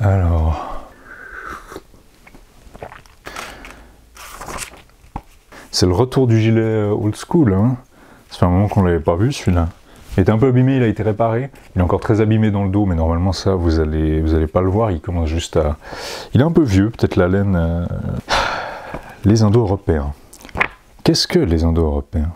Alors. C'est le retour du gilet euh, old school. Hein. Ça fait un moment qu'on ne l'avait pas vu celui-là. Il était un peu abîmé, il a été réparé. Il est encore très abîmé dans le dos, mais normalement ça, vous allez, vous allez pas le voir. Il commence juste à. Il est un peu vieux, peut-être la laine. Euh. Les Indo-Européens. Qu'est-ce que les Indo-Européens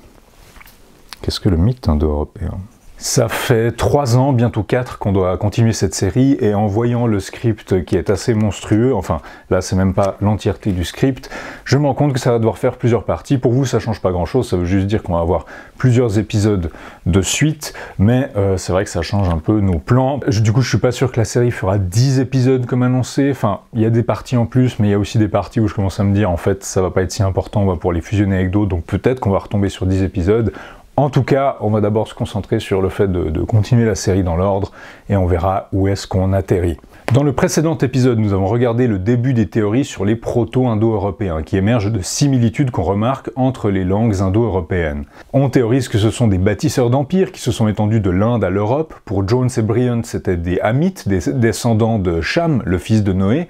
Qu'est-ce que le mythe indo-européen ça fait trois ans, bientôt quatre, qu'on doit continuer cette série, et en voyant le script qui est assez monstrueux, enfin là c'est même pas l'entièreté du script, je me rends compte que ça va devoir faire plusieurs parties. Pour vous ça change pas grand chose, ça veut juste dire qu'on va avoir plusieurs épisodes de suite, mais euh, c'est vrai que ça change un peu nos plans. du coup je suis pas sûr que la série fera 10 épisodes comme annoncé, enfin il y a des parties en plus, mais il y a aussi des parties où je commence à me dire en fait ça va pas être si important, pour les fusionner avec d'autres, donc peut-être qu'on va retomber sur 10 épisodes, en tout cas, on va d'abord se concentrer sur le fait de, continuer la série dans l'ordre et on verra où est-ce qu'on atterrit. Dans le précédent épisode, nous avons regardé le début des théories sur les proto-indo-européens, qui émergent de similitudes qu'on remarque entre les langues indo-européennes. On théorise que ce sont des bâtisseurs d'empires qui se sont étendus de l'Inde à l'Europe. Pour Jones et Bryant, c'était des Hamites, des descendants de Cham, le fils de Noé,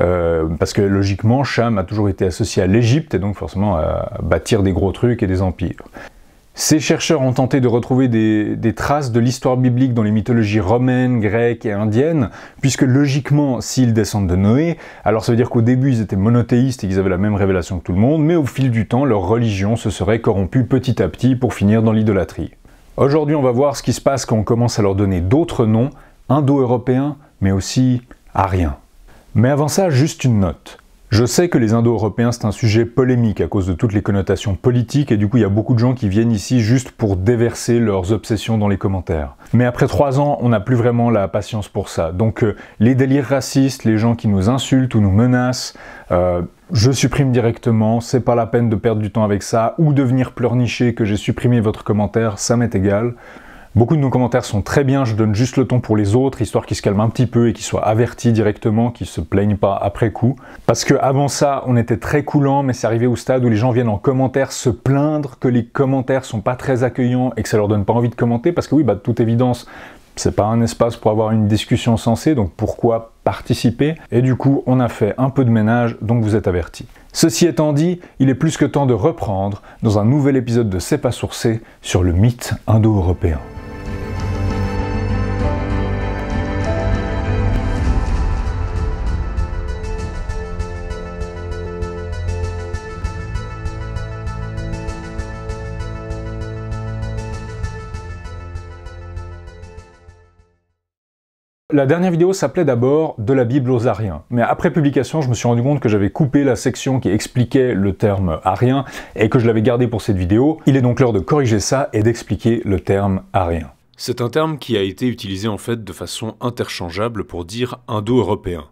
euh, parce que logiquement, Cham a toujours été associé à l'Égypte et donc forcément à bâtir des gros trucs et des empires. Ces chercheurs ont tenté de retrouver des, traces de l'histoire biblique dans les mythologies romaines, grecques et indiennes, puisque logiquement, s'ils descendent de Noé, alors ça veut dire qu'au début ils étaient monothéistes et qu'ils avaient la même révélation que tout le monde, mais au fil du temps, leur religion se serait corrompue petit à petit pour finir dans l'idolâtrie. Aujourd'hui, on va voir ce qui se passe quand on commence à leur donner d'autres noms, indo-européens, mais aussi ariens. Mais avant ça, juste une note. Je sais que les Indo-Européens, c'est un sujet polémique à cause de toutes les connotations politiques et du coup, il y a beaucoup de gens qui viennent ici juste pour déverser leurs obsessions dans les commentaires. Mais après trois ans, on n'a plus vraiment la patience pour ça. Donc, euh, les délires racistes, les gens qui nous insultent ou nous menacent, euh, je supprime directement, c'est pas la peine de perdre du temps avec ça ou de venir pleurnicher que j'ai supprimé votre commentaire, ça m'est égal. Beaucoup de nos commentaires sont très bien, je donne juste le ton pour les autres, histoire qu'ils se calment un petit peu et qu'ils soient avertis directement, qu'ils se plaignent pas après coup. Parce que avant ça, on était très coulant, mais c'est arrivé au stade où les gens viennent en commentaire se plaindre que les commentaires sont pas très accueillants et que ça leur donne pas envie de commenter, parce que oui, bah, de toute évidence, c'est pas un espace pour avoir une discussion sensée, donc pourquoi participer Et du coup, on a fait un peu de ménage, donc vous êtes avertis. Ceci étant dit, il est plus que temps de reprendre dans un nouvel épisode de C'est pas sourcé sur le mythe indo-européen. La dernière vidéo s'appelait d'abord De la Bible aux Ariens, mais après publication, je me suis rendu compte que j'avais coupé la section qui expliquait le terme arien et que je l'avais gardé pour cette vidéo. Il est donc l'heure de corriger ça et d'expliquer le terme arien. C'est un terme qui a été utilisé en fait de façon interchangeable pour dire indo-européen.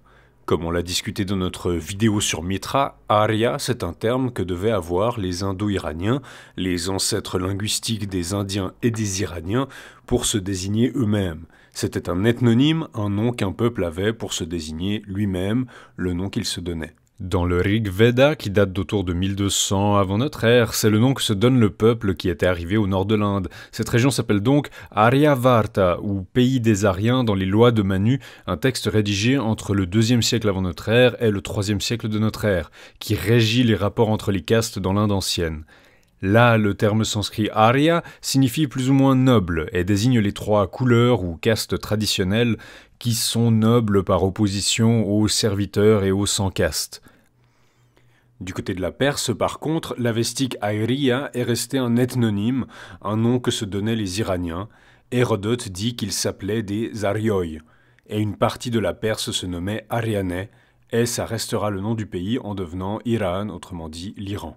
Comme on l'a discuté dans notre vidéo sur Mitra, Arya, c'est un terme que devaient avoir les indo-iraniens, les ancêtres linguistiques des Indiens et des Iraniens, pour se désigner eux-mêmes. C'était un ethnonyme, un nom qu'un peuple avait pour se désigner lui-même, le nom qu'il se donnait. Dans le Rig Veda, qui date d'autour de 1200 avant notre ère, c'est le nom que se donne le peuple qui était arrivé au nord de l'Inde. Cette région s'appelle donc Aryavarta, ou pays des Aryens dans les lois de Manu, un texte rédigé entre le 2 siècle avant notre ère et le 3 siècle de notre ère, qui régit les rapports entre les castes dans l'Inde ancienne. Là, le terme sanskrit Arya signifie plus ou moins noble et désigne les trois couleurs ou castes traditionnelles qui sont nobles par opposition aux serviteurs et aux sans-castes. Du côté de la Perse, par contre, la vestique est restée un ethnonyme, un nom que se donnaient les Iraniens. Hérodote dit qu'ils s'appelaient des Aryoi, et une partie de la Perse se nommait Arianais, et ça restera le nom du pays en devenant Iran, autrement dit l'Iran.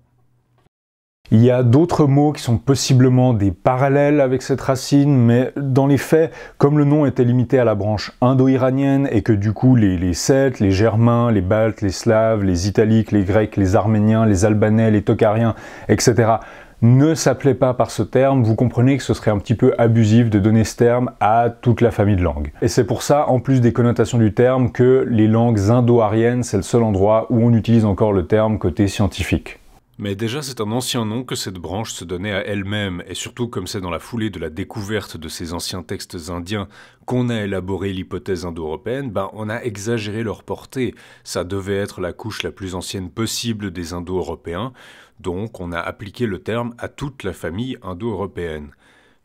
Il y a d'autres mots qui sont possiblement des parallèles avec cette racine, mais dans les faits, comme le nom était limité à la branche indo-iranienne et que du coup les, Celtes, les Germains, les Baltes, les Slaves, les Italiques, les Grecs, les Arméniens, les Albanais, les Tokariens, etc ne s'appelaient pas par ce terme, vous comprenez que ce serait un petit peu abusif de donner ce terme à toute la famille de langues. Et c'est pour ça, en plus des connotations du terme, que les langues indo-ariennes, c'est le seul endroit où on utilise encore le terme côté scientifique. Mais déjà, c'est un ancien nom que cette branche se donnait à elle-même, et surtout comme c'est dans la foulée de la découverte de ces anciens textes indiens qu'on a élaboré l'hypothèse indo-européenne, ben on a exagéré leur portée. Ça devait être la couche la plus ancienne possible des indo-européens, donc on a appliqué le terme à toute la famille indo-européenne.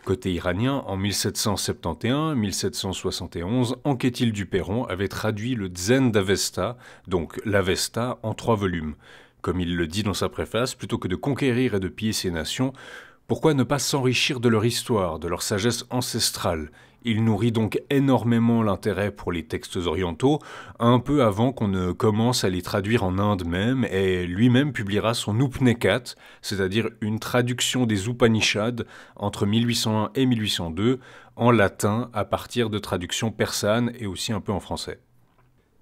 Côté iranien, en 1771-1771, Anquetil du Perron avait traduit le Zen d'Avesta, donc l'Avesta, en trois volumes. Comme il le dit dans sa préface, plutôt que de conquérir et de piller ces nations, pourquoi ne pas s'enrichir de leur histoire, de leur sagesse ancestrale Il nourrit donc énormément l'intérêt pour les textes orientaux, un peu avant qu'on ne commence à les traduire en Inde même, et lui-même publiera son Upnekat, c'est-à-dire une traduction des Upanishads entre 1801 et 1802, en latin à partir de traductions persanes et aussi un peu en français.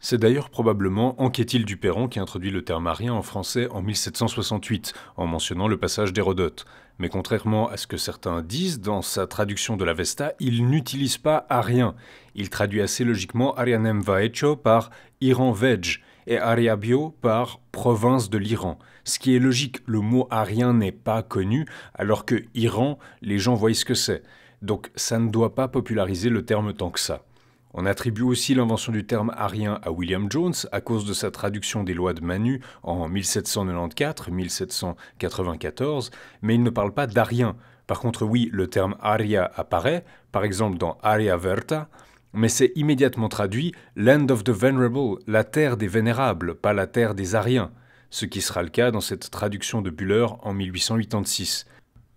C'est d'ailleurs probablement Anquetil du Perron qui introduit le terme arien en français en 1768, en mentionnant le passage d'Hérodote. Mais contrairement à ce que certains disent, dans sa traduction de la Vesta, il n'utilise pas arien. Il traduit assez logiquement Arianem Vaecho par Iran Veg et Ariabio par province de l'Iran. Ce qui est logique, le mot arien n'est pas connu, alors que Iran, les gens voient ce que c'est. Donc ça ne doit pas populariser le terme tant que ça. On attribue aussi l'invention du terme arien à William Jones à cause de sa traduction des lois de Manu en 1794-1794, mais il ne parle pas d'arien. Par contre, oui, le terme aria apparaît, par exemple dans Aria Verta, mais c'est immédiatement traduit Land of the Venerable, la terre des vénérables, pas la terre des ariens, ce qui sera le cas dans cette traduction de Buller en 1886.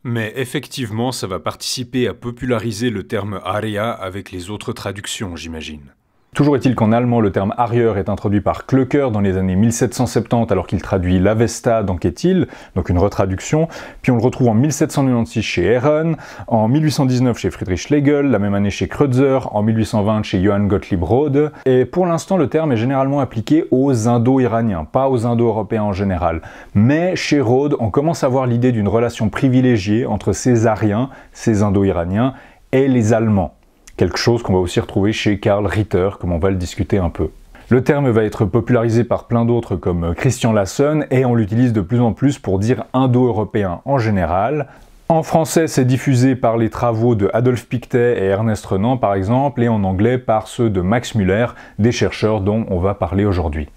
Mais effectivement, ça va participer à populariser le terme area » avec les autres traductions, j'imagine. Toujours est-il qu'en allemand, le terme arrière est introduit par Klöcker dans les années 1770 alors qu'il traduit l'Avesta dans Ketil, donc une retraduction, puis on le retrouve en 1796 chez Ehren, en 1819 chez Friedrich Schlegel, la même année chez Kreutzer, en 1820 chez Johann Gottlieb Rode, et pour l'instant le terme est généralement appliqué aux indo-iraniens, pas aux indo-européens en général. Mais chez Rode, on commence à voir l'idée d'une relation privilégiée entre ces Ariens, ces indo-iraniens, et les Allemands quelque chose qu'on va aussi retrouver chez Karl Ritter, comme on va le discuter un peu. Le terme va être popularisé par plein d'autres comme Christian Lassen et on l'utilise de plus en plus pour dire indo-européen en général. En français, c'est diffusé par les travaux de Adolphe Pictet et Ernest Renan par exemple, et en anglais par ceux de Max Müller, des chercheurs dont on va parler aujourd'hui.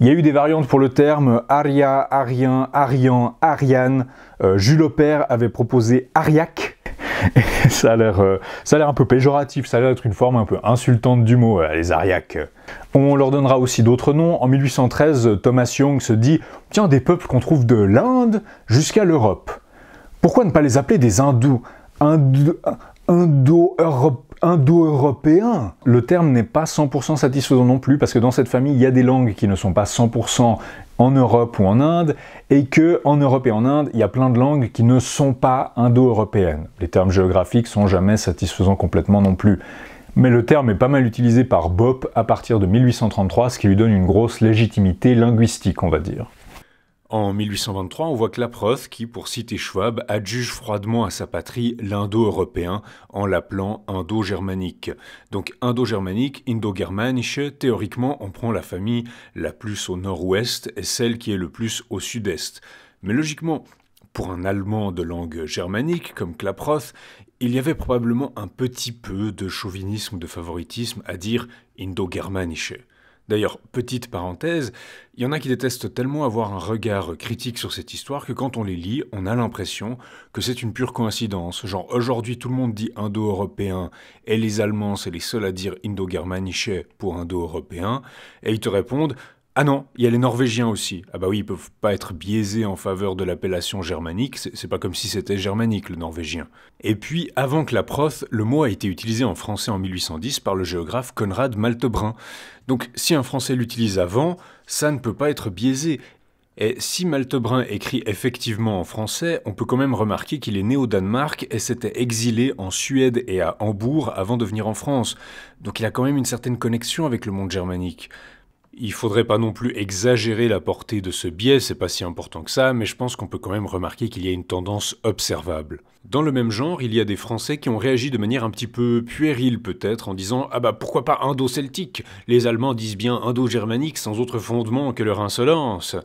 Il y a eu des variantes pour le terme Aria, Arien, Arian, Ariane. Euh, Jules Aubert avait proposé Ariac, ça a l'air, euh, ça l'air un peu péjoratif, ça a l'air d'être une forme un peu insultante du mot, euh, les Ariacs. On leur donnera aussi d'autres noms. En 1813, Thomas Young se dit Tiens, des peuples qu'on trouve de l'Inde jusqu'à l'Europe. Pourquoi ne pas les appeler des hindous Indo, européens Le terme n'est pas 100% satisfaisant non plus, parce que dans cette famille, il y a des langues qui ne sont pas 100% en Europe ou en Inde, et que en Europe et en Inde, il y a plein de langues qui ne sont pas indo-européennes. Les termes géographiques sont jamais satisfaisants complètement non plus. Mais le terme est pas mal utilisé par Bop à partir de 1833, ce qui lui donne une grosse légitimité linguistique, on va dire. En 1823, on voit Klaproth qui, pour citer Schwab, adjuge froidement à sa patrie l'indo-européen en l'appelant indo-germanique. Donc indo-germanique, indo-germanische, théoriquement, on prend la famille la plus au nord-ouest et celle qui est le plus au sud-est. Mais logiquement, pour un Allemand de langue germanique comme Klaproth, il y avait probablement un petit peu de chauvinisme de favoritisme à dire indo-germanische. D'ailleurs, petite parenthèse, il y en a qui détestent tellement avoir un regard critique sur cette histoire que quand on les lit, on a l'impression que c'est une pure coïncidence. Genre, aujourd'hui, tout le monde dit indo-européen et les Allemands, c'est les seuls à dire indo-germanichet pour indo-européen. Et ils te répondent ah non, il y a les Norvégiens aussi. Ah bah oui, ils peuvent pas être biaisés en faveur de l'appellation germanique, c'est pas comme si c'était germanique le norvégien. Et puis, avant que la prof, le mot a été utilisé en français en 1810 par le géographe Conrad Maltebrun. Donc si un français l'utilise avant, ça ne peut pas être biaisé. Et si Maltebrun écrit effectivement en français, on peut quand même remarquer qu'il est né au Danemark et s'était exilé en Suède et à Hambourg avant de venir en France. Donc il a quand même une certaine connexion avec le monde germanique. Il faudrait pas non plus exagérer la portée de ce biais, c'est pas si important que ça, mais je pense qu'on peut quand même remarquer qu'il y a une tendance observable. Dans le même genre, il y a des Français qui ont réagi de manière un petit peu puérile peut-être, en disant Ah bah pourquoi pas indo-celtique Les Allemands disent bien indo-germanique sans autre fondement que leur insolence.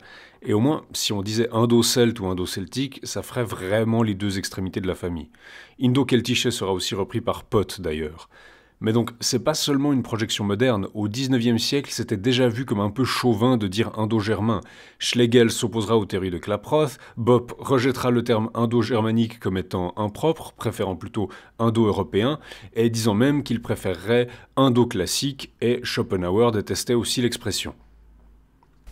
Et au moins, si on disait indo-celte ou indo-celtique, ça ferait vraiment les deux extrémités de la famille. indo celtique sera aussi repris par Pot d'ailleurs. Mais donc, c'est pas seulement une projection moderne. Au XIXe siècle, c'était déjà vu comme un peu chauvin de dire indo-germain. Schlegel s'opposera aux théories de Klaproth, Bopp rejettera le terme indo-germanique comme étant impropre, préférant plutôt indo-européen, et disant même qu'il préférerait indo-classique, et Schopenhauer détestait aussi l'expression.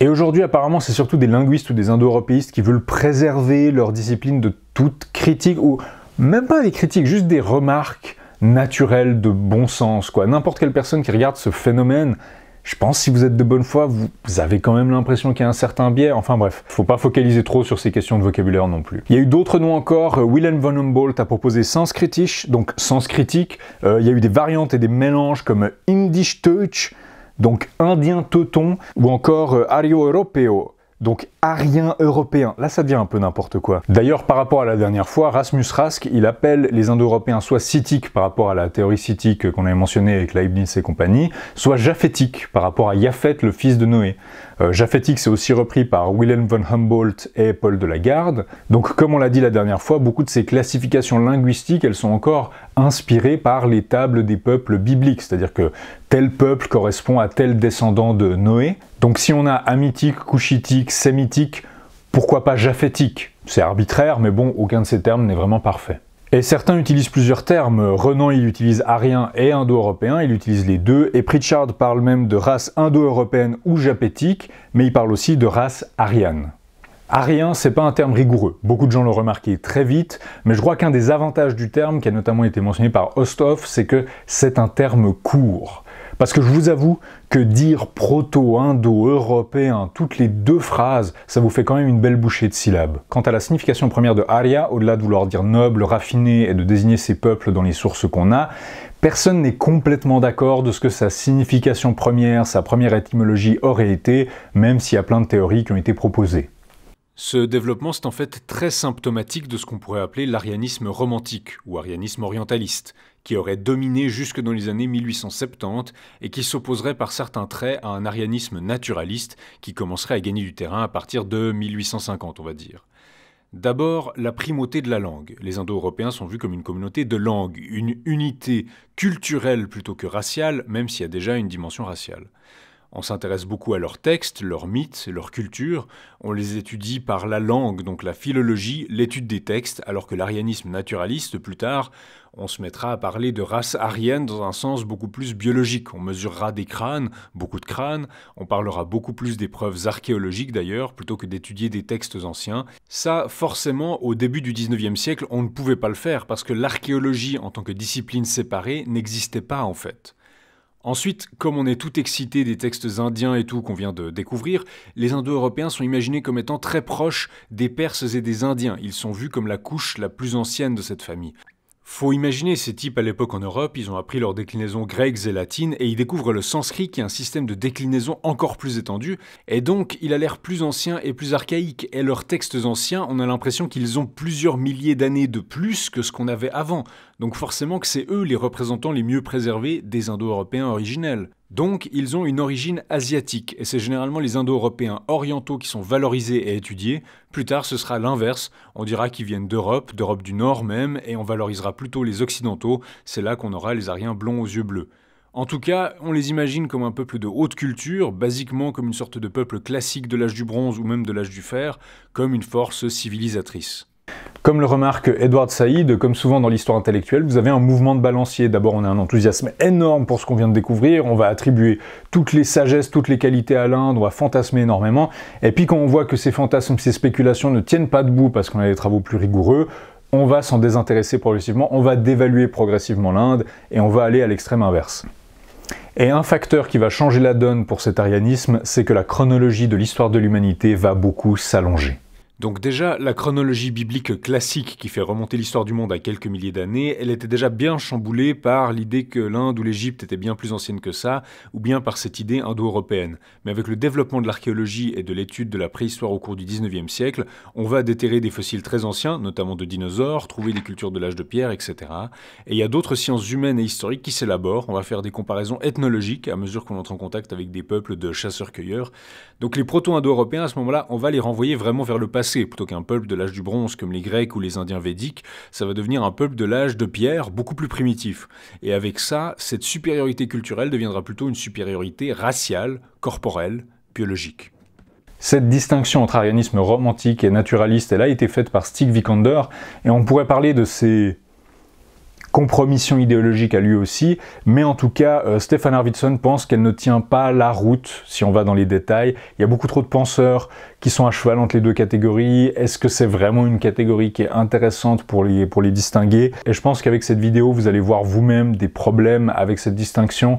Et aujourd'hui, apparemment, c'est surtout des linguistes ou des indo-européistes qui veulent préserver leur discipline de toute critique, ou même pas des critiques, juste des remarques naturel, de bon sens, quoi. N'importe quelle personne qui regarde ce phénomène, je pense si vous êtes de bonne foi, vous avez quand même l'impression qu'il y a un certain biais. Enfin bref, faut pas focaliser trop sur ces questions de vocabulaire non plus. Il y a eu d'autres noms encore. Euh, Willem von Humboldt a proposé sans critique, donc sens critique. Euh, il y a eu des variantes et des mélanges comme Indisch donc indien teuton, ou encore euh, Ario Europeo, donc rien européen. Là, ça devient un peu n'importe quoi. D'ailleurs, par rapport à la dernière fois, Rasmus Rask, il appelle les Indo-Européens soit scythiques par rapport à la théorie scythique qu'on avait mentionnée avec Leibniz et compagnie, soit japhétiques par rapport à Japhet, le fils de Noé. japhétiques euh, japhétique, c'est aussi repris par Wilhelm von Humboldt et Paul de Lagarde. Donc, comme on l'a dit la dernière fois, beaucoup de ces classifications linguistiques, elles sont encore inspirées par les tables des peuples bibliques, c'est-à-dire que tel peuple correspond à tel descendant de Noé. Donc, si on a amitique, couchitique, sémitique, pourquoi pas japhétique C'est arbitraire, mais bon, aucun de ces termes n'est vraiment parfait. Et certains utilisent plusieurs termes. Renan, il utilise arien et indo-européen, il utilise les deux, et Pritchard parle même de race indo-européenne ou japétique, mais il parle aussi de race ariane. Arien, c'est pas un terme rigoureux. Beaucoup de gens l'ont remarqué très vite, mais je crois qu'un des avantages du terme, qui a notamment été mentionné par Ostov, c'est que c'est un terme court. Parce que je vous avoue que dire proto-indo-européen toutes les deux phrases, ça vous fait quand même une belle bouchée de syllabes. Quant à la signification première de aria, au-delà de vouloir dire noble, raffiné et de désigner ses peuples dans les sources qu'on a, personne n'est complètement d'accord de ce que sa signification première, sa première étymologie aurait été, même s'il y a plein de théories qui ont été proposées. Ce développement, c'est en fait très symptomatique de ce qu'on pourrait appeler l'arianisme romantique ou arianisme orientaliste, qui aurait dominé jusque dans les années 1870 et qui s'opposerait par certains traits à un arianisme naturaliste qui commencerait à gagner du terrain à partir de 1850, on va dire. D'abord, la primauté de la langue. Les Indo-Européens sont vus comme une communauté de langues, une unité culturelle plutôt que raciale, même s'il y a déjà une dimension raciale. On s'intéresse beaucoup à leurs textes, leurs mythes, leur culture. On les étudie par la langue, donc la philologie, l'étude des textes, alors que l'arianisme naturaliste, plus tard, on se mettra à parler de race ariennes dans un sens beaucoup plus biologique. On mesurera des crânes, beaucoup de crânes. On parlera beaucoup plus des preuves archéologiques d'ailleurs, plutôt que d'étudier des textes anciens. Ça, forcément, au début du 19e siècle, on ne pouvait pas le faire, parce que l'archéologie en tant que discipline séparée n'existait pas en fait. Ensuite, comme on est tout excité des textes indiens et tout qu'on vient de découvrir, les Indo-Européens sont imaginés comme étant très proches des Perses et des Indiens. Ils sont vus comme la couche la plus ancienne de cette famille. Faut imaginer ces types à l'époque en Europe, ils ont appris leurs déclinaisons grecques et latines et ils découvrent le sanskrit qui est un système de déclinaison encore plus étendu et donc il a l'air plus ancien et plus archaïque et leurs textes anciens on a l'impression qu'ils ont plusieurs milliers d'années de plus que ce qu'on avait avant donc forcément que c'est eux les représentants les mieux préservés des Indo-Européens originels. Donc ils ont une origine asiatique, et c'est généralement les Indo-Européens orientaux qui sont valorisés et étudiés. Plus tard ce sera l'inverse, on dira qu'ils viennent d'Europe, d'Europe du Nord même, et on valorisera plutôt les Occidentaux, c'est là qu'on aura les Ariens blonds aux yeux bleus. En tout cas, on les imagine comme un peuple de haute culture, basiquement comme une sorte de peuple classique de l'âge du bronze ou même de l'âge du fer, comme une force civilisatrice. Comme le remarque Edward Saïd, comme souvent dans l'histoire intellectuelle, vous avez un mouvement de balancier. D'abord, on a un enthousiasme énorme pour ce qu'on vient de découvrir, on va attribuer toutes les sagesses, toutes les qualités à l'Inde, on va fantasmer énormément. Et puis quand on voit que ces fantasmes, ces spéculations ne tiennent pas debout parce qu'on a des travaux plus rigoureux, on va s'en désintéresser progressivement, on va dévaluer progressivement l'Inde et on va aller à l'extrême inverse. Et un facteur qui va changer la donne pour cet arianisme, c'est que la chronologie de l'histoire de l'humanité va beaucoup s'allonger. Donc déjà, la chronologie biblique classique qui fait remonter l'histoire du monde à quelques milliers d'années, elle était déjà bien chamboulée par l'idée que l'Inde ou l'Égypte étaient bien plus anciennes que ça, ou bien par cette idée indo-européenne. Mais avec le développement de l'archéologie et de l'étude de la préhistoire au cours du 19e siècle, on va déterrer des fossiles très anciens, notamment de dinosaures, trouver des cultures de l'âge de pierre, etc. Et il y a d'autres sciences humaines et historiques qui s'élaborent, on va faire des comparaisons ethnologiques à mesure qu'on entre en contact avec des peuples de chasseurs-cueilleurs. Donc les proto-indo-européens, à ce moment-là, on va les renvoyer vraiment vers le passé plutôt qu'un peuple de l'âge du bronze comme les Grecs ou les Indiens védiques, ça va devenir un peuple de l'âge de pierre, beaucoup plus primitif. Et avec ça, cette supériorité culturelle deviendra plutôt une supériorité raciale, corporelle, biologique. Cette distinction entre arianisme romantique et naturaliste, elle a été faite par Stig Vikander, et on pourrait parler de ces compromission idéologique à lui aussi, mais en tout cas, Stefan euh, Stéphane Arvidsson pense qu'elle ne tient pas la route, si on va dans les détails. Il y a beaucoup trop de penseurs qui sont à cheval entre les deux catégories. Est-ce que c'est vraiment une catégorie qui est intéressante pour les, pour les distinguer Et je pense qu'avec cette vidéo, vous allez voir vous-même des problèmes avec cette distinction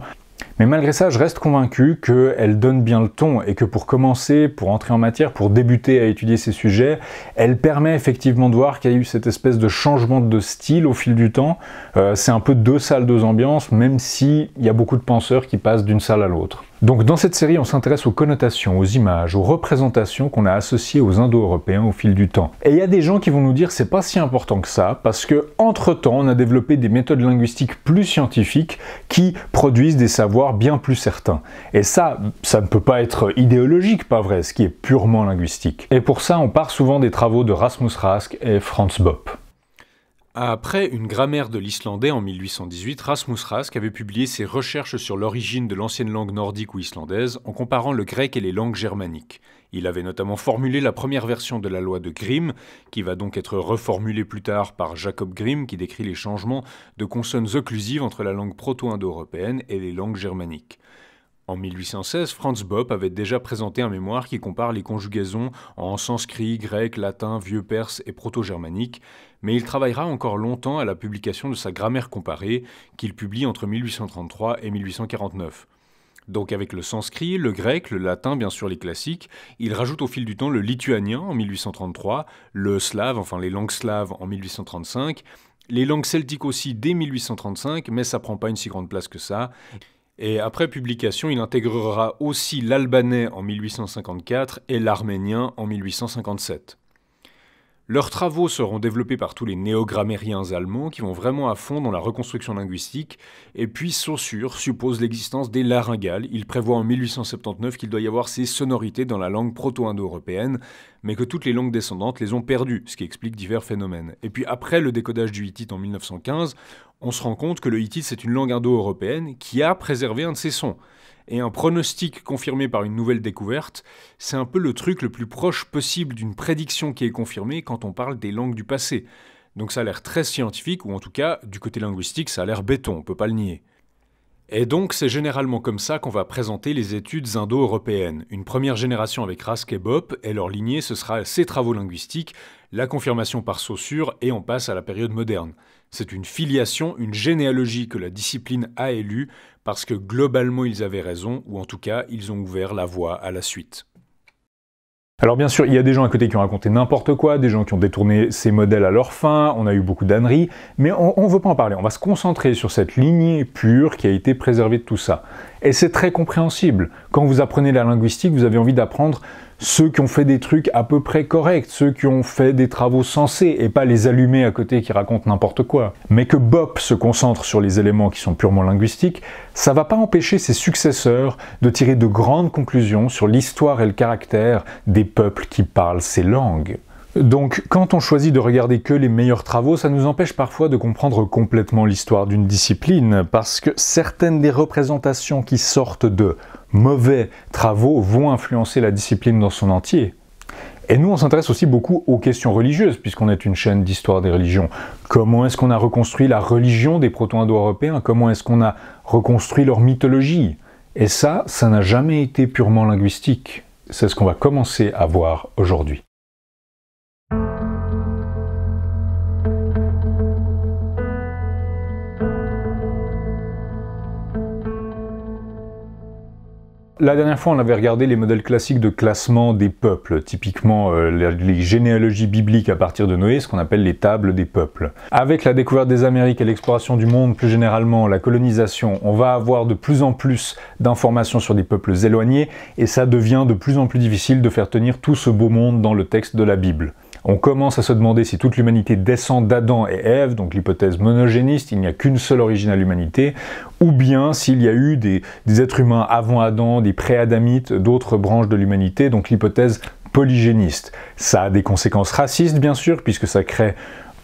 mais malgré ça, je reste convaincu qu'elle donne bien le ton et que pour commencer, pour entrer en matière, pour débuter à étudier ces sujets, elle permet effectivement de voir qu'il y a eu cette espèce de changement de style au fil du temps. Euh, c'est un peu deux salles, deux ambiances, même si il y a beaucoup de penseurs qui passent d'une salle à l'autre. Donc dans cette série, on s'intéresse aux connotations, aux images, aux représentations qu'on a associées aux Indo-Européens au fil du temps. Et il y a des gens qui vont nous dire c'est pas si important que ça parce que entre temps, on a développé des méthodes linguistiques plus scientifiques qui produisent des savoirs bien plus certains. Et ça, ça ne peut pas être idéologique, pas vrai, ce qui est purement linguistique. Et pour ça, on part souvent des travaux de Rasmus Rask et Franz Bopp. Après une grammaire de l'islandais en 1818, Rasmus Rask avait publié ses recherches sur l'origine de l'ancienne langue nordique ou islandaise en comparant le grec et les langues germaniques. Il avait notamment formulé la première version de la loi de Grimm, qui va donc être reformulée plus tard par Jacob Grimm, qui décrit les changements de consonnes occlusives entre la langue proto-indo-européenne et les langues germaniques. En 1816, Franz Bopp avait déjà présenté un mémoire qui compare les conjugaisons en sanskrit, grec, latin, vieux perse et proto-germanique, mais il travaillera encore longtemps à la publication de sa grammaire comparée, qu'il publie entre 1833 et 1849. Donc avec le sanskrit, le grec, le latin, bien sûr les classiques, il rajoute au fil du temps le lituanien en 1833, le slave, enfin les langues slaves en 1835, les langues celtiques aussi dès 1835, mais ça prend pas une si grande place que ça. Et après publication, il intégrera aussi l'albanais en 1854 et l'arménien en 1857. Leurs travaux seront développés par tous les néogrammériens allemands qui vont vraiment à fond dans la reconstruction linguistique, et puis Saussure suppose l'existence des laryngales. Il prévoit en 1879 qu'il doit y avoir ces sonorités dans la langue proto-indo-européenne, mais que toutes les langues descendantes les ont perdues, ce qui explique divers phénomènes. Et puis après le décodage du hittite en 1915, on se rend compte que le hittite c'est une langue indo-européenne qui a préservé un de ses sons et un pronostic confirmé par une nouvelle découverte, c'est un peu le truc le plus proche possible d'une prédiction qui est confirmée quand on parle des langues du passé. Donc ça a l'air très scientifique, ou en tout cas, du côté linguistique, ça a l'air béton, on peut pas le nier. Et donc, c'est généralement comme ça qu'on va présenter les études indo-européennes. Une première génération avec Rask et Bopp, et leur lignée, ce sera ses travaux linguistiques, la confirmation par Saussure, et on passe à la période moderne. C'est une filiation, une généalogie que la discipline a élue parce que globalement ils avaient raison, ou en tout cas ils ont ouvert la voie à la suite. Alors bien sûr, il y a des gens à côté qui ont raconté n'importe quoi, des gens qui ont détourné ces modèles à leur fin, on a eu beaucoup d'âneries, mais on ne veut pas en parler, on va se concentrer sur cette lignée pure qui a été préservée de tout ça. Et c'est très compréhensible. Quand vous apprenez la linguistique, vous avez envie d'apprendre ceux qui ont fait des trucs à peu près corrects, ceux qui ont fait des travaux sensés et pas les allumés à côté qui racontent n'importe quoi. Mais que Bob se concentre sur les éléments qui sont purement linguistiques, ça va pas empêcher ses successeurs de tirer de grandes conclusions sur l'histoire et le caractère des peuples qui parlent ces langues. Donc, quand on choisit de regarder que les meilleurs travaux, ça nous empêche parfois de comprendre complètement l'histoire d'une discipline, parce que certaines des représentations qui sortent de mauvais travaux vont influencer la discipline dans son entier. Et nous, on s'intéresse aussi beaucoup aux questions religieuses, puisqu'on est une chaîne d'histoire des religions. Comment est-ce qu'on a reconstruit la religion des proto-indo-européens Comment est-ce qu'on a reconstruit leur mythologie Et ça, ça n'a jamais été purement linguistique. C'est ce qu'on va commencer à voir aujourd'hui. La dernière fois, on avait regardé les modèles classiques de classement des peuples, typiquement euh, les généalogies bibliques à partir de Noé, ce qu'on appelle les tables des peuples. Avec la découverte des Amériques et l'exploration du monde plus généralement, la colonisation, on va avoir de plus en plus d'informations sur des peuples éloignés et ça devient de plus en plus difficile de faire tenir tout ce beau monde dans le texte de la Bible. On commence à se demander si toute l'humanité descend d'Adam et Ève, donc l'hypothèse monogéniste, il n'y a qu'une seule origine à l'humanité, ou bien s'il y a eu des, des êtres humains avant Adam, des pré-adamites, d'autres branches de l'humanité, donc l'hypothèse polygéniste. Ça a des conséquences racistes, bien sûr, puisque ça crée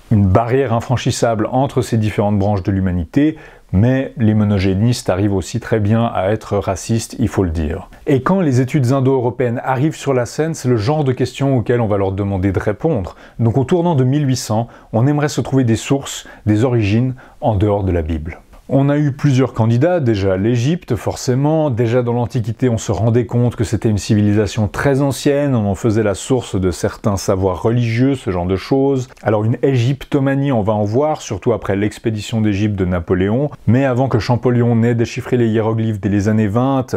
une barrière infranchissable entre ces différentes branches de l'humanité, mais les monogénistes arrivent aussi très bien à être racistes, il faut le dire. Et quand les études indo-européennes arrivent sur la scène, c'est le genre de questions auxquelles on va leur demander de répondre. Donc au tournant de 1800, on aimerait se trouver des sources, des origines en dehors de la Bible. On a eu plusieurs candidats, déjà l'Égypte forcément, déjà dans l'Antiquité on se rendait compte que c'était une civilisation très ancienne, on en faisait la source de certains savoirs religieux, ce genre de choses. Alors une égyptomanie on va en voir, surtout après l'expédition d'Égypte de Napoléon, mais avant que Champollion n'ait déchiffré les hiéroglyphes dès les années 20,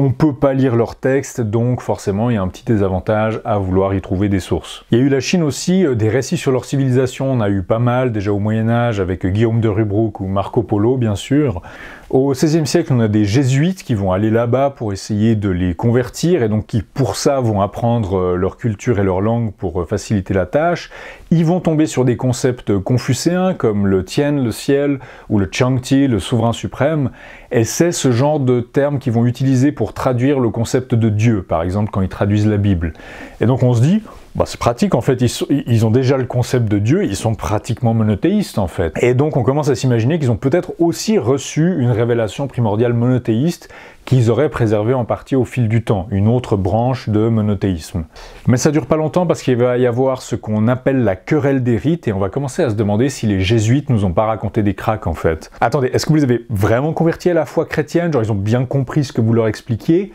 on ne peut pas lire leurs textes, donc forcément il y a un petit désavantage à vouloir y trouver des sources. Il y a eu la Chine aussi, euh, des récits sur leur civilisation, on a eu pas mal déjà au Moyen Âge avec Guillaume de Rubruck ou Marco Polo bien sûr. Au XVIe siècle, on a des jésuites qui vont aller là-bas pour essayer de les convertir et donc qui, pour ça, vont apprendre euh, leur culture et leur langue pour euh, faciliter la tâche. Ils vont tomber sur des concepts confucéens comme le Tien, le ciel, ou le Changti, le souverain suprême. Et c'est ce genre de termes qu'ils vont utiliser pour traduire le concept de Dieu, par exemple quand ils traduisent la Bible. Et donc on se dit, bah, c'est pratique en fait, ils, ont déjà le concept de Dieu, ils sont pratiquement monothéistes en fait. Et donc on commence à s'imaginer qu'ils ont peut-être aussi reçu une révélation primordiale monothéiste qu'ils auraient préservée en partie au fil du temps, une autre branche de monothéisme. Mais ça dure pas longtemps parce qu'il va y avoir ce qu'on appelle la querelle des rites et on va commencer à se demander si les jésuites nous ont pas raconté des cracks en fait. Attendez, est-ce que vous les avez vraiment convertis à la foi chrétienne Genre ils ont bien compris ce que vous leur expliquiez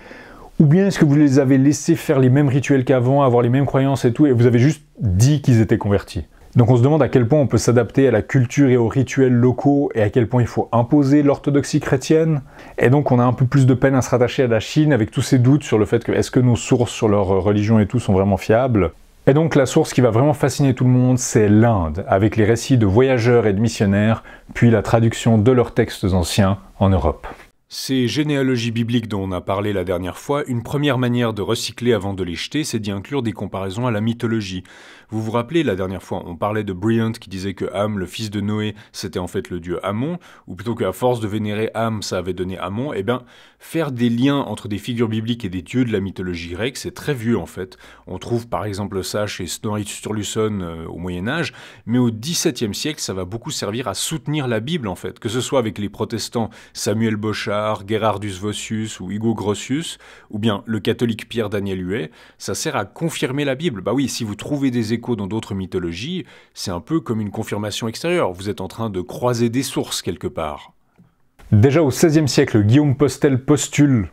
ou bien est-ce que vous les avez laissés faire les mêmes rituels qu'avant, avoir les mêmes croyances et tout, et vous avez juste dit qu'ils étaient convertis donc on se demande à quel point on peut s'adapter à la culture et aux rituels locaux et à quel point il faut imposer l'orthodoxie chrétienne. Et donc on a un peu plus de peine à se rattacher à la Chine avec tous ces doutes sur le fait que est-ce que nos sources sur leur euh, religion et tout sont vraiment fiables. Et donc la source qui va vraiment fasciner tout le monde, c'est l'Inde, avec les récits de voyageurs et de missionnaires, puis la traduction de leurs textes anciens en Europe. Ces généalogies bibliques dont on a parlé la dernière fois, une première manière de recycler avant de les jeter, c'est d'y inclure des comparaisons à la mythologie. Vous vous rappelez, la dernière fois, on parlait de Bryant qui disait que Ham, le fils de Noé, c'était en fait le dieu Amon, ou plutôt qu'à force de vénérer Ham, ça avait donné Amon, eh bien, Faire des liens entre des figures bibliques et des dieux de la mythologie grecque, c'est très vieux en fait. On trouve par exemple ça chez Snorri Sturluson euh, au Moyen Âge, mais au XVIIe siècle, ça va beaucoup servir à soutenir la Bible en fait, que ce soit avec les protestants Samuel Bochard, Gerardus Vossius ou Hugo Grotius, ou bien le catholique Pierre Daniel Huet, ça sert à confirmer la Bible. Bah oui, si vous trouvez des échos dans d'autres mythologies, c'est un peu comme une confirmation extérieure, vous êtes en train de croiser des sources quelque part. Déjà au XVIe siècle, Guillaume Postel postule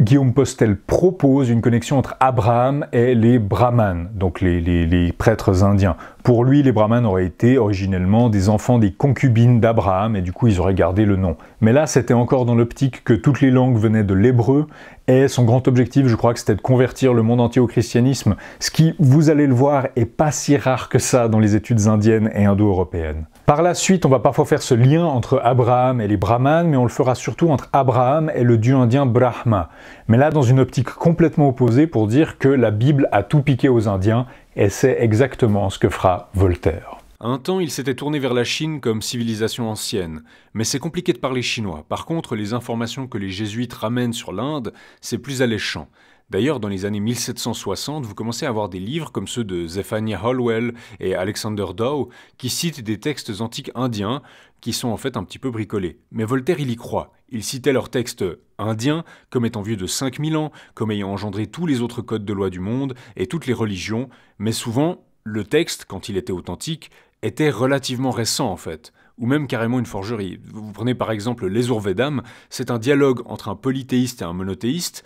Guillaume Postel propose une connexion entre Abraham et les brahmanes, donc les prêtres indiens. Pour lui, les brahmanes auraient été originellement des enfants des concubines d'Abraham et du coup ils auraient gardé le nom. Mais là, c'était encore dans l'optique que toutes les langues venaient de l'hébreu et son grand objectif, je crois que c'était de convertir le monde entier au christianisme, ce qui, vous allez le voir, est pas si rare que ça dans les études indiennes et indo-européennes. Par la suite, on va parfois faire ce lien entre Abraham et les brahmanes, mais on le fera surtout entre Abraham et le dieu indien Brahma. Mais là, dans une optique complètement opposée pour dire que la Bible a tout piqué aux Indiens et c'est exactement ce que fera Voltaire. Un temps, il s'était tourné vers la Chine comme civilisation ancienne, mais c'est compliqué de parler chinois. Par contre, les informations que les jésuites ramènent sur l'Inde, c'est plus alléchant. D'ailleurs, dans les années 1760, vous commencez à avoir des livres comme ceux de Zephania Holwell et Alexander Dow qui citent des textes antiques indiens qui sont en fait un petit peu bricolés. Mais Voltaire, il y croit. Il citait leurs textes indiens comme étant vieux de 5000 ans, comme ayant engendré tous les autres codes de loi du monde et toutes les religions, mais souvent, le texte, quand il était authentique, était relativement récent en fait ou même carrément une forgerie. Vous prenez par exemple Les Ourvedam, c'est un dialogue entre un polythéiste et un monothéiste,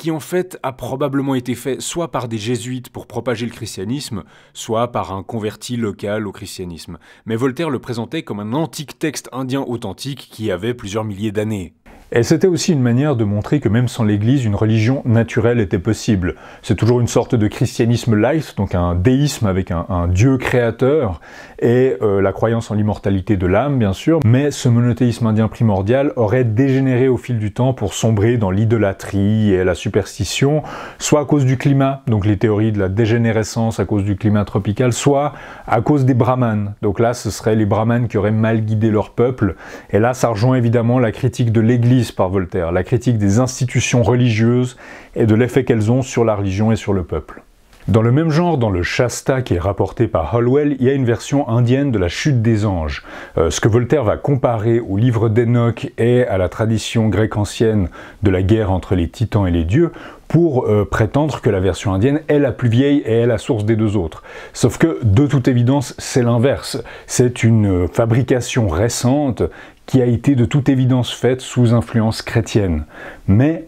qui en fait a probablement été fait soit par des jésuites pour propager le christianisme, soit par un converti local au christianisme. Mais Voltaire le présentait comme un antique texte indien authentique qui avait plusieurs milliers d'années. Et c'était aussi une manière de montrer que même sans l'Église, une religion naturelle était possible. C'est toujours une sorte de christianisme life, donc un déisme avec un, un dieu créateur, et euh, la croyance en l'immortalité de l'âme, bien sûr, mais ce monothéisme indien primordial aurait dégénéré au fil du temps pour sombrer dans l'idolâtrie et la superstition, soit à cause du climat, donc les théories de la dégénérescence à cause du climat tropical, soit à cause des brahmanes. Donc là, ce serait les brahmanes qui auraient mal guidé leur peuple, et là, ça rejoint évidemment la critique de l'Église par Voltaire, la critique des institutions religieuses et de l'effet qu'elles ont sur la religion et sur le peuple. Dans le même genre, dans le Shasta qui est rapporté par Holwell, il y a une version indienne de la chute des anges. Euh, ce que Voltaire va comparer au livre d'Enoch et à la tradition grecque ancienne de la guerre entre les titans et les dieux pour euh, prétendre que la version indienne est la plus vieille et est la source des deux autres. Sauf que, de toute évidence, c'est l'inverse. C'est une euh, fabrication récente qui a été de toute évidence faite sous influence chrétienne. Mais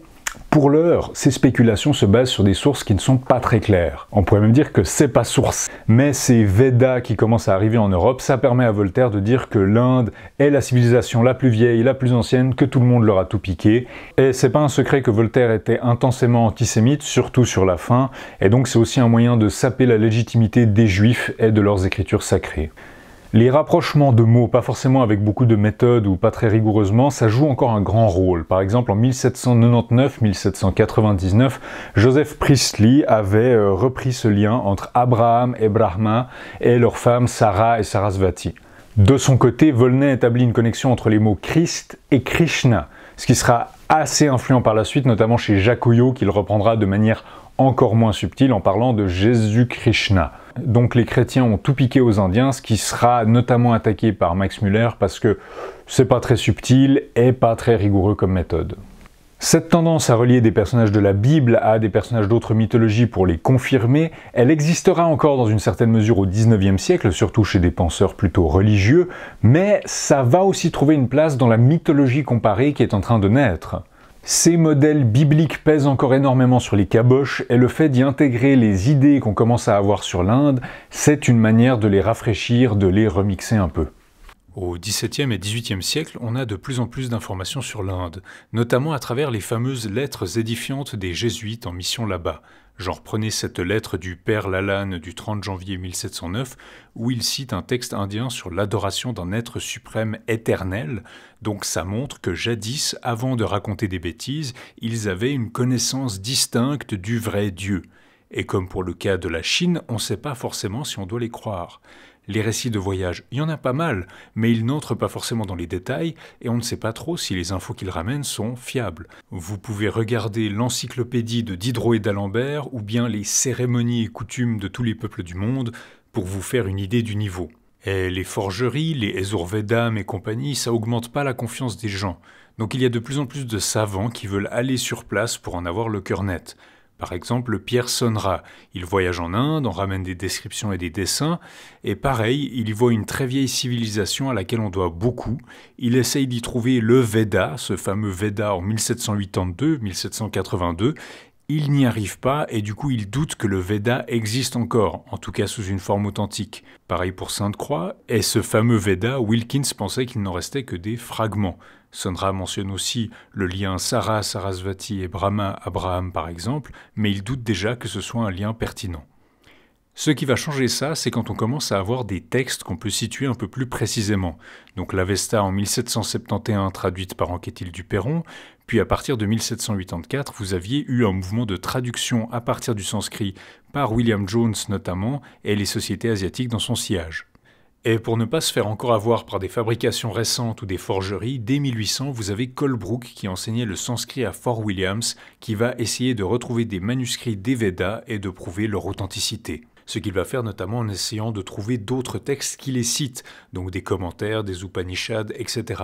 pour l'heure, ces spéculations se basent sur des sources qui ne sont pas très claires. On pourrait même dire que c'est pas source. Mais ces Védas qui commencent à arriver en Europe, ça permet à Voltaire de dire que l'Inde est la civilisation la plus vieille, la plus ancienne, que tout le monde leur a tout piqué. Et c'est pas un secret que Voltaire était intensément antisémite, surtout sur la fin, et donc c'est aussi un moyen de saper la légitimité des juifs et de leurs écritures sacrées. Les rapprochements de mots, pas forcément avec beaucoup de méthodes ou pas très rigoureusement, ça joue encore un grand rôle. Par exemple, en 1799-1799, Joseph Priestley avait euh, repris ce lien entre Abraham et Brahma et leur femme Sarah et Sarasvati. De son côté, Volney établit une connexion entre les mots Christ et Krishna, ce qui sera assez influent par la suite, notamment chez Jacques qu'il reprendra de manière encore moins subtile en parlant de Jésus Krishna. Donc les chrétiens ont tout piqué aux Indiens, ce qui sera notamment attaqué par Max Müller parce que c'est pas très subtil et pas très rigoureux comme méthode. Cette tendance à relier des personnages de la Bible à des personnages d'autres mythologies pour les confirmer, elle existera encore dans une certaine mesure au 19e siècle, surtout chez des penseurs plutôt religieux, mais ça va aussi trouver une place dans la mythologie comparée qui est en train de naître. Ces modèles bibliques pèsent encore énormément sur les caboches et le fait d'y intégrer les idées qu'on commence à avoir sur l'Inde, c'est une manière de les rafraîchir, de les remixer un peu. Au XVIIe et XVIIIe siècle, on a de plus en plus d'informations sur l'Inde, notamment à travers les fameuses lettres édifiantes des jésuites en mission là-bas. J'en reprenais cette lettre du père Lalanne du 30 janvier 1709, où il cite un texte indien sur l'adoration d'un être suprême éternel, donc ça montre que jadis, avant de raconter des bêtises, ils avaient une connaissance distincte du vrai Dieu. Et comme pour le cas de la Chine, on ne sait pas forcément si on doit les croire. Les récits de voyage, il y en a pas mal, mais ils n'entrent pas forcément dans les détails et on ne sait pas trop si les infos qu'ils ramènent sont fiables. Vous pouvez regarder l'encyclopédie de Diderot et d'Alembert ou bien les cérémonies et coutumes de tous les peuples du monde pour vous faire une idée du niveau. Et les forgeries, les Ezurvedam et compagnie, ça augmente pas la confiance des gens. Donc il y a de plus en plus de savants qui veulent aller sur place pour en avoir le cœur net. Par exemple, Pierre sonra Il voyage en Inde, en ramène des descriptions et des dessins, et pareil, il y voit une très vieille civilisation à laquelle on doit beaucoup. Il essaye d'y trouver le Veda, ce fameux Veda en 1782-1782, il n'y arrive pas et du coup il doute que le Veda existe encore, en tout cas sous une forme authentique. Pareil pour Sainte-Croix, et ce fameux Veda, Wilkins pensait qu'il n'en restait que des fragments. Sonra mentionne aussi le lien Sarah, Sarasvati et Brahma, Abraham par exemple, mais il doute déjà que ce soit un lien pertinent. Ce qui va changer ça, c'est quand on commence à avoir des textes qu'on peut situer un peu plus précisément. Donc l'Avesta en 1771 traduite par Anquetil du Perron, puis à partir de 1784, vous aviez eu un mouvement de traduction à partir du sanskrit par William Jones notamment et les sociétés asiatiques dans son sillage. Et pour ne pas se faire encore avoir par des fabrications récentes ou des forgeries, dès 1800, vous avez Colebrook qui enseignait le sanskrit à Fort Williams, qui va essayer de retrouver des manuscrits d'Eveda et de prouver leur authenticité ce qu'il va faire notamment en essayant de trouver d'autres textes qui les citent, donc des commentaires, des Upanishads, etc.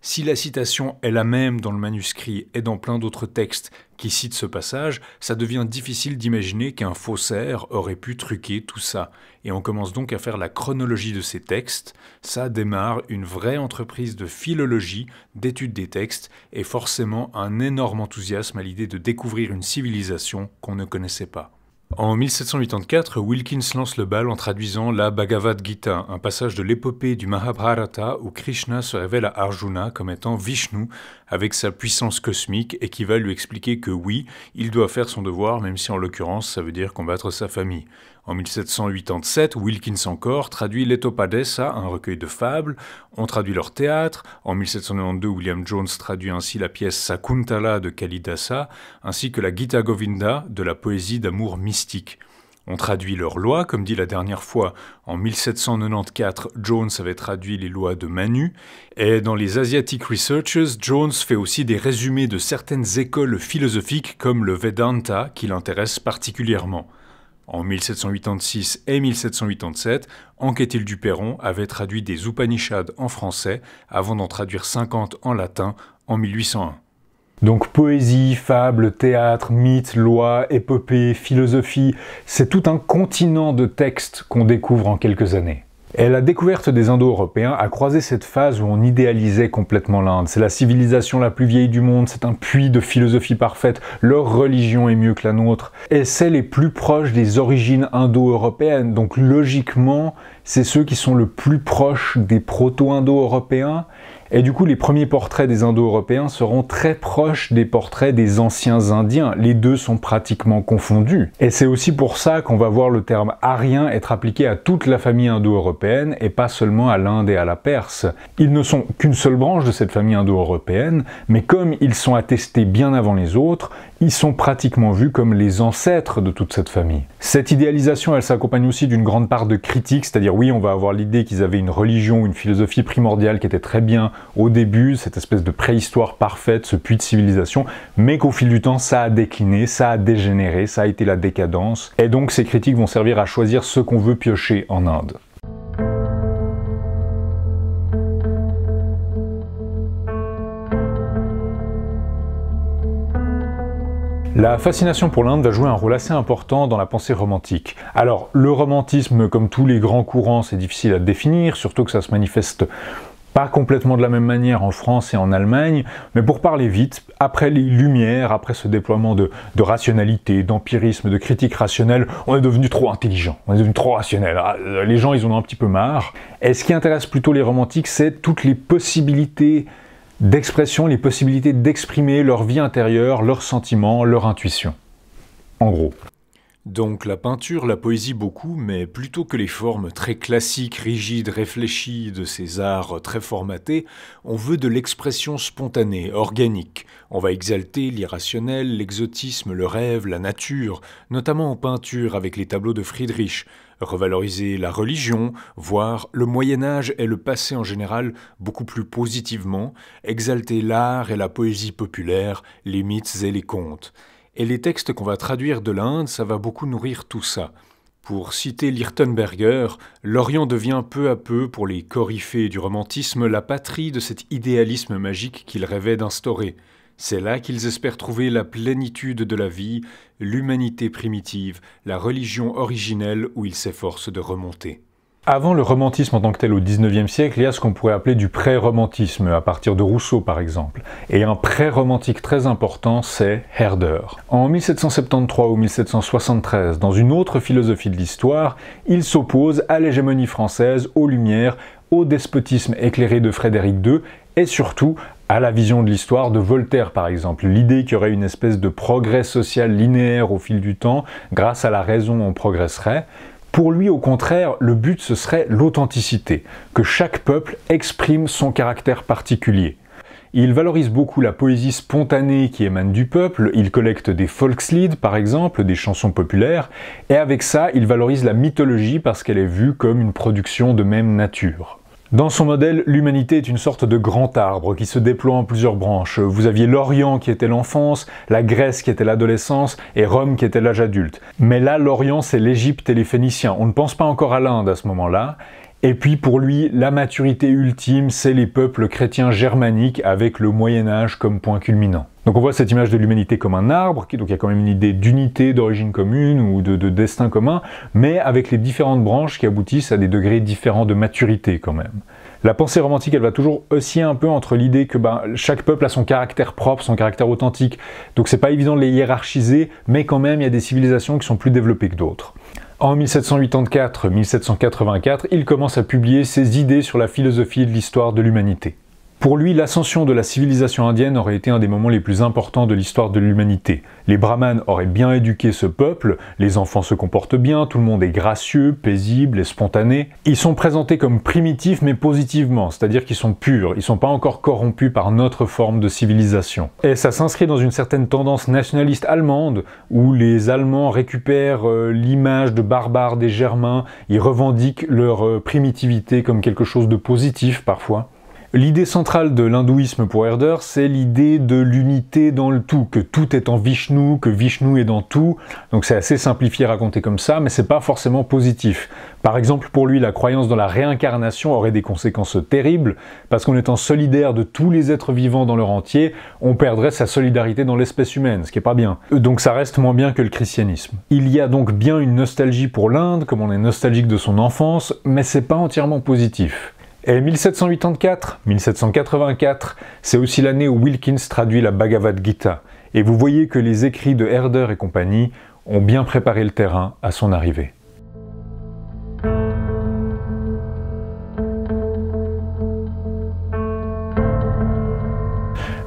Si la citation est la même dans le manuscrit et dans plein d'autres textes qui citent ce passage, ça devient difficile d'imaginer qu'un faussaire aurait pu truquer tout ça. Et on commence donc à faire la chronologie de ces textes. Ça démarre une vraie entreprise de philologie, d'étude des textes, et forcément un énorme enthousiasme à l'idée de découvrir une civilisation qu'on ne connaissait pas. En 1784, Wilkins lance le bal en traduisant la Bhagavad Gita, un passage de l'épopée du Mahabharata où Krishna se révèle à Arjuna comme étant Vishnu avec sa puissance cosmique et qui va lui expliquer que oui, il doit faire son devoir même si en l'occurrence ça veut dire combattre sa famille. En 1787, Wilkins encore traduit L'Etopadessa, un recueil de fables. On traduit leur théâtre. En 1792, William Jones traduit ainsi la pièce Sakuntala de Kalidasa, ainsi que la Gita Govinda de la poésie d'amour mystique. On traduit leurs lois, comme dit la dernière fois, en 1794, Jones avait traduit les lois de Manu, et dans les Asiatic Researches, Jones fait aussi des résumés de certaines écoles philosophiques comme le Vedanta, qui l'intéresse particulièrement. En 1786 et 1787, Anquetil du Perron avait traduit des Upanishads en français avant d'en traduire 50 en latin en 1801. Donc poésie, fable, théâtre, mythe, loi, épopée, philosophie, c'est tout un continent de textes qu'on découvre en quelques années. Et la découverte des Indo-Européens a croisé cette phase où on idéalisait complètement l'Inde. C'est la civilisation la plus vieille du monde, c'est un puits de philosophie parfaite, leur religion est mieux que la nôtre, et c'est les plus proches des origines indo-européennes, donc logiquement, c'est ceux qui sont le plus proches des proto-indo-européens, et du coup, les premiers portraits des Indo-Européens seront très proches des portraits des anciens Indiens. Les deux sont pratiquement confondus. Et c'est aussi pour ça qu'on va voir le terme arien être appliqué à toute la famille indo-européenne et pas seulement à l'Inde et à la Perse. Ils ne sont qu'une seule branche de cette famille indo-européenne, mais comme ils sont attestés bien avant les autres, ils sont pratiquement vus comme les ancêtres de toute cette famille. Cette idéalisation, elle s'accompagne aussi d'une grande part de critiques, c'est-à-dire oui, on va avoir l'idée qu'ils avaient une religion, une philosophie primordiale qui était très bien, au début, cette espèce de préhistoire parfaite, ce puits de civilisation, mais qu'au fil du temps, ça a décliné, ça a dégénéré, ça a été la décadence. Et donc, ces critiques vont servir à choisir ce qu'on veut piocher en Inde. La fascination pour l'Inde va jouer un rôle assez important dans la pensée romantique. Alors, le romantisme, comme tous les grands courants, c'est difficile à définir, surtout que ça se manifeste pas complètement de la même manière en France et en Allemagne, mais pour parler vite, après les Lumières, après ce déploiement de, de rationalité, d'empirisme, de critique rationnelle, on est devenu trop intelligent, on est devenu trop rationnel. Ah, les gens, ils en ont un petit peu marre. Et ce qui intéresse plutôt les romantiques, c'est toutes les possibilités d'expression, les possibilités d'exprimer leur vie intérieure, leurs sentiments, leur intuition. En gros. Donc la peinture, la poésie beaucoup, mais plutôt que les formes très classiques, rigides, réfléchies de ces arts très formatés, on veut de l'expression spontanée, organique. On va exalter l'irrationnel, l'exotisme, le rêve, la nature, notamment en peinture avec les tableaux de Friedrich, revaloriser la religion, voir le Moyen Âge et le passé en général beaucoup plus positivement, exalter l'art et la poésie populaire, les mythes et les contes. Et les textes qu'on va traduire de l'Inde, ça va beaucoup nourrir tout ça. Pour citer Lirtenberger, « l'Orient devient peu à peu, pour les coryphées du romantisme, la patrie de cet idéalisme magique qu'ils rêvaient d'instaurer. C'est là qu'ils espèrent trouver la plénitude de la vie, l'humanité primitive, la religion originelle où ils s'efforcent de remonter. Avant le romantisme en tant que tel au XIXe siècle, il y a ce qu'on pourrait appeler du pré-romantisme, à partir de Rousseau par exemple. Et un pré-romantique très important, c'est Herder. En 1773 ou 1773, dans une autre philosophie de l'histoire, il s'oppose à l'hégémonie française, aux Lumières, au despotisme éclairé de Frédéric II et surtout à la vision de l'histoire de Voltaire par exemple, l'idée qu'il y aurait une espèce de progrès social linéaire au fil du temps, grâce à la raison on progresserait. Pour lui, au contraire, le but, ce serait l'authenticité, que chaque peuple exprime son caractère particulier. Il valorise beaucoup la poésie spontanée qui émane du peuple, il collecte des volkslied par exemple, des chansons populaires, et avec ça, il valorise la mythologie parce qu'elle est vue comme une production de même nature. Dans son modèle, l'humanité est une sorte de grand arbre qui se déploie en plusieurs branches. Vous aviez l'Orient qui était l'enfance, la Grèce qui était l'adolescence et Rome qui était l'âge adulte. Mais là, l'Orient, c'est l'Égypte et les Phéniciens. On ne pense pas encore à l'Inde à ce moment-là. Et puis pour lui, la maturité ultime, c'est les peuples chrétiens germaniques avec le Moyen Âge comme point culminant. Donc on voit cette image de l'humanité comme un arbre, donc il y a quand même une idée d'unité, d'origine commune ou de, destin commun, mais avec les différentes branches qui aboutissent à des degrés différents de maturité quand même. La pensée romantique, elle va toujours osciller un peu entre l'idée que ben, chaque peuple a son caractère propre, son caractère authentique, donc c'est pas évident de les hiérarchiser, mais quand même il y a des civilisations qui sont plus développées que d'autres. En 1784-1784, il commence à publier ses idées sur la philosophie de l'histoire de l'humanité. Pour lui, l'ascension de la civilisation indienne aurait été un des moments les plus importants de l'histoire de l'humanité. Les brahmanes auraient bien éduqué ce peuple, les enfants se comportent bien, tout le monde est gracieux, paisible et spontané. Ils sont présentés comme primitifs mais positivement, c'est-à-dire qu'ils sont purs, ils sont pas encore corrompus par notre forme de civilisation. Et ça s'inscrit dans une certaine tendance nationaliste allemande, où les Allemands récupèrent euh, l'image de barbares des Germains, ils revendiquent leur euh, primitivité comme quelque chose de positif parfois. L'idée centrale de l'hindouisme pour Herder, c'est l'idée de l'unité dans le tout, que tout est en Vishnu, que Vishnu est dans tout. Donc c'est assez simplifié raconté comme ça, mais c'est pas forcément positif. Par exemple, pour lui, la croyance dans la réincarnation aurait des conséquences terribles, parce qu'en étant solidaire de tous les êtres vivants dans leur entier, on perdrait sa solidarité dans l'espèce humaine, ce qui est pas bien. Euh, donc ça reste moins bien que le christianisme. Il y a donc bien une nostalgie pour l'Inde, comme on est nostalgique de son enfance, mais c'est pas entièrement positif. Et 1784, 1784, c'est aussi l'année où Wilkins traduit la Bhagavad Gita, et vous voyez que les écrits de Herder et compagnie ont bien préparé le terrain à son arrivée.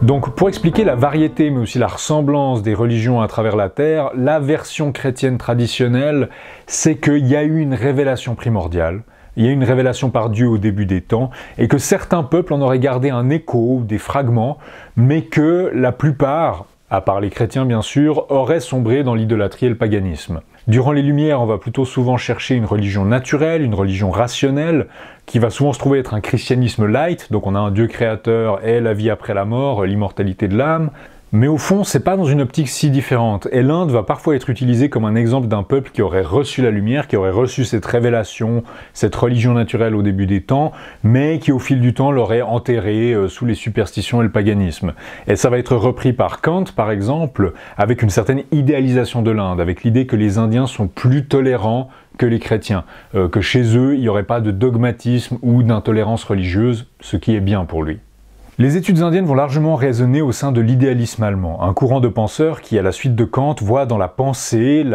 Donc pour expliquer la variété mais aussi la ressemblance des religions à travers la Terre, la version chrétienne traditionnelle, c'est qu'il y a eu une révélation primordiale, il y a une révélation par Dieu au début des temps, et que certains peuples en auraient gardé un écho des fragments, mais que la plupart, à part les chrétiens bien sûr, auraient sombré dans l'idolâtrie et le paganisme. Durant les Lumières, on va plutôt souvent chercher une religion naturelle, une religion rationnelle, qui va souvent se trouver être un christianisme light, donc on a un Dieu créateur et la vie après la mort, l'immortalité de l'âme. Mais au fond, c'est pas dans une optique si différente, et l'Inde va parfois être utilisée comme un exemple d'un peuple qui aurait reçu la lumière, qui aurait reçu cette révélation, cette religion naturelle au début des temps, mais qui au fil du temps l'aurait enterré euh, sous les superstitions et le paganisme. Et ça va être repris par Kant, par exemple, avec une certaine idéalisation de l'Inde, avec l'idée que les Indiens sont plus tolérants que les chrétiens, euh, que chez eux il n'y aurait pas de dogmatisme ou d'intolérance religieuse, ce qui est bien pour lui. Les études indiennes vont largement raisonner au sein de l'idéalisme allemand, un courant de penseurs qui, à la suite de Kant, voit dans la pensée,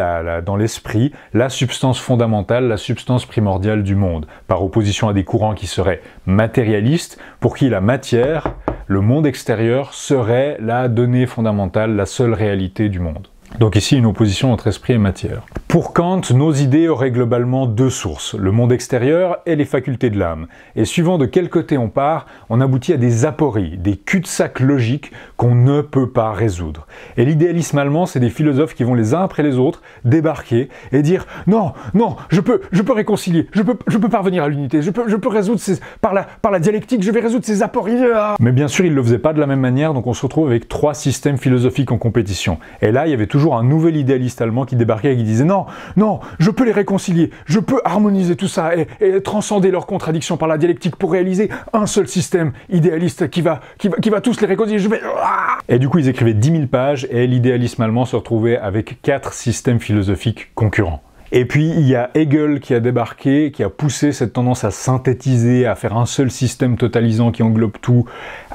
dans l'esprit, la substance fondamentale, la substance primordiale du monde, par opposition à des courants qui seraient matérialistes, pour qui la matière, le monde extérieur, serait la donnée fondamentale, la seule réalité du monde. Donc ici, une opposition entre esprit et matière. Pour Kant, nos idées auraient globalement deux sources, le monde extérieur et les facultés de l'âme. Et suivant de quel côté on part, on aboutit à des apories, des cul-de-sac logiques qu'on ne peut pas résoudre. Et l'idéalisme allemand, c'est des philosophes qui vont les uns après les autres débarquer et dire « Non, non, je peux, je peux réconcilier, je peux, je peux parvenir à l'unité, je peux, je peux résoudre ces, par, la, par la dialectique, je vais résoudre ces apories Mais bien sûr, ils ne le faisaient pas de la même manière, donc on se retrouve avec trois systèmes philosophiques en compétition. Et là, il y avait toujours un nouvel idéaliste allemand qui débarquait et qui disait non, non, je peux les réconcilier, je peux harmoniser tout ça et, transcender leurs contradictions par la dialectique pour réaliser un seul système idéaliste qui va, qui va, qui va tous les réconcilier. Je vais... Ah et du coup, ils écrivaient 10 000 pages et l'idéalisme allemand se retrouvait avec quatre systèmes philosophiques concurrents. Et puis il y a Hegel qui a débarqué, qui a poussé cette tendance à synthétiser, à faire un seul système totalisant qui englobe tout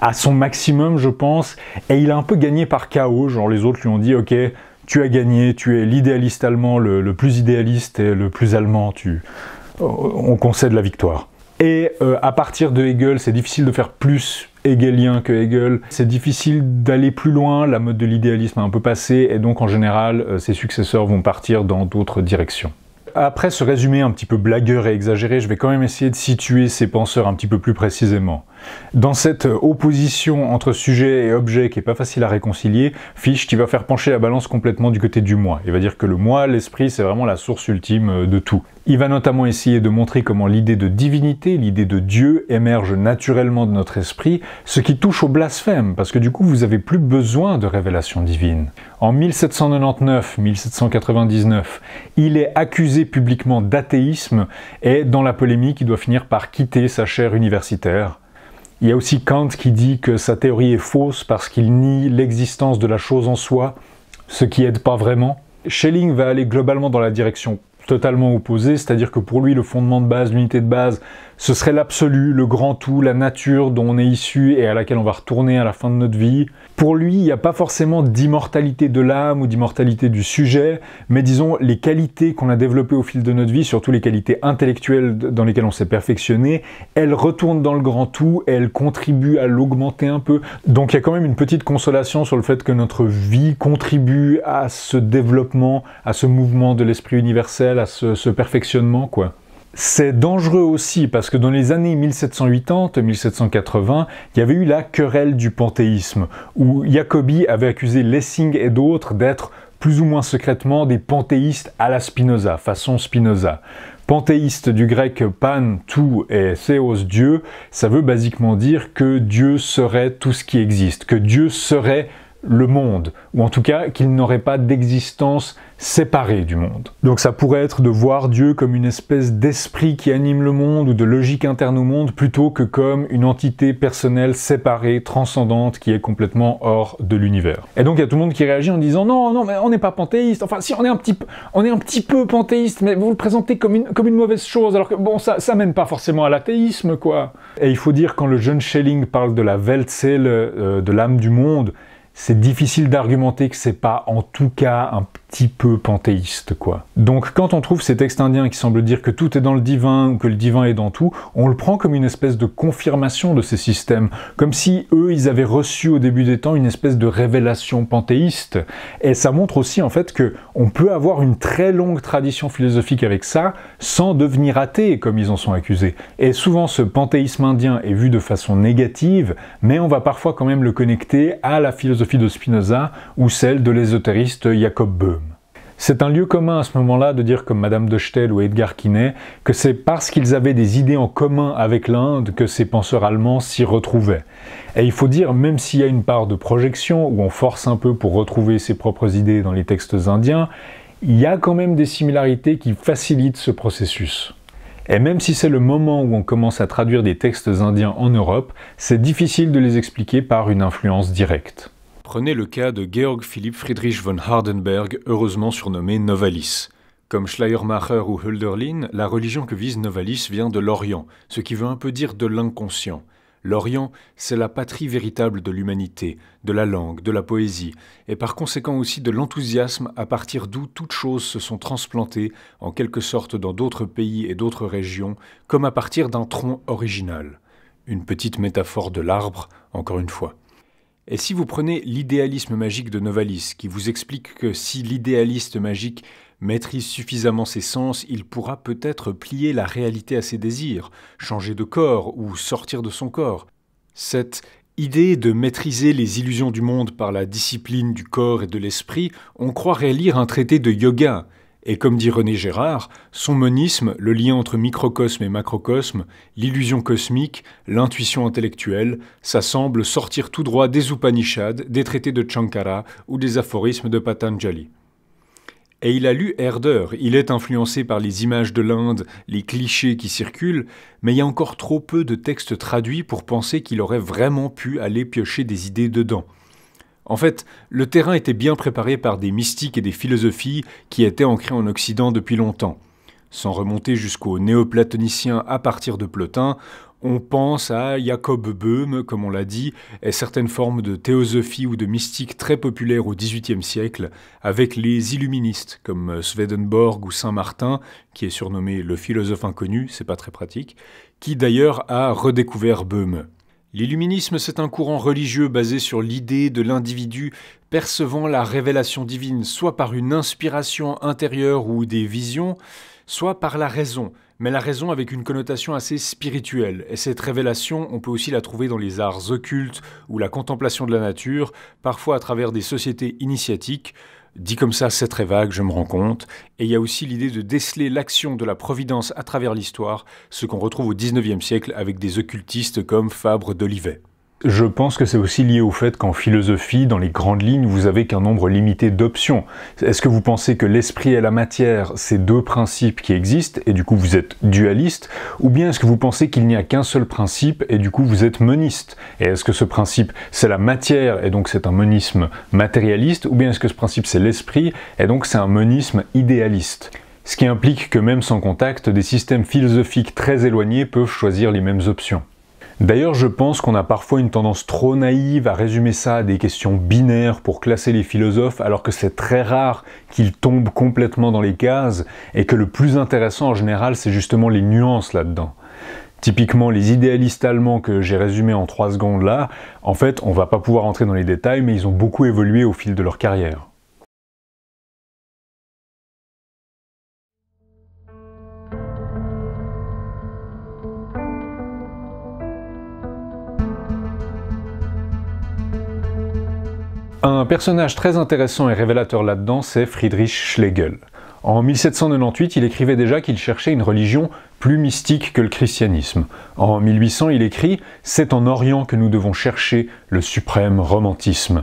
à son maximum, je pense. Et il a un peu gagné par chaos, genre les autres lui ont dit, ok, tu as gagné, tu es l'idéaliste allemand, le, plus idéaliste et le plus allemand, tu, euh, on concède la victoire. Et euh, à partir de Hegel, c'est difficile de faire plus hegelien que Hegel. C'est difficile d'aller plus loin, la mode de l'idéalisme a un peu passé, et donc en général, euh, ses successeurs vont partir dans d'autres directions après ce résumé un petit peu blagueur et exagéré, je vais quand même essayer de situer ces penseurs un petit peu plus précisément. Dans cette euh, opposition entre sujet et objet qui n'est pas facile à réconcilier, qui va faire pencher la balance complètement du côté du moi. Il va dire que le moi, l'esprit, c'est vraiment la source ultime euh, de tout. Il va notamment essayer de montrer comment l'idée de divinité, l'idée de Dieu émerge naturellement de notre esprit, ce qui touche au blasphème, parce que du coup vous n'avez plus besoin de révélation divine. En 1799-1799, il est accusé publiquement d'athéisme et dans la polémique il doit finir par quitter sa chaire universitaire. Il y a aussi Kant qui dit que sa théorie est fausse parce qu'il nie l'existence de la chose en soi, ce qui aide pas vraiment. Schelling va aller globalement dans la direction totalement opposé, c'est-à-dire que pour lui le fondement de base, l'unité de base, ce serait l'absolu, le grand tout, la nature dont on est issu et à laquelle on va retourner à la fin de notre vie. Pour lui, il n'y a pas forcément d'immortalité de l'âme ou d'immortalité du sujet, mais disons les qualités qu'on a développées au fil de notre vie, surtout les qualités intellectuelles dans lesquelles on s'est perfectionné, elles retournent dans le grand tout et elles contribuent à l'augmenter un peu. Donc il y a quand même une petite consolation sur le fait que notre vie contribue à ce développement, à ce mouvement de l'esprit universel, à ce perfectionnement, quoi. C'est dangereux aussi parce que dans les années 1780-1780, il y avait eu la querelle du panthéisme, où Jacobi avait accusé Lessing et d'autres d'être plus ou moins secrètement des panthéistes à la Spinoza, façon Spinoza. Panthéiste du grec pan, tout et theos, Dieu, ça veut basiquement dire que Dieu serait tout ce qui existe, que Dieu serait le monde, ou en tout cas qu'il n'aurait pas d'existence séparée du monde. Donc ça pourrait être de voir Dieu comme une espèce d'esprit qui anime le monde ou de logique interne au monde plutôt que comme une entité personnelle séparée, transcendante, qui est complètement hors de l'univers. Et donc il y a tout le monde qui réagit en disant non, non, mais on n'est pas panthéiste, enfin si on est un petit, peu panthéiste, mais vous le présentez comme une, comme une mauvaise chose, alors que bon, ça, ça mène pas forcément à l'athéisme, quoi. Et il faut dire quand le jeune Schelling parle de la Weltseele, euh, de l'âme du monde, c'est difficile d'argumenter que c'est pas en tout cas un peu panthéiste, quoi. Donc quand on trouve ces textes indiens qui semblent dire que tout est dans le divin ou que le divin est dans tout, on le prend comme une espèce de confirmation de ces systèmes, comme si eux, ils avaient reçu au début des temps une espèce de révélation panthéiste. Et ça montre aussi en fait que on peut avoir une très longue tradition philosophique avec ça sans devenir athée comme ils en sont accusés. Et souvent ce panthéisme indien est vu de façon négative, mais on va parfois quand même le connecter à la philosophie de Spinoza ou celle de l'ésotériste Jacob Böhm. C'est un lieu commun à ce moment-là de dire comme Madame de Stel ou Edgar Quinet que c'est parce qu'ils avaient des idées en commun avec l'Inde que ces penseurs allemands s'y retrouvaient. Et il faut dire, même s'il y a une part de projection où on force un peu pour retrouver ses propres idées dans les textes indiens, il y a quand même des similarités qui facilitent ce processus. Et même si c'est le moment où on commence à traduire des textes indiens en Europe, c'est difficile de les expliquer par une influence directe. Prenez le cas de Georg Philipp Friedrich von Hardenberg, heureusement surnommé Novalis. Comme Schleiermacher ou Hölderlin, la religion que vise Novalis vient de l'Orient, ce qui veut un peu dire de l'inconscient. L'Orient, c'est la patrie véritable de l'humanité, de la langue, de la poésie, et par conséquent aussi de l'enthousiasme à partir d'où toutes choses se sont transplantées, en quelque sorte dans d'autres pays et d'autres régions, comme à partir d'un tronc original. Une petite métaphore de l'arbre, encore une fois. Et si vous prenez l'idéalisme magique de Novalis, qui vous explique que si l'idéaliste magique maîtrise suffisamment ses sens, il pourra peut-être plier la réalité à ses désirs, changer de corps ou sortir de son corps. Cette idée de maîtriser les illusions du monde par la discipline du corps et de l'esprit, on croirait lire un traité de yoga, et comme dit René Gérard, son monisme, le lien entre microcosme et macrocosme, l'illusion cosmique, l'intuition intellectuelle, ça semble sortir tout droit des Upanishads, des traités de Chankara ou des aphorismes de Patanjali. Et il a lu Herder, il est influencé par les images de l'Inde, les clichés qui circulent, mais il y a encore trop peu de textes traduits pour penser qu'il aurait vraiment pu aller piocher des idées dedans. En fait, le terrain était bien préparé par des mystiques et des philosophies qui étaient ancrées en Occident depuis longtemps. Sans remonter jusqu'aux néoplatoniciens à partir de Plotin, on pense à Jacob Böhm, comme on l'a dit, et certaines formes de théosophie ou de mystique très populaires au XVIIIe siècle, avec les illuministes comme Swedenborg ou Saint-Martin, qui est surnommé le philosophe inconnu, c'est pas très pratique, qui d'ailleurs a redécouvert Böhm. L'illuminisme, c'est un courant religieux basé sur l'idée de l'individu percevant la révélation divine, soit par une inspiration intérieure ou des visions, soit par la raison, mais la raison avec une connotation assez spirituelle. Et cette révélation, on peut aussi la trouver dans les arts occultes ou la contemplation de la nature, parfois à travers des sociétés initiatiques, Dit comme ça, c'est très vague, je me rends compte. Et il y a aussi l'idée de déceler l'action de la Providence à travers l'histoire, ce qu'on retrouve au XIXe siècle avec des occultistes comme Fabre d'Olivet. Je pense que c'est aussi lié au fait qu'en philosophie, dans les grandes lignes, vous avez qu'un nombre limité d'options. Est-ce que vous pensez que l'esprit et la matière, c'est deux principes qui existent et du coup vous êtes dualiste Ou bien est-ce que vous pensez qu'il n'y a qu'un seul principe et du coup vous êtes moniste Et est-ce que ce principe, c'est la matière et donc c'est un monisme matérialiste Ou bien est-ce que ce principe, c'est l'esprit et donc c'est un monisme idéaliste Ce qui implique que même sans contact, des systèmes philosophiques très éloignés peuvent choisir les mêmes options. D'ailleurs, je pense qu'on a parfois une tendance trop naïve à résumer ça à des questions binaires pour classer les philosophes, alors que c'est très rare qu'ils tombent complètement dans les cases, et que le plus intéressant en général, c'est justement les nuances là-dedans. Typiquement, les idéalistes allemands que j'ai résumés en 3 secondes là, en fait, on va pas pouvoir entrer dans les détails, mais ils ont beaucoup évolué au fil de leur carrière. Un personnage très intéressant et révélateur là-dedans, c'est Friedrich Schlegel. En 1798, il écrivait déjà qu'il cherchait une religion plus mystique que le christianisme. En 1800, il écrit ⁇ C'est en Orient que nous devons chercher le suprême romantisme ⁇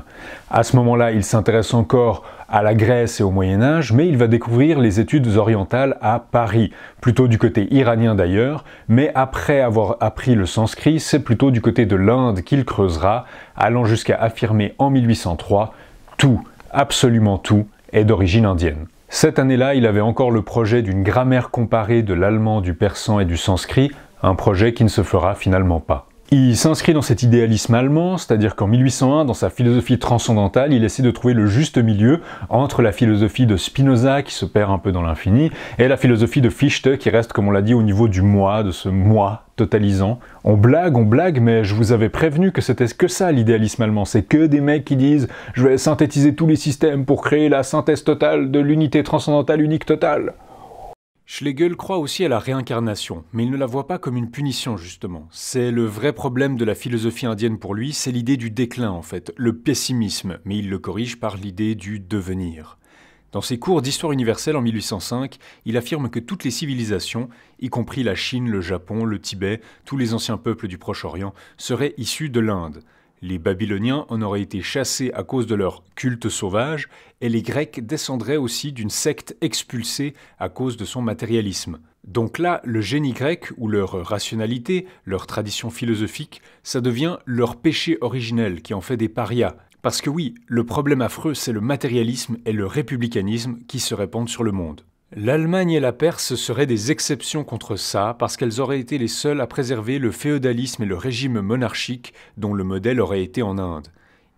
À ce moment-là, il s'intéresse encore à la Grèce et au Moyen Âge, mais il va découvrir les études orientales à Paris, plutôt du côté iranien d'ailleurs, mais après avoir appris le sanskrit, c'est plutôt du côté de l'Inde qu'il creusera, allant jusqu'à affirmer en 1803 tout, absolument tout, est d'origine indienne. Cette année-là, il avait encore le projet d'une grammaire comparée de l'allemand, du persan et du sanskrit, un projet qui ne se fera finalement pas. Il s'inscrit dans cet idéalisme allemand, c'est-à-dire qu'en 1801, dans sa philosophie transcendantale, il essaie de trouver le juste milieu entre la philosophie de Spinoza, qui se perd un peu dans l'infini, et la philosophie de Fichte, qui reste, comme on l'a dit, au niveau du moi, de ce moi totalisant. On blague, on blague, mais je vous avais prévenu que c'était que ça l'idéalisme allemand, c'est que des mecs qui disent « je vais synthétiser tous les systèmes pour créer la synthèse totale de l'unité transcendantale unique totale ». Schlegel croit aussi à la réincarnation, mais il ne la voit pas comme une punition justement. C'est le vrai problème de la philosophie indienne pour lui, c'est l'idée du déclin en fait, le pessimisme, mais il le corrige par l'idée du devenir. Dans ses cours d'histoire universelle en 1805, il affirme que toutes les civilisations, y compris la Chine, le Japon, le Tibet, tous les anciens peuples du Proche-Orient, seraient issus de l'Inde. Les Babyloniens en auraient été chassés à cause de leur culte sauvage, et les Grecs descendraient aussi d'une secte expulsée à cause de son matérialisme. Donc là, le génie grec ou leur rationalité, leur tradition philosophique, ça devient leur péché originel qui en fait des parias. Parce que oui, le problème affreux, c'est le matérialisme et le républicanisme qui se répandent sur le monde. L'Allemagne et la Perse seraient des exceptions contre ça, parce qu'elles auraient été les seules à préserver le féodalisme et le régime monarchique dont le modèle aurait été en Inde.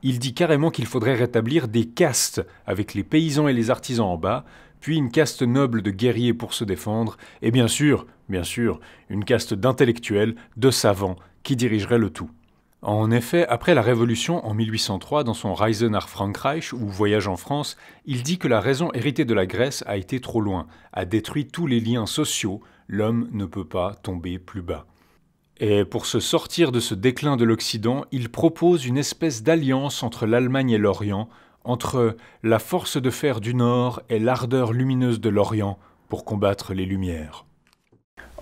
Il dit carrément qu'il faudrait rétablir des castes, avec les paysans et les artisans en bas, puis une caste noble de guerriers pour se défendre, et bien sûr, bien sûr, une caste d'intellectuels, de savants, qui dirigerait le tout. En effet, après la Révolution en 1803, dans son nach Frankreich ou Voyage en France, il dit que la raison héritée de la Grèce a été trop loin, a détruit tous les liens sociaux, l'homme ne peut pas tomber plus bas. Et pour se sortir de ce déclin de l'Occident, il propose une espèce d'alliance entre l'Allemagne et l'Orient, entre la force de fer du Nord et l'ardeur lumineuse de l'Orient pour combattre les Lumières.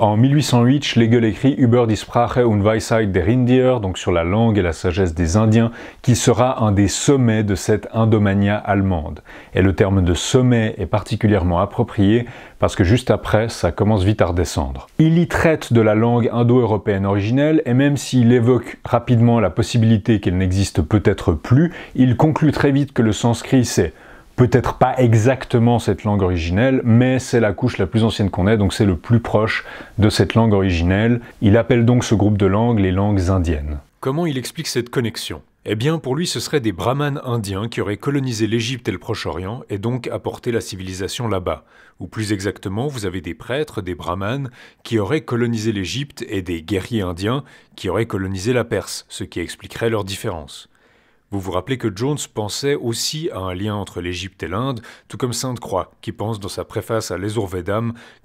En 1808, Schlegel écrit Über die Sprache und Weisheit der Indier, donc sur la langue et la sagesse des Indiens, qui sera un des sommets de cette Indomania allemande. Et le terme de sommet est particulièrement approprié parce que juste après, ça commence vite à redescendre. Il y traite de la langue indo-européenne originelle et même s'il évoque rapidement la possibilité qu'elle n'existe peut-être plus, il conclut très vite que le sanskrit c'est peut-être pas exactement cette langue originelle, mais c'est la couche la plus ancienne qu'on ait, donc c'est le plus proche de cette langue originelle. Il appelle donc ce groupe de langues les langues indiennes. Comment il explique cette connexion eh bien, pour lui, ce seraient des brahmanes indiens qui auraient colonisé l'Égypte et le Proche-Orient et donc apporté la civilisation là-bas. Ou plus exactement, vous avez des prêtres, des brahmanes, qui auraient colonisé l'Égypte et des guerriers indiens qui auraient colonisé la Perse, ce qui expliquerait leur différence. Vous vous rappelez que Jones pensait aussi à un lien entre l'Égypte et l'Inde, tout comme Sainte-Croix, qui pense dans sa préface à Les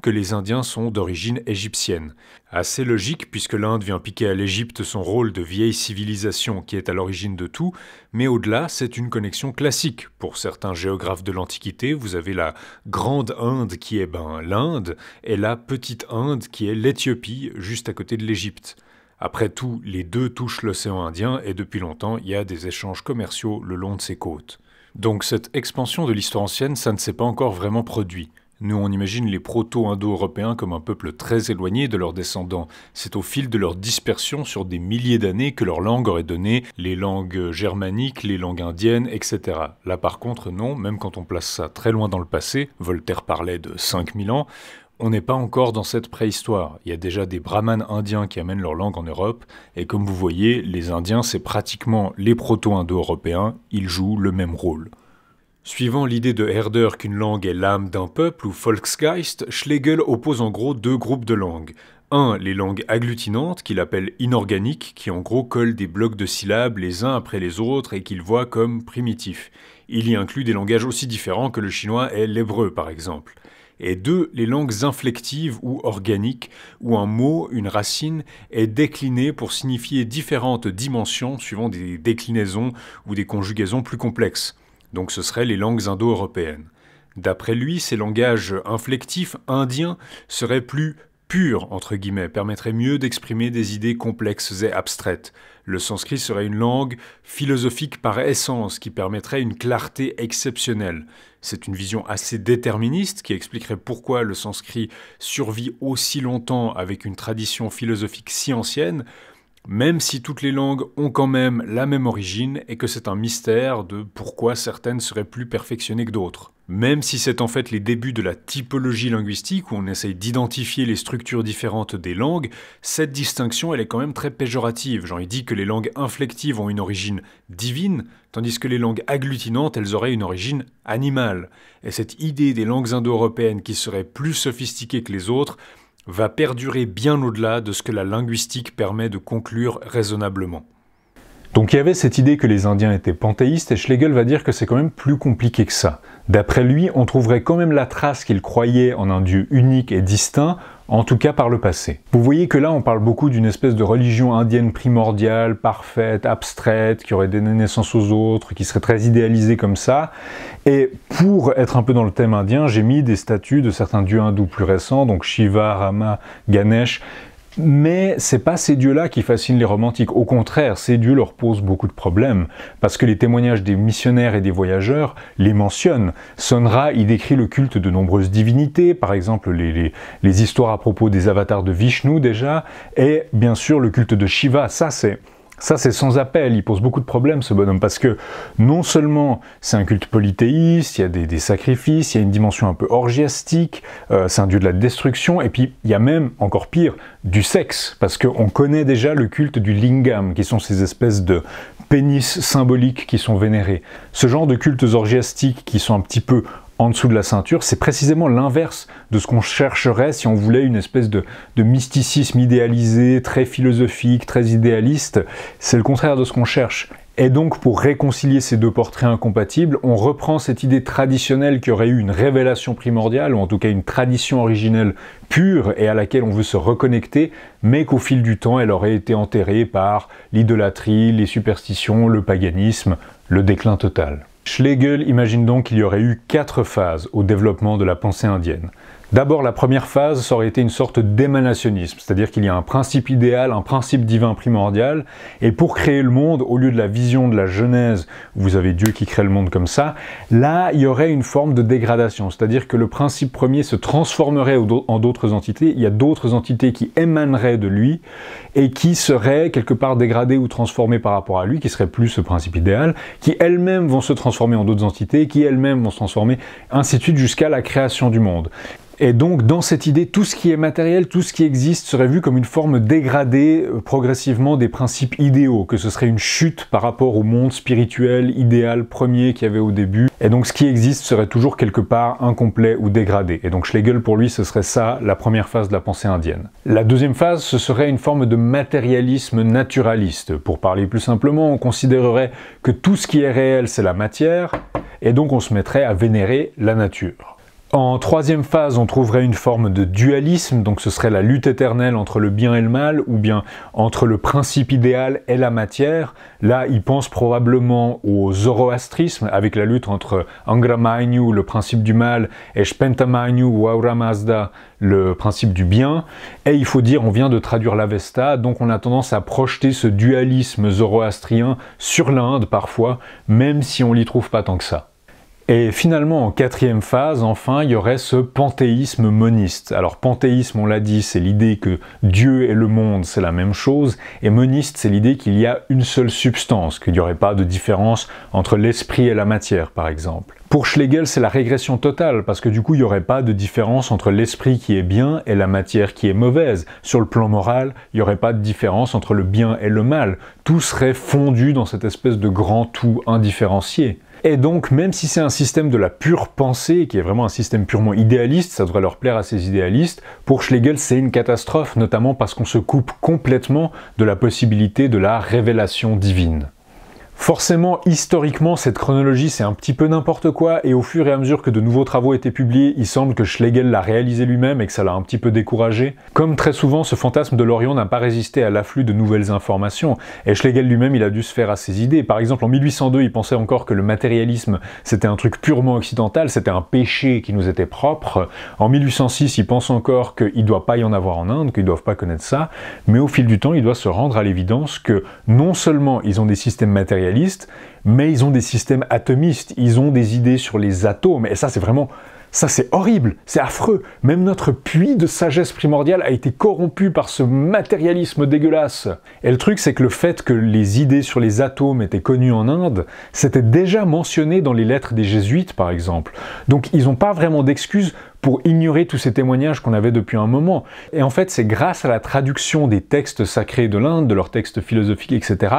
que les Indiens sont d'origine égyptienne. Assez logique, puisque l'Inde vient piquer à l'Égypte son rôle de vieille civilisation qui est à l'origine de tout, mais au-delà, c'est une connexion classique. Pour certains géographes de l'Antiquité, vous avez la Grande Inde qui est ben, l'Inde, et la Petite Inde qui est l'Éthiopie, juste à côté de l'Égypte. Après tout, les deux touchent l'océan Indien et depuis longtemps, il y a des échanges commerciaux le long de ces côtes. Donc cette expansion de l'histoire ancienne, ça ne s'est pas encore vraiment produit. Nous, on imagine les proto-indo-européens comme un peuple très éloigné de leurs descendants. C'est au fil de leur dispersion sur des milliers d'années que leur langue aurait donné les langues germaniques, les langues indiennes, etc. Là, par contre, non, même quand on place ça très loin dans le passé, Voltaire parlait de 5000 ans, on n'est pas encore dans cette préhistoire. Il y a déjà des brahmanes indiens qui amènent leur langue en Europe, et comme vous voyez, les Indiens, c'est pratiquement les proto-indo-européens, ils jouent le même rôle. Suivant l'idée de Herder qu'une langue est l'âme d'un peuple ou Volksgeist, Schlegel oppose en gros deux groupes de langues. Un, les langues agglutinantes, qu'il appelle inorganiques, qui en gros collent des blocs de syllabes les uns après les autres et qu'il voit comme primitifs. Il y inclut des langages aussi différents que le chinois et l'hébreu par exemple et deux, les langues inflectives ou organiques, où un mot, une racine, est décliné pour signifier différentes dimensions suivant des déclinaisons ou des conjugaisons plus complexes. Donc ce seraient les langues indo-européennes. D'après lui, ces langages inflectifs indiens seraient plus purs, entre guillemets, permettraient mieux d'exprimer des idées complexes et abstraites. Le sanskrit serait une langue philosophique par essence qui permettrait une clarté exceptionnelle. C'est une vision assez déterministe qui expliquerait pourquoi le sanskrit survit aussi longtemps avec une tradition philosophique si ancienne même si toutes les langues ont quand même la même origine et que c'est un mystère de pourquoi certaines seraient plus perfectionnées que d'autres. Même si c'est en fait les débuts de la typologie linguistique où on essaye d'identifier les structures différentes des langues, cette distinction elle est quand même très péjorative. J'en ai dit que les langues inflectives ont une origine divine, tandis que les langues agglutinantes elles auraient une origine animale. Et cette idée des langues indo-européennes qui seraient plus sophistiquées que les autres, va perdurer bien au-delà de ce que la linguistique permet de conclure raisonnablement. Donc il y avait cette idée que les Indiens étaient panthéistes, et Schlegel va dire que c'est quand même plus compliqué que ça. D'après lui, on trouverait quand même la trace qu'il croyait en un Dieu unique et distinct, en tout cas par le passé. Vous voyez que là, on parle beaucoup d'une espèce de religion indienne primordiale, parfaite, abstraite, qui aurait donné naissance aux autres, qui serait très idéalisée comme ça. Et pour être un peu dans le thème indien, j'ai mis des statues de certains dieux hindous plus récents, donc Shiva, Rama, Ganesh, mais c'est pas ces dieux-là qui fascinent les romantiques. Au contraire, ces dieux leur posent beaucoup de problèmes, parce que les témoignages des missionnaires et des voyageurs les mentionnent. Sonra y décrit le culte de nombreuses divinités, par exemple les, les histoires à propos des avatars de Vishnu déjà, et bien sûr le culte de Shiva. Ça, c'est ça, c'est sans appel. Il pose beaucoup de problèmes, ce bonhomme, parce que non seulement c'est un culte polythéiste, il y a des, sacrifices, il y a une dimension un peu orgiastique, euh, c'est un dieu de la destruction, et puis il y a même, encore pire, du sexe, parce qu'on connaît déjà le culte du lingam, qui sont ces espèces de pénis symboliques qui sont vénérés. Ce genre de cultes orgiastiques qui sont un petit peu en dessous de la ceinture, c'est précisément l'inverse de ce qu'on chercherait si on voulait une espèce de, mysticisme idéalisé, très philosophique, très idéaliste. C'est le contraire de ce qu'on cherche. Et donc, pour réconcilier ces deux portraits incompatibles, on reprend cette idée traditionnelle qui aurait eu une révélation primordiale, ou en tout cas une tradition originelle pure et à laquelle on veut se reconnecter, mais qu'au fil du temps, elle aurait été enterrée par l'idolâtrie, les superstitions, le paganisme, le déclin total. Schlegel imagine donc qu'il y aurait eu quatre phases au développement de la pensée indienne. D'abord, la première phase, ça aurait été une sorte d'émanationnisme, c'est-à-dire qu'il y a un principe idéal, un principe divin primordial, et pour créer le monde, au lieu de la vision de la Genèse, vous avez Dieu qui crée le monde comme ça, là, il y aurait une forme de dégradation, c'est-à-dire que le principe premier se transformerait en d'autres entités, il y a d'autres entités qui émaneraient de lui, et qui seraient quelque part dégradées ou transformées par rapport à lui, qui seraient plus ce principe idéal, qui elles-mêmes vont se transformer en d'autres entités, qui elles-mêmes vont se transformer, ainsi de suite, jusqu'à la création du monde. Et donc, dans cette idée, tout ce qui est matériel, tout ce qui existe serait vu comme une forme dégradée euh, progressivement des principes idéaux, que ce serait une chute par rapport au monde spirituel, idéal, premier qu'il y avait au début. Et donc, ce qui existe serait toujours quelque part incomplet ou dégradé. Et donc, Schlegel, pour lui, ce serait ça, la première phase de la pensée indienne. La deuxième phase, ce serait une forme de matérialisme naturaliste. Pour parler plus simplement, on considérerait que tout ce qui est réel, c'est la matière, et donc on se mettrait à vénérer la nature. En troisième phase, on trouverait une forme de dualisme, donc ce serait la lutte éternelle entre le bien et le mal, ou bien entre le principe idéal et la matière. Là, il pense probablement au zoroastrisme, avec la lutte entre Angra Mainyu, le principe du mal, et Spenta ou Auramazda, Mazda, le principe du bien. Et il faut dire, on vient de traduire l'Avesta, donc on a tendance à projeter ce dualisme zoroastrien sur l'Inde parfois, même si on l'y trouve pas tant que ça. Et finalement, en quatrième phase, enfin, il y aurait ce panthéisme moniste. Alors panthéisme, on l'a dit, c'est l'idée que Dieu et le monde, c'est la même chose, et moniste, c'est l'idée qu'il y a une seule substance, qu'il n'y aurait pas de différence entre l'esprit et la matière, par exemple. Pour Schlegel, c'est la régression totale, parce que du coup, il n'y aurait pas de différence entre l'esprit qui est bien et la matière qui est mauvaise. Sur le plan moral, il n'y aurait pas de différence entre le bien et le mal. Tout serait fondu dans cette espèce de grand tout indifférencié. Et donc, même si c'est un système de la pure pensée, qui est vraiment un système purement idéaliste, ça devrait leur plaire à ces idéalistes, pour Schlegel, c'est une catastrophe, notamment parce qu'on se coupe complètement de la possibilité de la révélation divine. Forcément, historiquement, cette chronologie, c'est un petit peu n'importe quoi, et au fur et à mesure que de nouveaux travaux étaient publiés, il semble que Schlegel l'a réalisé lui-même et que ça l'a un petit peu découragé. Comme très souvent, ce fantasme de l'Orient n'a pas résisté à l'afflux de nouvelles informations, et Schlegel lui-même, il a dû se faire à ses idées. Par exemple, en 1802, il pensait encore que le matérialisme, c'était un truc purement occidental, c'était un péché qui nous était propre. En 1806, il pense encore qu'il ne doit pas y en avoir en Inde, qu'ils ne doivent pas connaître ça, mais au fil du temps, il doit se rendre à l'évidence que non seulement ils ont des systèmes matériels, mais ils ont des systèmes atomistes, ils ont des idées sur les atomes, et ça c'est vraiment... Ça c'est horrible, c'est affreux. Même notre puits de sagesse primordiale a été corrompu par ce matérialisme dégueulasse. Et le truc c'est que le fait que les idées sur les atomes étaient connues en Inde, c'était déjà mentionné dans les lettres des jésuites par exemple. Donc ils n'ont pas vraiment d'excuses pour ignorer tous ces témoignages qu'on avait depuis un moment. Et en fait, c'est grâce à la traduction des textes sacrés de l'Inde, de leurs textes philosophiques, etc.,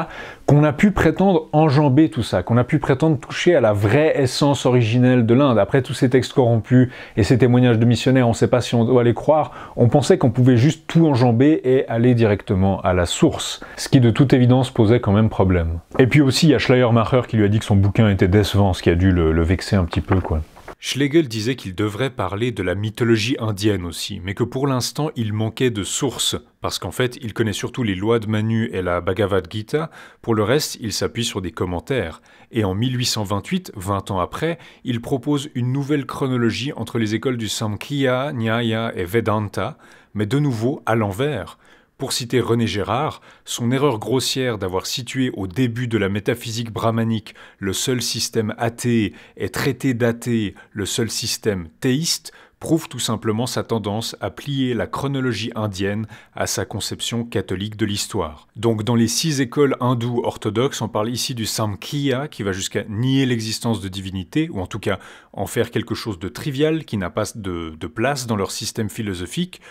qu'on a pu prétendre enjamber tout ça, qu'on a pu prétendre toucher à la vraie essence originelle de l'Inde. Après tous ces textes corrompus et ces témoignages de missionnaires, on ne sait pas si on doit les croire, on pensait qu'on pouvait juste tout enjamber et aller directement à la source, ce qui de toute évidence posait quand même problème. Et puis aussi, il y a Schleiermacher qui lui a dit que son bouquin était décevant, ce qui a dû le, le vexer un petit peu, quoi. Schlegel disait qu'il devrait parler de la mythologie indienne aussi, mais que pour l'instant il manquait de sources, parce qu'en fait il connaît surtout les lois de Manu et la Bhagavad Gita, pour le reste il s'appuie sur des commentaires. Et en 1828, 20 ans après, il propose une nouvelle chronologie entre les écoles du Samkhya, Nyaya et Vedanta, mais de nouveau à l'envers pour citer René Gérard, son erreur grossière d'avoir situé au début de la métaphysique brahmanique le seul système athée et traité d'athée le seul système théiste prouve tout simplement sa tendance à plier la chronologie indienne à sa conception catholique de l'histoire. Donc dans les six écoles hindoues orthodoxes, on parle ici du Samkhya qui va jusqu'à nier l'existence de divinité, ou en tout cas en faire quelque chose de trivial qui n'a pas de, de place dans leur système philosophique,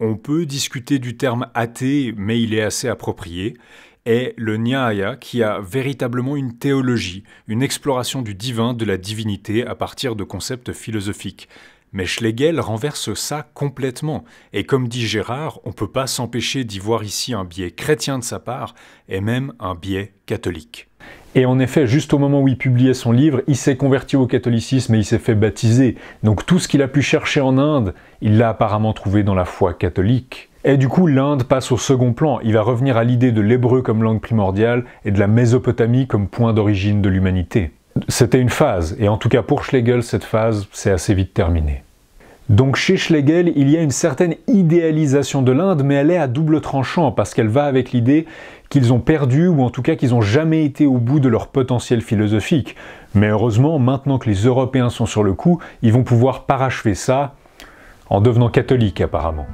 on peut discuter du terme athée, mais il est assez approprié, est le Nyaya qui a véritablement une théologie, une exploration du divin, de la divinité à partir de concepts philosophiques. Mais Schlegel renverse ça complètement, et comme dit Gérard, on ne peut pas s'empêcher d'y voir ici un biais chrétien de sa part, et même un biais catholique. Et en effet, juste au moment où il publiait son livre, il s'est converti au catholicisme et il s'est fait baptiser. Donc tout ce qu'il a pu chercher en Inde, il l'a apparemment trouvé dans la foi catholique. Et du coup, l'Inde passe au second plan. Il va revenir à l'idée de l'hébreu comme langue primordiale et de la Mésopotamie comme point d'origine de l'humanité. C'était une phase, et en tout cas pour Schlegel, cette phase s'est assez vite terminée. Donc chez Schlegel, il y a une certaine idéalisation de l'Inde, mais elle est à double tranchant, parce qu'elle va avec l'idée qu'ils ont perdu ou en tout cas qu'ils n'ont jamais été au bout de leur potentiel philosophique. Mais heureusement, maintenant que les Européens sont sur le coup, ils vont pouvoir parachever ça en devenant catholiques apparemment.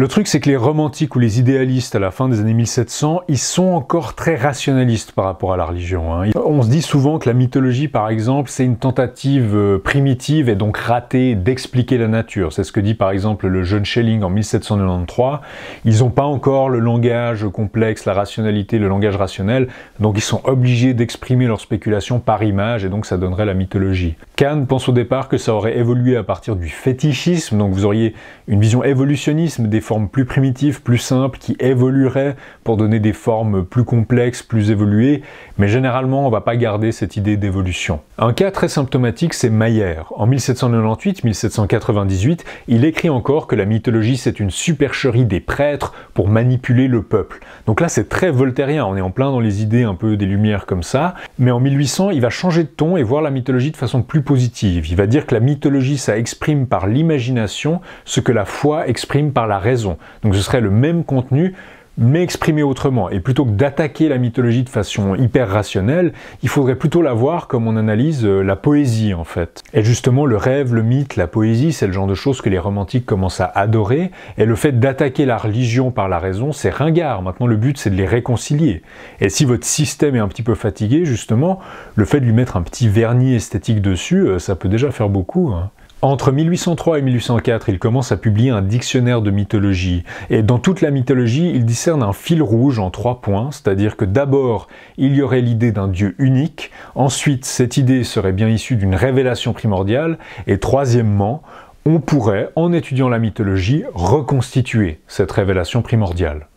Le truc, c'est que les romantiques ou les idéalistes à la fin des années 1700, ils sont encore très rationalistes par rapport à la religion. Hein. On se dit souvent que la mythologie, par exemple, c'est une tentative euh, primitive et donc ratée d'expliquer la nature. C'est ce que dit par exemple le jeune Schelling en 1793. Ils n'ont pas encore le langage complexe, la rationalité, le langage rationnel, donc ils sont obligés d'exprimer leur spéculation par image et donc ça donnerait la mythologie. Kahn pense au départ que ça aurait évolué à partir du fétichisme, donc vous auriez une vision évolutionniste des plus primitives, plus simples, qui évolueraient pour donner des formes plus complexes, plus évoluées, mais généralement on va pas garder cette idée d'évolution. Un cas très symptomatique, c'est Mayer. En 1798-1798, il écrit encore que la mythologie c'est une supercherie des prêtres pour manipuler le peuple. Donc là c'est très voltairien, on est en plein dans les idées un peu des Lumières comme ça, mais en 1800 il va changer de ton et voir la mythologie de façon plus positive. Il va dire que la mythologie ça exprime par l'imagination ce que la foi exprime par la raison donc ce serait le même contenu mais exprimé autrement. Et plutôt que d'attaquer la mythologie de façon hyper rationnelle, il faudrait plutôt la voir comme on analyse euh, la poésie en fait. Et justement, le rêve, le mythe, la poésie, c'est le genre de choses que les romantiques commencent à adorer, et le fait d'attaquer la religion par la raison, c'est ringard. Maintenant, le but, c'est de les réconcilier. Et si votre système est un petit peu fatigué, justement, le fait de lui mettre un petit vernis esthétique dessus, euh, ça peut déjà faire beaucoup. Hein. Entre 1803 et 1804, il commence à publier un dictionnaire de mythologie, et dans toute la mythologie, il discerne un fil rouge en trois points, c'est-à-dire que d'abord, il y aurait l'idée d'un dieu unique, ensuite, cette idée serait bien issue d'une révélation primordiale, et troisièmement, on pourrait, en étudiant la mythologie, reconstituer cette révélation primordiale.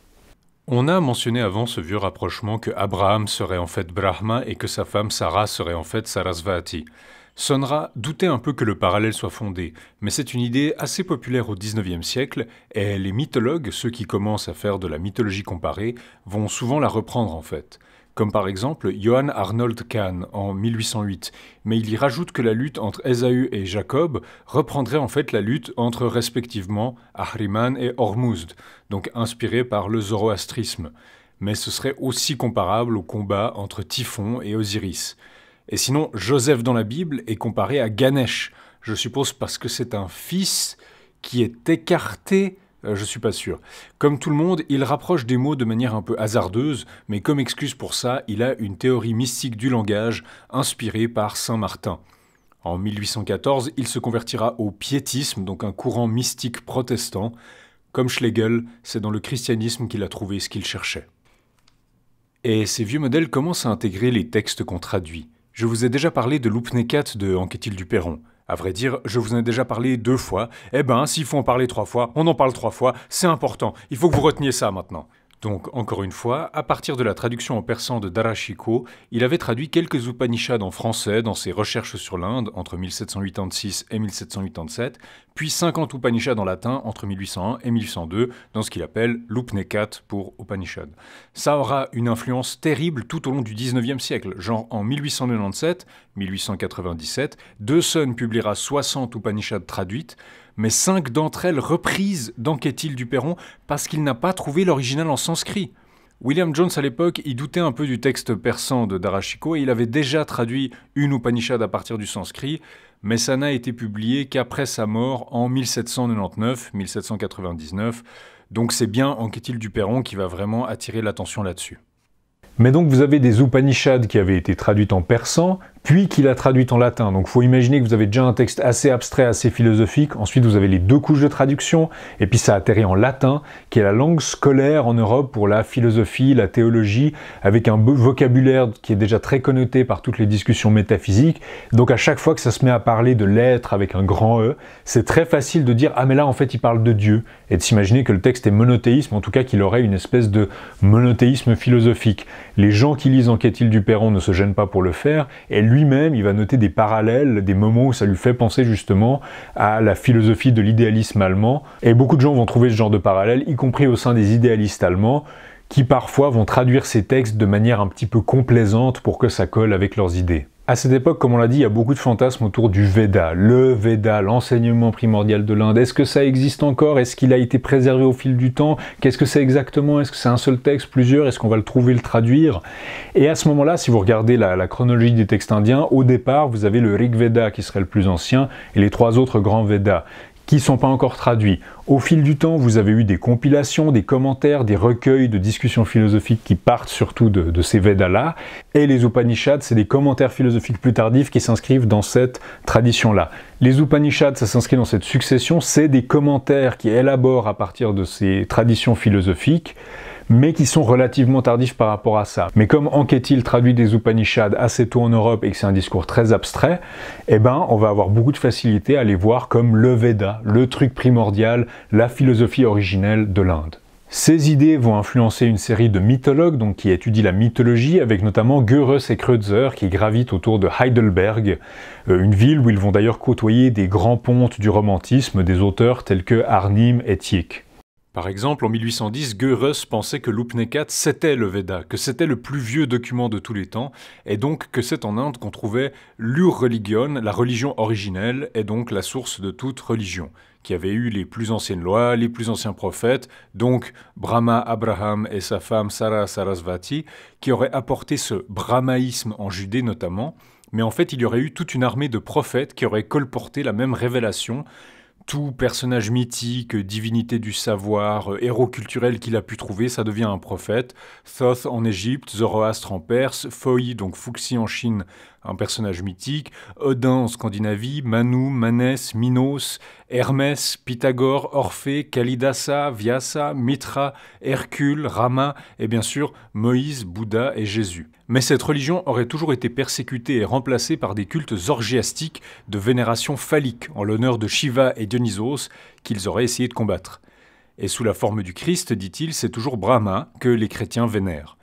On a mentionné avant ce vieux rapprochement que Abraham serait en fait Brahma et que sa femme Sarah serait en fait Sarasvati. Sonra doutait un peu que le parallèle soit fondé, mais c'est une idée assez populaire au XIXe siècle, et les mythologues, ceux qui commencent à faire de la mythologie comparée, vont souvent la reprendre en fait comme par exemple Johann Arnold Kahn en 1808, mais il y rajoute que la lutte entre Esaü et Jacob reprendrait en fait la lutte entre respectivement Ahriman et Hormuzd, donc inspirée par le zoroastrisme. Mais ce serait aussi comparable au combat entre Typhon et Osiris. Et sinon, Joseph dans la Bible est comparé à Ganesh, je suppose parce que c'est un fils qui est écarté euh, je suis pas sûr. Comme tout le monde, il rapproche des mots de manière un peu hasardeuse, mais comme excuse pour ça, il a une théorie mystique du langage inspirée par Saint Martin. En 1814, il se convertira au piétisme, donc un courant mystique protestant. Comme Schlegel, c'est dans le christianisme qu'il a trouvé ce qu'il cherchait. Et ces vieux modèles commencent à intégrer les textes qu'on traduit. Je vous ai déjà parlé de 4 de Enquête-il du Perron. À vrai dire, je vous en ai déjà parlé deux fois. Eh ben, s'il faut en parler trois fois, on en parle trois fois, c'est important. Il faut que vous reteniez ça maintenant. Donc, encore une fois, à partir de la traduction en persan de Darashiko, il avait traduit quelques Upanishads en français dans ses recherches sur l'Inde entre 1786 et 1787, puis 50 Upanishads en latin entre 1801 et 1802 dans ce qu'il appelle l'Upnekat pour Upanishad. Ça aura une influence terrible tout au long du 19e siècle. Genre en 1897, 1897, Deussen publiera 60 Upanishads traduites, mais cinq d'entre elles reprises dans il du Perron parce qu'il n'a pas trouvé l'original en sanskrit. William Jones à l'époque, il doutait un peu du texte persan de Darashiko et il avait déjà traduit une Upanishad à partir du sanskrit, mais ça n'a été publié qu'après sa mort en 1799-1799, donc c'est bien En il du Perron qui va vraiment attirer l'attention là-dessus. Mais donc vous avez des Upanishads qui avaient été traduites en persan, puis qu'il a traduit en latin. Donc faut imaginer que vous avez déjà un texte assez abstrait, assez philosophique, ensuite vous avez les deux couches de traduction, et puis ça atterrit en latin, qui est la langue scolaire en Europe pour la philosophie, la théologie, avec un vocabulaire qui est déjà très connoté par toutes les discussions métaphysiques. Donc à chaque fois que ça se met à parler de l'être avec un grand E, c'est très facile de dire ah mais là en fait il parle de Dieu, et de s'imaginer que le texte est monothéisme, en tout cas qu'il aurait une espèce de monothéisme philosophique. Les gens qui lisent Enquête-il du Perron ne se gênent pas pour le faire, et lui-même, il va noter des parallèles, des moments où ça lui fait penser justement à la philosophie de l'idéalisme allemand. Et beaucoup de gens vont trouver ce genre de parallèle, y compris au sein des idéalistes allemands, qui parfois vont traduire ces textes de manière un petit peu complaisante pour que ça colle avec leurs idées. À cette époque, comme on l'a dit, il y a beaucoup de fantasmes autour du Veda, le Veda, l'enseignement primordial de l'Inde. Est-ce que ça existe encore Est-ce qu'il a été préservé au fil du temps Qu'est-ce que c'est exactement Est-ce que c'est un seul texte, plusieurs Est-ce qu'on va le trouver, le traduire Et à ce moment-là, si vous regardez la, chronologie des textes indiens, au départ, vous avez le Rig Veda qui serait le plus ancien et les trois autres grands Vedas qui ne sont pas encore traduits. Au fil du temps, vous avez eu des compilations, des commentaires, des recueils de discussions philosophiques qui partent surtout de, ces Vedas-là, et les Upanishads, c'est des commentaires philosophiques plus tardifs qui s'inscrivent dans cette tradition-là. Les Upanishads, ça s'inscrit dans cette succession, c'est des commentaires qui élaborent à partir de ces traditions philosophiques mais qui sont relativement tardifs par rapport à ça. Mais comme Anquetil traduit des Upanishads assez tôt en Europe et que c'est un discours très abstrait, eh ben, on va avoir beaucoup de facilité à les voir comme le Veda, le truc primordial, la philosophie originelle de l'Inde. Ces idées vont influencer une série de mythologues donc, qui étudient la mythologie, avec notamment Goethe et Kreutzer qui gravitent autour de Heidelberg, euh, une ville où ils vont d'ailleurs côtoyer des grands pontes du romantisme, des auteurs tels que Arnim et Tieck. Par exemple, en 1810, Goehrus pensait que l'Upnekat c'était le Veda, que c'était le plus vieux document de tous les temps, et donc que c'est en Inde qu'on trouvait l'Ur-religion, la religion originelle, et donc la source de toute religion, qui avait eu les plus anciennes lois, les plus anciens prophètes, donc Brahma, Abraham et sa femme Sarah Sarasvati, qui auraient apporté ce brahmaïsme en Judée notamment, mais en fait il y aurait eu toute une armée de prophètes qui auraient colporté la même révélation, tout personnage mythique, divinité du savoir, euh, héros culturel qu'il a pu trouver, ça devient un prophète. Thoth en Égypte, Zoroastre en Perse, Phoi, donc Fuxi en Chine, un personnage mythique, Odin en Scandinavie, Manu, Manès, Minos, Hermès, Pythagore, Orphée, Kalidasa, Vyasa, Mitra, Hercule, Rama et bien sûr Moïse, Bouddha et Jésus. Mais cette religion aurait toujours été persécutée et remplacée par des cultes orgiastiques de vénération phallique en l'honneur de Shiva et Dionysos qu'ils auraient essayé de combattre. Et sous la forme du Christ, dit-il, c'est toujours Brahma que les chrétiens vénèrent.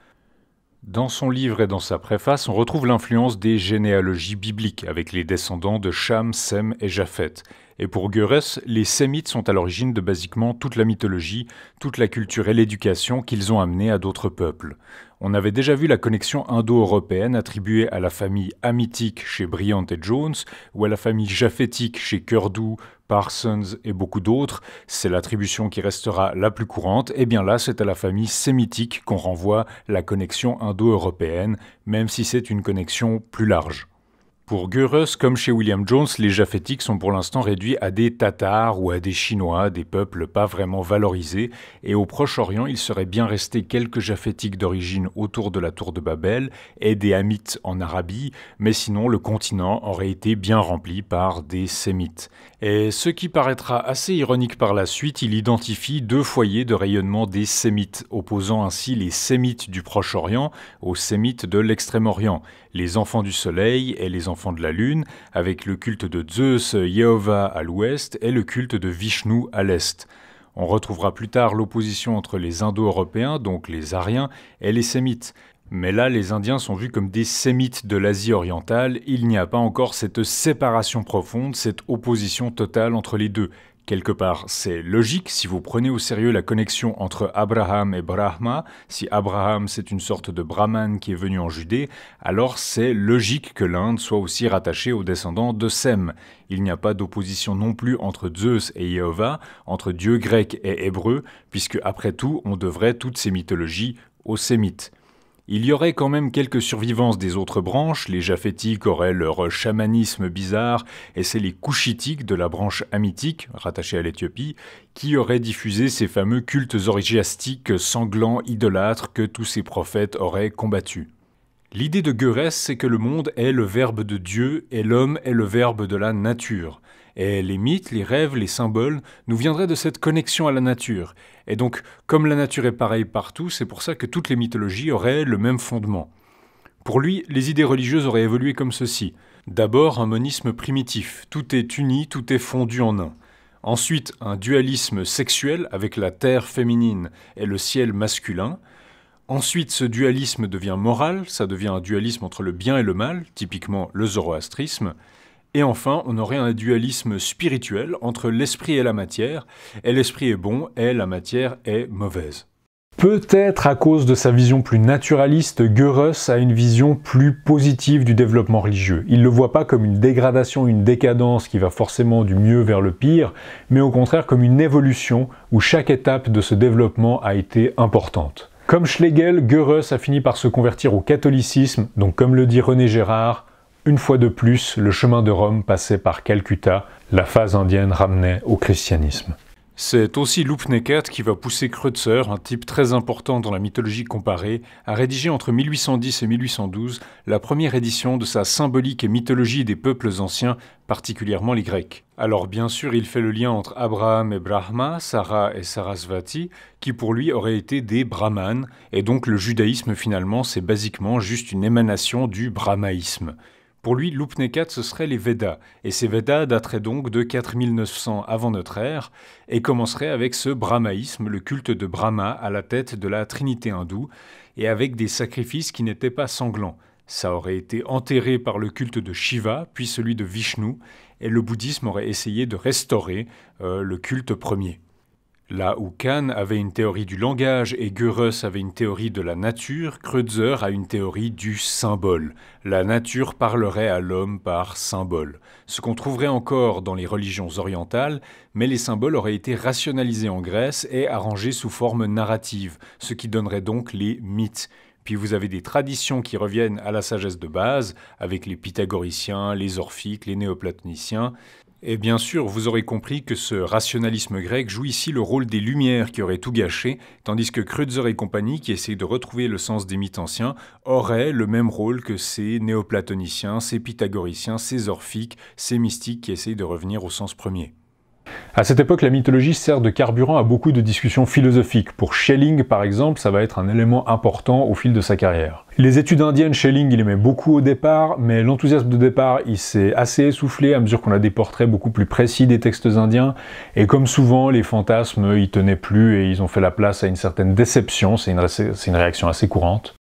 Dans son livre et dans sa préface, on retrouve l'influence des généalogies bibliques avec les descendants de Cham, Sem et Japhet. Et pour guerres les Sémites sont à l'origine de basiquement toute la mythologie, toute la culture et l'éducation qu'ils ont amenée à d'autres peuples. On avait déjà vu la connexion indo-européenne attribuée à la famille amitique chez Briant et Jones, ou à la famille japhétique chez Curdoux, Parsons et beaucoup d'autres, c'est l'attribution qui restera la plus courante, et eh bien là c'est à la famille sémitique qu'on renvoie la connexion indo-européenne, même si c'est une connexion plus large. Pour Görös, comme chez William Jones, les Japhétiques sont pour l'instant réduits à des Tatars ou à des Chinois, des peuples pas vraiment valorisés, et au Proche-Orient, il serait bien resté quelques Japhétiques d'origine autour de la tour de Babel et des Hamites en Arabie, mais sinon le continent aurait été bien rempli par des Sémites. Et ce qui paraîtra assez ironique par la suite, il identifie deux foyers de rayonnement des Sémites, opposant ainsi les Sémites du Proche-Orient aux Sémites de l'Extrême-Orient les enfants du soleil et les enfants de la lune, avec le culte de Zeus, Yehovah à l'ouest et le culte de Vishnu à l'est. On retrouvera plus tard l'opposition entre les Indo-Européens, donc les Ariens, et les Sémites. Mais là, les Indiens sont vus comme des Sémites de l'Asie orientale, il n'y a pas encore cette séparation profonde, cette opposition totale entre les deux. Quelque part, c'est logique si vous prenez au sérieux la connexion entre Abraham et Brahma. Si Abraham c'est une sorte de brahman qui est venu en Judée, alors c'est logique que l'Inde soit aussi rattachée aux descendants de Sem. Il n'y a pas d'opposition non plus entre Zeus et Jéhovah, entre dieu grecs et hébreux, puisque après tout, on devrait toutes ces mythologies aux sémites. Il y aurait quand même quelques survivances des autres branches, les japhétiques auraient leur chamanisme bizarre, et c'est les Couchitiques de la branche amitique, rattachée à l'Éthiopie, qui auraient diffusé ces fameux cultes origiastiques sanglants, idolâtres que tous ces prophètes auraient combattus. L'idée de Goerès, c'est que le monde est le verbe de Dieu et l'homme est le verbe de la nature. Et les mythes, les rêves, les symboles nous viendraient de cette connexion à la nature. Et donc, comme la nature est pareille partout, c'est pour ça que toutes les mythologies auraient le même fondement. Pour lui, les idées religieuses auraient évolué comme ceci. D'abord, un monisme primitif, tout est uni, tout est fondu en un. Ensuite, un dualisme sexuel avec la terre féminine et le ciel masculin. Ensuite, ce dualisme devient moral, ça devient un dualisme entre le bien et le mal, typiquement le zoroastrisme. Et enfin, on aurait un dualisme spirituel entre l'esprit et la matière, et l'esprit est bon et la matière est mauvaise. Peut-être à cause de sa vision plus naturaliste, Goethe a une vision plus positive du développement religieux. Il ne le voit pas comme une dégradation, une décadence qui va forcément du mieux vers le pire, mais au contraire comme une évolution où chaque étape de ce développement a été importante. Comme Schlegel, Goethe a fini par se convertir au catholicisme, donc comme le dit René Gérard, une fois de plus, le chemin de Rome passait par Calcutta, la phase indienne ramenait au christianisme. C'est aussi Loupneket qui va pousser Kreutzer, un type très important dans la mythologie comparée, à rédiger entre 1810 et 1812 la première édition de sa symbolique et mythologie des peuples anciens, particulièrement les Grecs. Alors bien sûr, il fait le lien entre Abraham et Brahma, Sarah et Sarasvati, qui pour lui auraient été des brahmanes, et donc le judaïsme finalement c'est basiquement juste une émanation du brahmaïsme. Pour lui, l'Upnekat, ce serait les Védas, et ces Védas dateraient donc de 4900 avant notre ère, et commenceraient avec ce brahmaïsme, le culte de Brahma à la tête de la trinité hindoue, et avec des sacrifices qui n'étaient pas sanglants. Ça aurait été enterré par le culte de Shiva, puis celui de Vishnu, et le bouddhisme aurait essayé de restaurer euh, le culte premier. Là où Kahn avait une théorie du langage et Goebbels avait une théorie de la nature, Kreutzer a une théorie du symbole. La nature parlerait à l'homme par symbole. Ce qu'on trouverait encore dans les religions orientales, mais les symboles auraient été rationalisés en Grèce et arrangés sous forme narrative, ce qui donnerait donc les mythes. Puis vous avez des traditions qui reviennent à la sagesse de base, avec les pythagoriciens, les orphiques, les néoplatoniciens. Et bien sûr, vous aurez compris que ce rationalisme grec joue ici le rôle des Lumières qui auraient tout gâché, tandis que Kreutzer et compagnie, qui essayent de retrouver le sens des mythes anciens, auraient le même rôle que ces néoplatoniciens, ces pythagoriciens, ces orphiques, ces mystiques qui essayent de revenir au sens premier. À cette époque, la mythologie sert de carburant à beaucoup de discussions philosophiques. Pour Schelling, par exemple, ça va être un élément important au fil de sa carrière. Les études indiennes, Schelling, il aimait beaucoup au départ, mais l'enthousiasme de départ, il s'est assez essoufflé à mesure qu'on a des portraits beaucoup plus précis des textes indiens. Et comme souvent, les fantasmes, ils tenaient plus et ils ont fait la place à une certaine déception. C'est une, une réaction assez courante.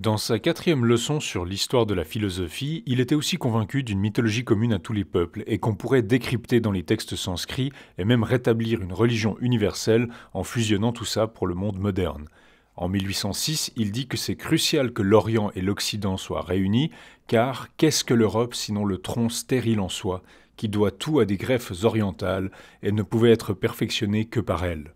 Dans sa quatrième leçon sur l'histoire de la philosophie, il était aussi convaincu d'une mythologie commune à tous les peuples et qu'on pourrait décrypter dans les textes sanscrits et même rétablir une religion universelle en fusionnant tout ça pour le monde moderne. En 1806, il dit que c'est crucial que l'Orient et l'Occident soient réunis, car qu'est-ce que l'Europe sinon le tronc stérile en soi, qui doit tout à des greffes orientales et ne pouvait être perfectionné que par elles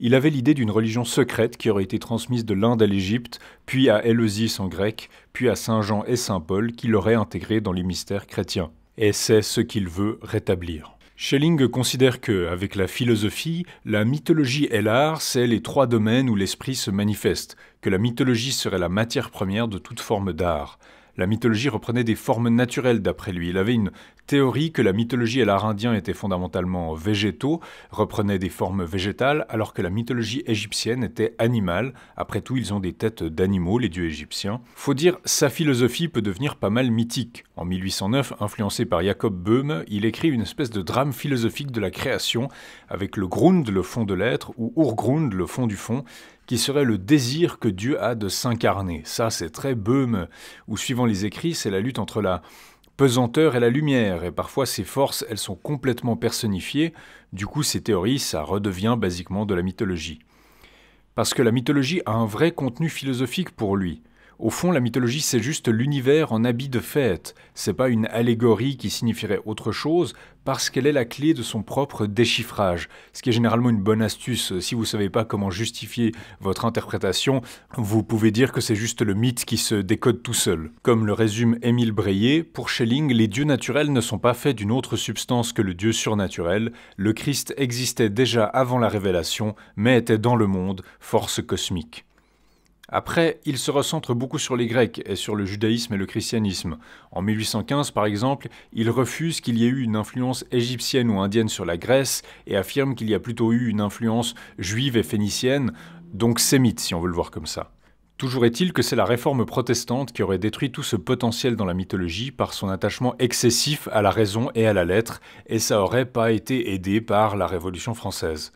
il avait l'idée d'une religion secrète qui aurait été transmise de l'Inde à l'Égypte, puis à Éleusis en grec, puis à Saint Jean et Saint Paul, qui l'auraient intégrée dans les mystères chrétiens. Et c'est ce qu'il veut rétablir. Schelling considère que, avec la philosophie, la mythologie et l'art, c'est les trois domaines où l'esprit se manifeste, que la mythologie serait la matière première de toute forme d'art. La mythologie reprenait des formes naturelles d'après lui, il avait une théorie que la mythologie et l'art indien étaient fondamentalement végétaux, reprenaient des formes végétales, alors que la mythologie égyptienne était animale. Après tout, ils ont des têtes d'animaux, les dieux égyptiens. Faut dire, sa philosophie peut devenir pas mal mythique. En 1809, influencé par Jacob Böhm, il écrit une espèce de drame philosophique de la création, avec le Grund, le fond de l'être, ou Urgrund, le fond du fond, qui serait le désir que Dieu a de s'incarner. Ça, c'est très Böhm, ou suivant les écrits, c'est la lutte entre la pesanteur est la lumière, et parfois ces forces, elles sont complètement personnifiées, du coup ces théories, ça redevient basiquement de la mythologie. Parce que la mythologie a un vrai contenu philosophique pour lui. Au fond, la mythologie, c'est juste l'univers en habit de fête. C'est pas une allégorie qui signifierait autre chose, parce qu'elle est la clé de son propre déchiffrage, ce qui est généralement une bonne astuce. Si vous savez pas comment justifier votre interprétation, vous pouvez dire que c'est juste le mythe qui se décode tout seul. Comme le résume Émile Breyer, pour Schelling, les dieux naturels ne sont pas faits d'une autre substance que le dieu surnaturel, le Christ existait déjà avant la révélation, mais était dans le monde, force cosmique. Après, il se recentre beaucoup sur les Grecs et sur le judaïsme et le christianisme. En 1815, par exemple, il refuse qu'il y ait eu une influence égyptienne ou indienne sur la Grèce et affirme qu'il y a plutôt eu une influence juive et phénicienne, donc sémite si on veut le voir comme ça. Toujours est-il que c'est la réforme protestante qui aurait détruit tout ce potentiel dans la mythologie par son attachement excessif à la raison et à la lettre, et ça aurait pas été aidé par la Révolution française.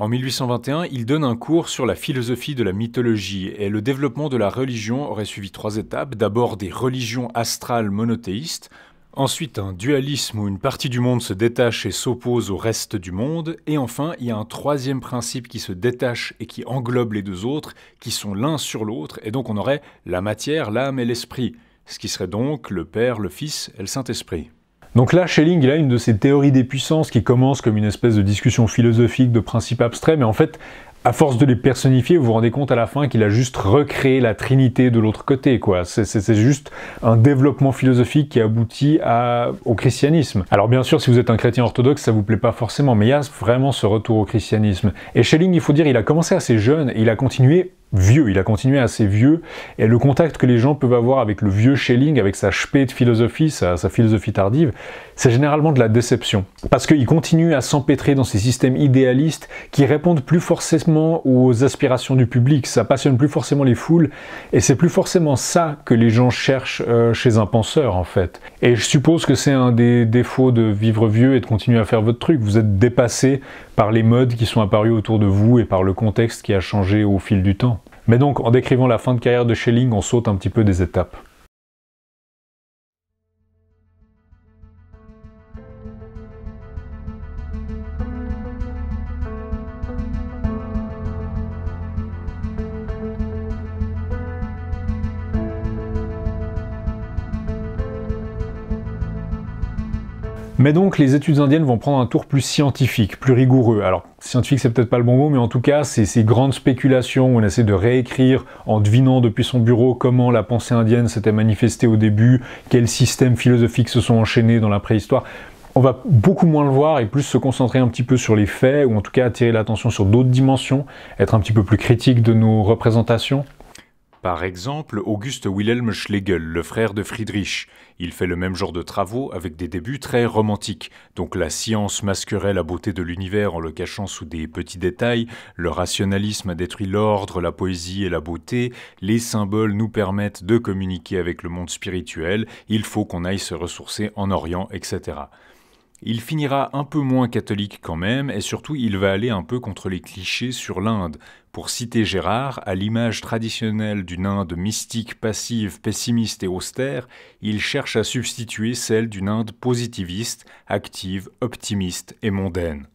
En 1821, il donne un cours sur la philosophie de la mythologie et le développement de la religion aurait suivi trois étapes. D'abord des religions astrales monothéistes, Ensuite, un dualisme où une partie du monde se détache et s'oppose au reste du monde. Et enfin, il y a un troisième principe qui se détache et qui englobe les deux autres, qui sont l'un sur l'autre, et donc on aurait la matière, l'âme et l'esprit, ce qui serait donc le Père, le Fils et le Saint-Esprit. Donc là, Schelling, il a une de ces théories des puissances qui commence comme une espèce de discussion philosophique de principes abstraits, mais en fait, à force de les personnifier, vous vous rendez compte à la fin qu'il a juste recréé la Trinité de l'autre côté, quoi. C'est juste un développement philosophique qui aboutit au christianisme. Alors bien sûr, si vous êtes un chrétien orthodoxe, ça vous plaît pas forcément, mais il y a vraiment ce retour au christianisme. Et Schelling, il faut dire, il a commencé assez jeune et il a continué vieux, il a continué à assez vieux, et le contact que les gens peuvent avoir avec le vieux Schelling, avec sa chpé de philosophie, sa, philosophie tardive, c'est généralement de la déception. Parce qu'il continue à s'empêtrer dans ces systèmes idéalistes qui répondent plus forcément aux aspirations du public, ça passionne plus forcément les foules, et c'est plus forcément ça que les gens cherchent euh, chez un penseur, en fait. Et je suppose que c'est un des défauts de vivre vieux et de continuer à faire votre truc, vous êtes dépassé par les modes qui sont apparus autour de vous et par le contexte qui a changé au fil du temps. Mais donc, en décrivant la fin de carrière de Schelling, on saute un petit peu des étapes. Mais donc les études indiennes vont prendre un tour plus scientifique, plus rigoureux. Alors scientifique c'est peut-être pas le bon mot, mais en tout cas c'est ces grandes spéculations où on essaie de réécrire en devinant depuis son bureau comment la pensée indienne s'était manifestée au début, quels systèmes philosophiques se sont enchaînés dans la préhistoire on va beaucoup moins le voir et plus se concentrer un petit peu sur les faits ou en tout cas attirer l'attention sur d'autres dimensions, être un petit peu plus critique de nos représentations. Par exemple, Auguste Wilhelm Schlegel, le frère de Friedrich. Il fait le même genre de travaux avec des débuts très romantiques. Donc la science masquerait la beauté de l'univers en le cachant sous des petits détails, le rationalisme a détruit l'ordre, la poésie et la beauté, les symboles nous permettent de communiquer avec le monde spirituel, il faut qu'on aille se ressourcer en Orient, etc. Il finira un peu moins catholique quand même, et surtout il va aller un peu contre les clichés sur l'Inde. Pour citer Gérard, à l'image traditionnelle d'une Inde mystique, passive, pessimiste et austère, il cherche à substituer celle d'une Inde positiviste, active, optimiste et mondaine.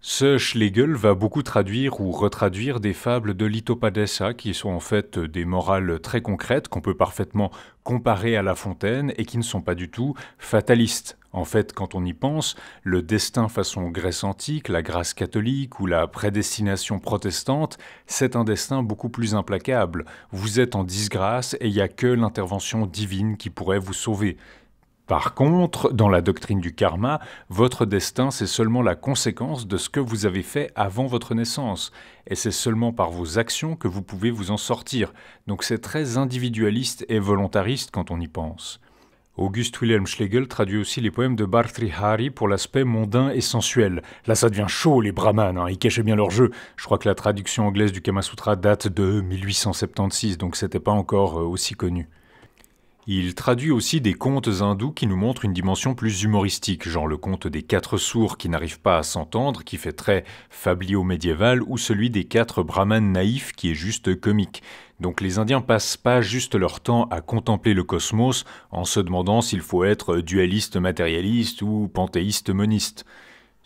Ce Schlegel va beaucoup traduire ou retraduire des fables de l'Itopadessa, qui sont en fait des morales très concrètes qu'on peut parfaitement comparer à La Fontaine et qui ne sont pas du tout fatalistes. En fait, quand on y pense, le destin façon Grèce antique, la grâce catholique ou la prédestination protestante, c'est un destin beaucoup plus implacable. Vous êtes en disgrâce et il n'y a que l'intervention divine qui pourrait vous sauver. Par contre, dans la doctrine du karma, votre destin, c'est seulement la conséquence de ce que vous avez fait avant votre naissance, et c'est seulement par vos actions que vous pouvez vous en sortir, donc c'est très individualiste et volontariste quand on y pense. August Wilhelm Schlegel traduit aussi les poèmes de Hari pour l'aspect mondain et sensuel. Là, ça devient chaud, les brahmanes, hein. ils cachaient bien leur jeu. Je crois que la traduction anglaise du Kama Sutra date de 1876, donc c'était pas encore euh, aussi connu. Il traduit aussi des contes hindous qui nous montrent une dimension plus humoristique, genre le conte des quatre sourds qui n'arrivent pas à s'entendre, qui fait très fablio médiéval, ou celui des quatre brahmanes naïfs qui est juste comique. Donc les Indiens passent pas juste leur temps à contempler le cosmos en se demandant s'il faut être dualiste matérialiste ou panthéiste moniste.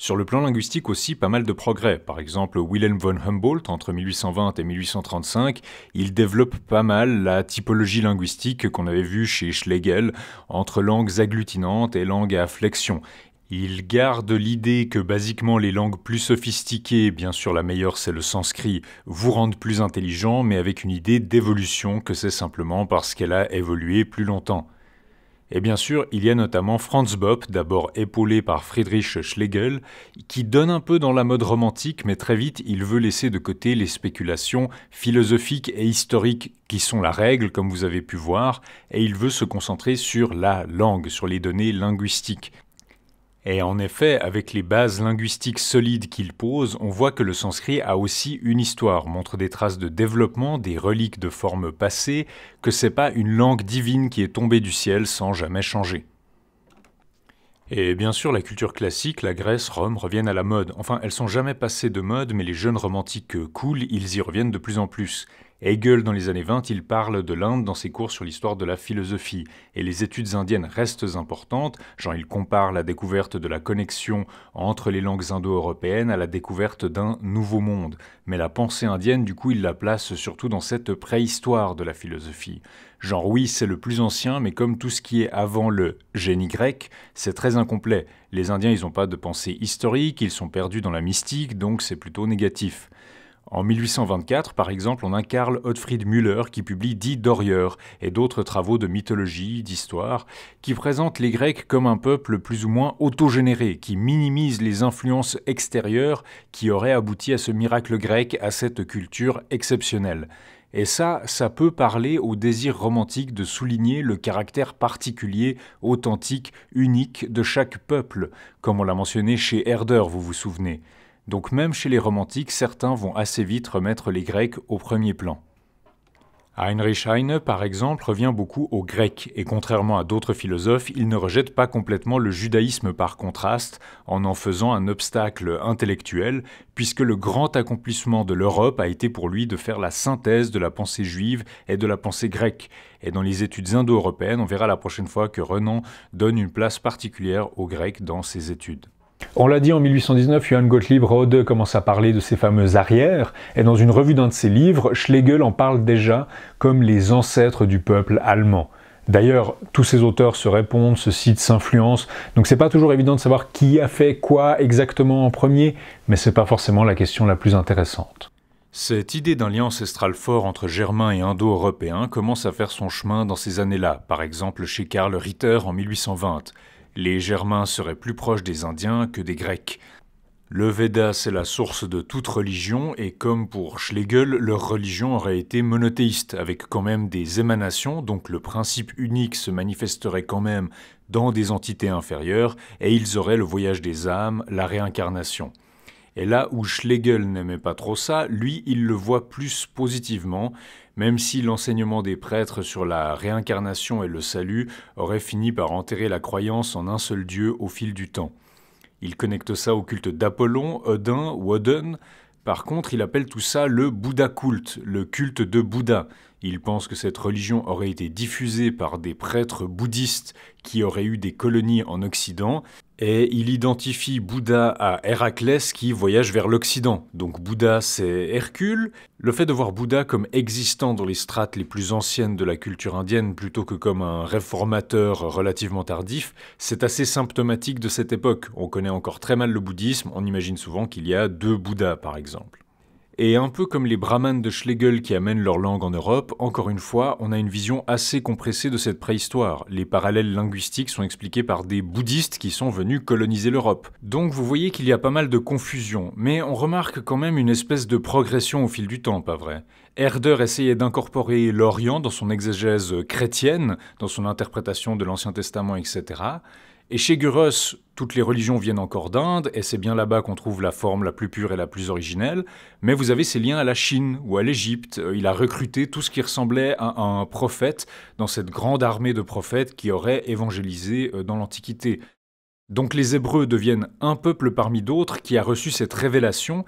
Sur le plan linguistique aussi, pas mal de progrès. Par exemple, Wilhelm von Humboldt, entre 1820 et 1835, il développe pas mal la typologie linguistique qu'on avait vue chez Schlegel, entre langues agglutinantes et langues à flexion. Il garde l'idée que basiquement les langues plus sophistiquées, bien sûr la meilleure c'est le sanskrit, vous rendent plus intelligent, mais avec une idée d'évolution que c'est simplement parce qu'elle a évolué plus longtemps. Et bien sûr, il y a notamment Franz Bopp, d'abord épaulé par Friedrich Schlegel, qui donne un peu dans la mode romantique, mais très vite il veut laisser de côté les spéculations philosophiques et historiques qui sont la règle, comme vous avez pu voir, et il veut se concentrer sur la langue, sur les données linguistiques. Et en effet, avec les bases linguistiques solides qu'il pose, on voit que le sanskrit a aussi une histoire, montre des traces de développement, des reliques de formes passées, que c'est pas une langue divine qui est tombée du ciel sans jamais changer. Et bien sûr, la culture classique, la Grèce, Rome reviennent à la mode. Enfin, elles sont jamais passées de mode, mais les jeunes romantiques cool, ils y reviennent de plus en plus. Hegel, dans les années 20, il parle de l'Inde dans ses cours sur l'histoire de la philosophie, et les études indiennes restent importantes, genre il compare la découverte de la connexion entre les langues indo-européennes à la découverte d'un nouveau monde. Mais la pensée indienne, du coup, il la place surtout dans cette préhistoire de la philosophie. Genre oui, c'est le plus ancien, mais comme tout ce qui est avant le génie grec, c'est très incomplet. Les Indiens, ils n'ont pas de pensée historique, ils sont perdus dans la mystique, donc c'est plutôt négatif. En 1824, par exemple, on incarne Karl Müller qui publie Die Dorier et d'autres travaux de mythologie, d'histoire, qui présentent les Grecs comme un peuple plus ou moins autogénéré, qui minimise les influences extérieures qui auraient abouti à ce miracle grec, à cette culture exceptionnelle. Et ça, ça peut parler au désir romantique de souligner le caractère particulier, authentique, unique de chaque peuple, comme on l'a mentionné chez Herder, vous vous souvenez. Donc même chez les romantiques, certains vont assez vite remettre les Grecs au premier plan. Heinrich Heine, par exemple, revient beaucoup aux Grecs, et contrairement à d'autres philosophes, il ne rejette pas complètement le judaïsme par contraste, en en faisant un obstacle intellectuel, puisque le grand accomplissement de l'Europe a été pour lui de faire la synthèse de la pensée juive et de la pensée grecque. Et dans les études indo-européennes, on verra la prochaine fois que Renan donne une place particulière aux Grecs dans ses études. On l'a dit en 1819, Johann Gottlieb Rode commence à parler de ces fameuses arrières, et dans une revue d'un de ses livres, Schlegel en parle déjà comme les ancêtres du peuple allemand. D'ailleurs, tous ces auteurs se répondent, se citent, s'influencent, donc c'est pas toujours évident de savoir qui a fait quoi exactement en premier, mais c'est pas forcément la question la plus intéressante. Cette idée d'un lien ancestral fort entre Germains et Indo-Européens commence à faire son chemin dans ces années-là, par exemple chez Karl Ritter en 1820. Les Germains seraient plus proches des Indiens que des Grecs. Le Veda, c'est la source de toute religion, et comme pour Schlegel, leur religion aurait été monothéiste, avec quand même des émanations, donc le principe unique se manifesterait quand même dans des entités inférieures, et ils auraient le voyage des âmes, la réincarnation. Et là où Schlegel n'aimait pas trop ça, lui, il le voit plus positivement, même si l'enseignement des prêtres sur la réincarnation et le salut aurait fini par enterrer la croyance en un seul dieu au fil du temps. Il connecte ça au culte d'Apollon, Odin ou Par contre, il appelle tout ça le Bouddha culte, le culte de Bouddha. Il pense que cette religion aurait été diffusée par des prêtres bouddhistes qui auraient eu des colonies en Occident et il identifie Bouddha à Héraclès qui voyage vers l'Occident. Donc Bouddha, c'est Hercule. Le fait de voir Bouddha comme existant dans les strates les plus anciennes de la culture indienne plutôt que comme un réformateur relativement tardif, c'est assez symptomatique de cette époque. On connaît encore très mal le bouddhisme, on imagine souvent qu'il y a deux Bouddhas par exemple. Et un peu comme les brahmanes de Schlegel qui amènent leur langue en Europe, encore une fois, on a une vision assez compressée de cette préhistoire. Les parallèles linguistiques sont expliqués par des bouddhistes qui sont venus coloniser l'Europe. Donc vous voyez qu'il y a pas mal de confusion, mais on remarque quand même une espèce de progression au fil du temps, pas vrai Herder essayait d'incorporer l'Orient dans son exégèse chrétienne, dans son interprétation de l'Ancien Testament, etc. Et chez Gurus, toutes les religions viennent encore d'Inde, et c'est bien là-bas qu'on trouve la forme la plus pure et la plus originelle, mais vous avez ses liens à la Chine ou à l'Égypte. Euh, il a recruté tout ce qui ressemblait à un prophète dans cette grande armée de prophètes qui aurait évangélisé euh, dans l'Antiquité. Donc les Hébreux deviennent un peuple parmi d'autres qui a reçu cette révélation,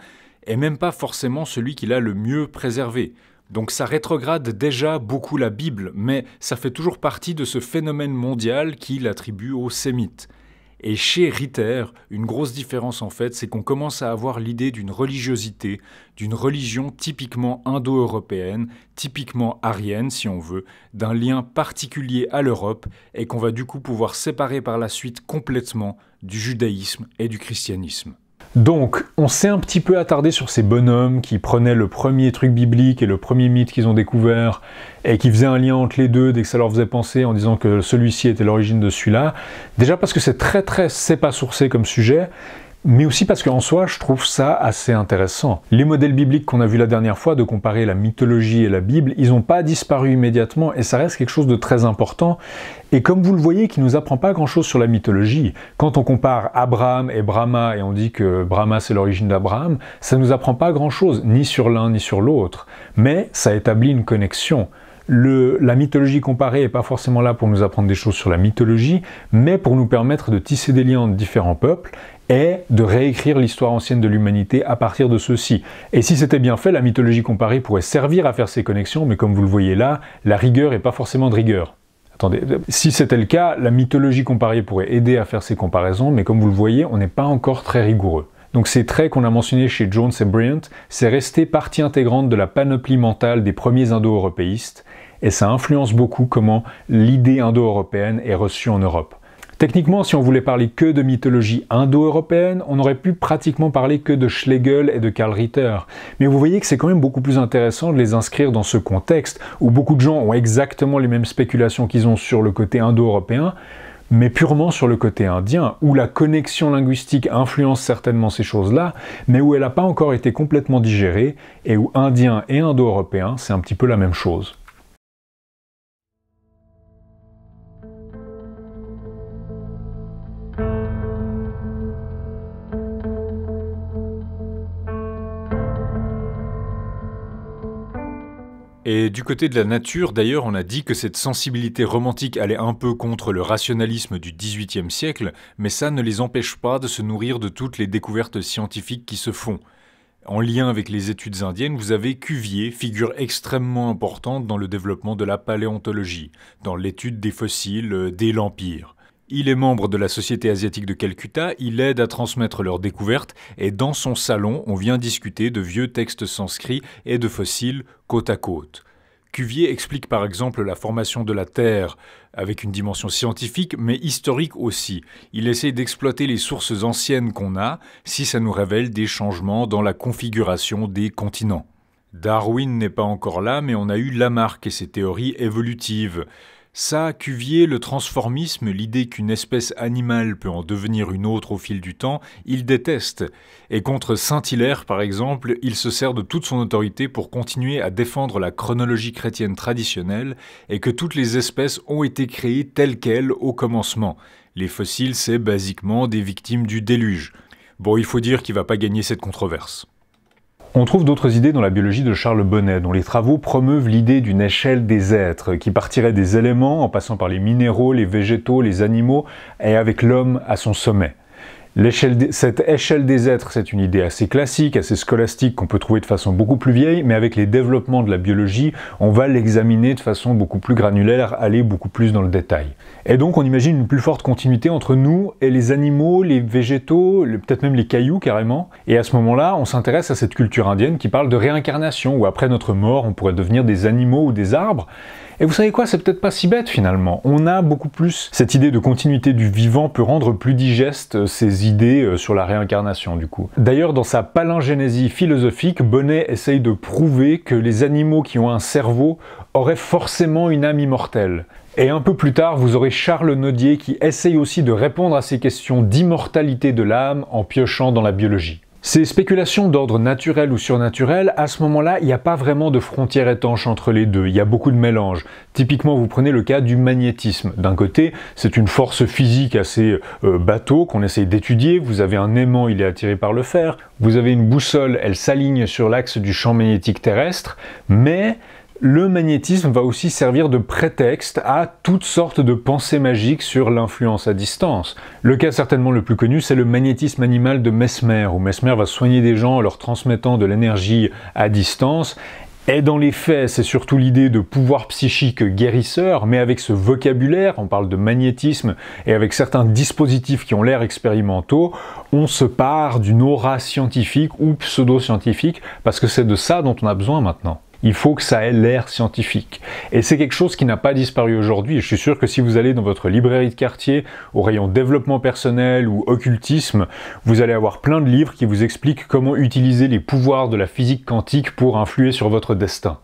et même pas forcément celui qui l'a le mieux préservé. Donc ça rétrograde déjà beaucoup la Bible, mais ça fait toujours partie de ce phénomène mondial qu'il attribue aux sémites. Et chez Ritter, une grosse différence en fait, c'est qu'on commence à avoir l'idée d'une religiosité, d'une religion typiquement indo-européenne, typiquement arienne si on veut, d'un lien particulier à l'Europe, et qu'on va du coup pouvoir séparer par la suite complètement du judaïsme et du christianisme. Donc, on s'est un petit peu attardé sur ces bonhommes qui prenaient le premier truc biblique et le premier mythe qu'ils ont découvert et qui faisaient un lien entre les deux dès que ça leur faisait penser en disant que celui-ci était l'origine de celui-là. Déjà parce que c'est très très c'est pas sourcé comme sujet mais aussi parce qu'en soi, je trouve ça assez intéressant. Les modèles bibliques qu'on a vus la dernière fois, de comparer la mythologie et la Bible, ils n'ont pas disparu immédiatement et ça reste quelque chose de très important. Et comme vous le voyez, qui nous apprend pas grand-chose sur la mythologie. Quand on compare Abraham et Brahma et on dit que Brahma c'est l'origine d'Abraham, ça nous apprend pas grand-chose, ni sur l'un ni sur l'autre. Mais ça établit une connexion. la mythologie comparée n'est pas forcément là pour nous apprendre des choses sur la mythologie, mais pour nous permettre de tisser des liens entre différents peuples est de réécrire l'histoire ancienne de l'humanité à partir de ceci, Et si c'était bien fait, la mythologie comparée pourrait servir à faire ces connexions, mais comme vous le voyez là, la rigueur n'est pas forcément de rigueur. Attendez, si c'était le cas, la mythologie comparée pourrait aider à faire ces comparaisons, mais comme vous le voyez, on n'est pas encore très rigoureux. Donc ces traits qu'on a mentionnés chez Jones et Bryant, c'est resté partie intégrante de la panoplie mentale des premiers indo-européistes, et ça influence beaucoup comment l'idée indo-européenne est reçue en Europe. Techniquement, si on voulait parler que de mythologie indo-européenne, on aurait pu pratiquement parler que de Schlegel et de Karl Ritter. Mais vous voyez que c'est quand même beaucoup plus intéressant de les inscrire dans ce contexte où beaucoup de gens ont exactement les mêmes spéculations qu'ils ont sur le côté indo-européen, mais purement sur le côté indien, où la connexion linguistique influence certainement ces choses-là, mais où elle n'a pas encore été complètement digérée, et où indien et indo-européen, c'est un petit peu la même chose. Et du côté de la nature, d'ailleurs, on a dit que cette sensibilité romantique allait un peu contre le rationalisme du XVIIIe siècle, mais ça ne les empêche pas de se nourrir de toutes les découvertes scientifiques qui se font. En lien avec les études indiennes, vous avez Cuvier, figure extrêmement importante dans le développement de la paléontologie, dans l'étude des fossiles euh, dès l'Empire. Il est membre de la Société asiatique de Calcutta, il aide à transmettre leurs découvertes et dans son salon, on vient discuter de vieux textes sanscrits et de fossiles côte à côte. Cuvier explique par exemple la formation de la Terre avec une dimension scientifique mais historique aussi. Il essaie d'exploiter les sources anciennes qu'on a si ça nous révèle des changements dans la configuration des continents. Darwin n'est pas encore là mais on a eu Lamarck et ses théories évolutives. Ça, Cuvier, le transformisme, l'idée qu'une espèce animale peut en devenir une autre au fil du temps, il déteste. Et contre Saint-Hilaire, par exemple, il se sert de toute son autorité pour continuer à défendre la chronologie chrétienne traditionnelle et que toutes les espèces ont été créées telles quelles au commencement. Les fossiles, c'est basiquement des victimes du déluge. Bon, il faut dire qu'il va pas gagner cette controverse. On trouve d'autres idées dans la biologie de Charles Bonnet, dont les travaux promeuvent l'idée d'une échelle des êtres, qui partirait des éléments en passant par les minéraux, les végétaux, les animaux, et avec l'homme à son sommet. cette échelle des êtres, c'est une idée assez classique, assez scolastique, qu'on peut trouver de façon beaucoup plus vieille, mais avec les développements de la biologie, on va l'examiner de façon beaucoup plus granulaire, aller beaucoup plus dans le détail. Et donc on imagine une plus forte continuité entre nous et les animaux, les végétaux, peut-être même les cailloux carrément. Et à ce moment-là, on s'intéresse à cette culture indienne qui parle de réincarnation, où après notre mort, on pourrait devenir des animaux ou des arbres. Et vous savez quoi, c'est peut-être pas si bête finalement. On a beaucoup plus cette idée de continuité du vivant peut rendre plus digeste euh, ces idées euh, sur la réincarnation du coup. D'ailleurs, dans sa palingénésie philosophique, Bonnet essaye de prouver que les animaux qui ont un cerveau auraient forcément une âme immortelle. Et un peu plus tard, vous aurez Charles Nodier qui essaye aussi de répondre à ces questions d'immortalité de l'âme en piochant dans la biologie. Ces spéculations d'ordre naturel ou surnaturel, à ce moment-là, il n'y a pas vraiment de frontière étanche entre les deux, il y a beaucoup de mélanges. Typiquement, vous prenez le cas du magnétisme. D'un côté, c'est une force physique assez euh, bateau qu'on essaye d'étudier, vous avez un aimant, il est attiré par le fer, vous avez une boussole, elle s'aligne sur l'axe du champ magnétique terrestre, mais le magnétisme va aussi servir de prétexte à toutes sortes de pensées magiques sur l'influence à distance. Le cas certainement le plus connu, c'est le magnétisme animal de Mesmer, où Mesmer va soigner des gens en leur transmettant de l'énergie à distance, et dans les faits, c'est surtout l'idée de pouvoir psychique guérisseur, mais avec ce vocabulaire, on parle de magnétisme, et avec certains dispositifs qui ont l'air expérimentaux, on se part d'une aura scientifique ou pseudo-scientifique, parce que c'est de ça dont on a besoin maintenant. Il faut que ça ait l'air scientifique. Et c'est quelque chose qui n'a pas disparu aujourd'hui. Je suis sûr que si vous allez dans votre librairie de quartier, au rayon développement personnel ou occultisme, vous allez avoir plein de livres qui vous expliquent comment utiliser les pouvoirs de la physique quantique pour influer sur votre destin.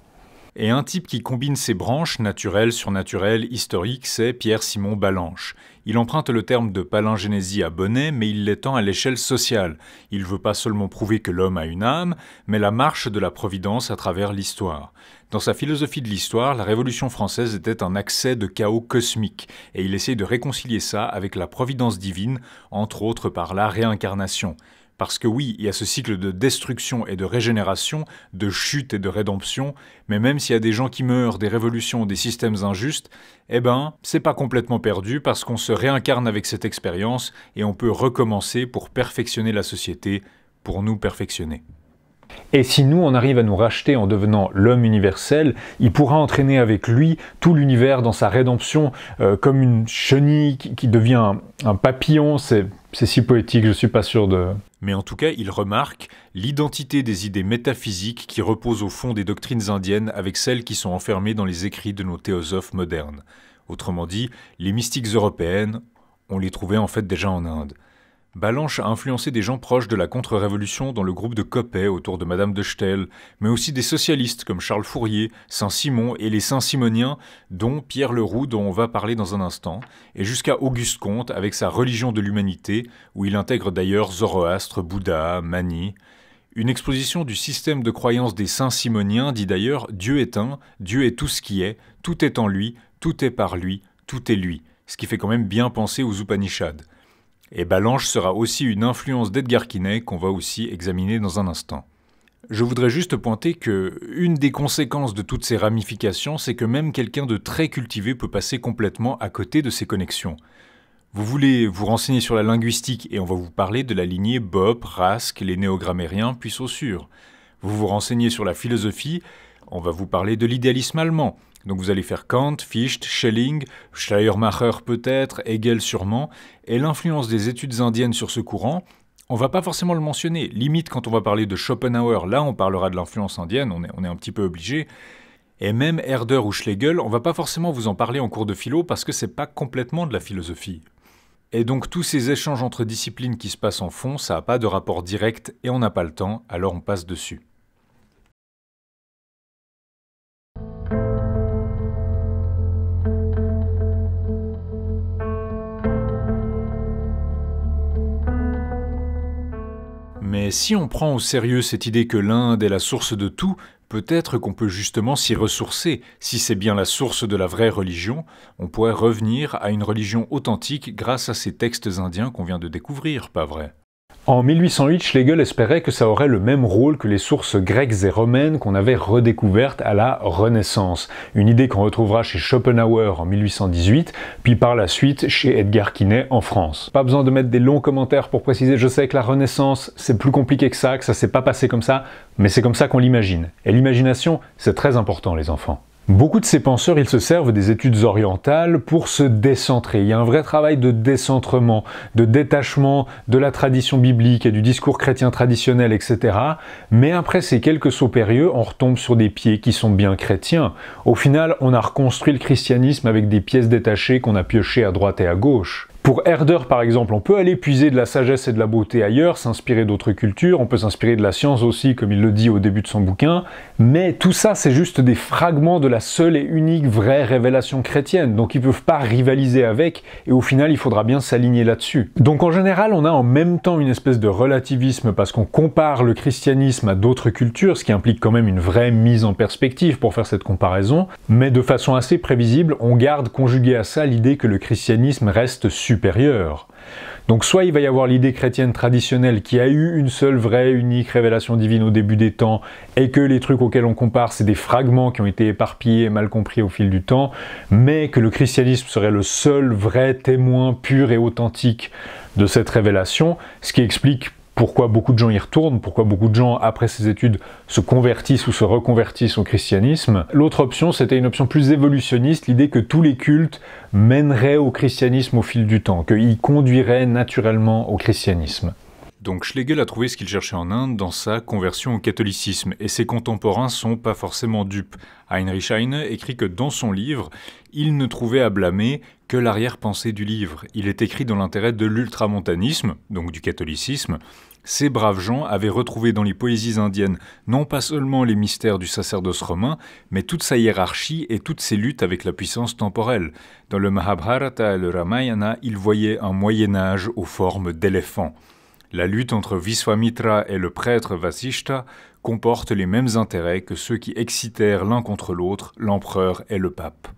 Et un type qui combine ces branches, naturelles, surnaturelles, historiques, c'est Pierre-Simon Balanche. Il emprunte le terme de palingénésie à Bonnet, mais il l'étend à l'échelle sociale. Il veut pas seulement prouver que l'homme a une âme, mais la marche de la providence à travers l'histoire. Dans sa philosophie de l'histoire, la Révolution française était un accès de chaos cosmique, et il essaye de réconcilier ça avec la providence divine, entre autres par la réincarnation. Parce que oui, il y a ce cycle de destruction et de régénération, de chute et de rédemption, mais même s'il y a des gens qui meurent, des révolutions, des systèmes injustes, eh ben, c'est pas complètement perdu parce qu'on se réincarne avec cette expérience et on peut recommencer pour perfectionner la société, pour nous perfectionner. Et si nous, on arrive à nous racheter en devenant l'homme universel, il pourra entraîner avec lui tout l'univers dans sa rédemption, euh, comme une chenille qui, devient un, papillon. C'est si poétique, je suis pas sûr de... Mais en tout cas, il remarque l'identité des idées métaphysiques qui reposent au fond des doctrines indiennes avec celles qui sont enfermées dans les écrits de nos théosophes modernes. Autrement dit, les mystiques européennes, on les trouvait en fait déjà en Inde. Balanche a influencé des gens proches de la contre-révolution dans le groupe de Coppet autour de Madame de Stel, mais aussi des socialistes comme Charles Fourier, Saint-Simon et les Saint-Simoniens, dont Pierre Leroux, dont on va parler dans un instant, et jusqu'à Auguste Comte avec sa religion de l'humanité, où il intègre d'ailleurs Zoroastre, Bouddha, Mani. Une exposition du système de croyance des Saint-Simoniens dit d'ailleurs Dieu est un, Dieu est tout ce qui est, tout est en lui, tout est par lui, tout est lui, ce qui fait quand même bien penser aux Upanishads. Et Balanche sera aussi une influence d'Edgar Quinet qu'on va aussi examiner dans un instant. Je voudrais juste pointer que une des conséquences de toutes ces ramifications, c'est que même quelqu'un de très cultivé peut passer complètement à côté de ces connexions. Vous voulez vous renseigner sur la linguistique et on va vous parler de la lignée Bob, Rask, les néogrammériens, puis Saussure. Vous vous renseignez sur la philosophie, on va vous parler de l'idéalisme allemand. Donc vous allez faire Kant, Fichte, Schelling, Schleiermacher peut-être, Hegel sûrement, et l'influence des études indiennes sur ce courant, on va pas forcément le mentionner. Limite, quand on va parler de Schopenhauer, là on parlera de l'influence indienne, on est, on est un petit peu obligé. Et même Herder ou Schlegel, on va pas forcément vous en parler en cours de philo parce que c'est pas complètement de la philosophie. Et donc tous ces échanges entre disciplines qui se passent en fond, ça n'a pas de rapport direct et on n'a pas le temps, alors on passe dessus. Mais si on prend au sérieux cette idée que l'Inde est la source de tout, peut-être qu'on peut justement s'y ressourcer. Si c'est bien la source de la vraie religion, on pourrait revenir à une religion authentique grâce à ces textes indiens qu'on vient de découvrir, pas vrai en 1808, Schlegel espérait que ça aurait le même rôle que les sources grecques et romaines qu'on avait redécouvertes à la Renaissance, une idée qu'on retrouvera chez Schopenhauer en 1818, puis par la suite chez Edgar Quinet en France. Pas besoin de mettre des longs commentaires pour préciser, je sais que la Renaissance, c'est plus compliqué que ça, que ça s'est pas passé comme ça, mais c'est comme ça qu'on l'imagine. Et l'imagination, c'est très important les enfants. Beaucoup de ces penseurs, ils se servent des études orientales pour se décentrer. Il y a un vrai travail de décentrement, de détachement de la tradition biblique et du discours chrétien traditionnel, etc. Mais après ces quelques sauts périlleux, on retombe sur des pieds qui sont bien chrétiens. Au final, on a reconstruit le christianisme avec des pièces détachées qu'on a piochées à droite et à gauche. Pour Herder, par exemple, on peut aller puiser de la sagesse et de la beauté ailleurs, s'inspirer d'autres cultures, on peut s'inspirer de la science aussi, comme il le dit au début de son bouquin, mais tout ça, c'est juste des fragments de la seule et unique vraie révélation chrétienne, donc ils peuvent pas rivaliser avec, et au final, il faudra bien s'aligner là-dessus. Donc en général, on a en même temps une espèce de relativisme parce qu'on compare le christianisme à d'autres cultures, ce qui implique quand même une vraie mise en perspective pour faire cette comparaison, mais de façon assez prévisible, on garde conjugué à ça l'idée que le christianisme reste super donc soit il va y avoir l'idée chrétienne traditionnelle qui a eu une seule vraie, unique révélation divine au début des temps, et que les trucs auxquels on compare, c'est des fragments qui ont été éparpillés et mal compris au fil du temps, mais que le christianisme serait le seul vrai témoin pur et authentique de cette révélation, ce qui explique pourquoi beaucoup de gens y retournent, pourquoi beaucoup de gens, après ces études, se convertissent ou se reconvertissent au christianisme. L'autre option, c'était une option plus évolutionniste, l'idée que tous les cultes mèneraient au christianisme au fil du temps, qu'ils conduiraient naturellement au christianisme. Donc Schlegel a trouvé ce qu'il cherchait en Inde dans sa conversion au catholicisme, et ses contemporains sont pas forcément dupes. Heinrich Heine écrit que dans son livre, il ne trouvait à blâmer que l'arrière-pensée du livre. Il est écrit dans l'intérêt de l'ultramontanisme, donc du catholicisme. Ces braves gens avaient retrouvé dans les poésies indiennes non pas seulement les mystères du sacerdoce romain, mais toute sa hiérarchie et toutes ses luttes avec la puissance temporelle. Dans le Mahabharata et le Ramayana, ils voyaient un Moyen Âge aux formes d'éléphants. La lutte entre Viswamitra et le prêtre Vasishta comporte les mêmes intérêts que ceux qui excitèrent l'un contre l'autre l'empereur et le pape.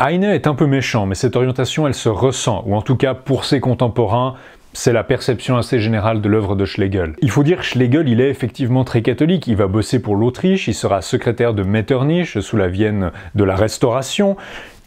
Heine est un peu méchant, mais cette orientation, elle se ressent, ou en tout cas pour ses contemporains, c'est la perception assez générale de l'œuvre de Schlegel. Il faut dire que Schlegel, il est effectivement très catholique, il va bosser pour l'Autriche, il sera secrétaire de Metternich sous la Vienne de la Restauration,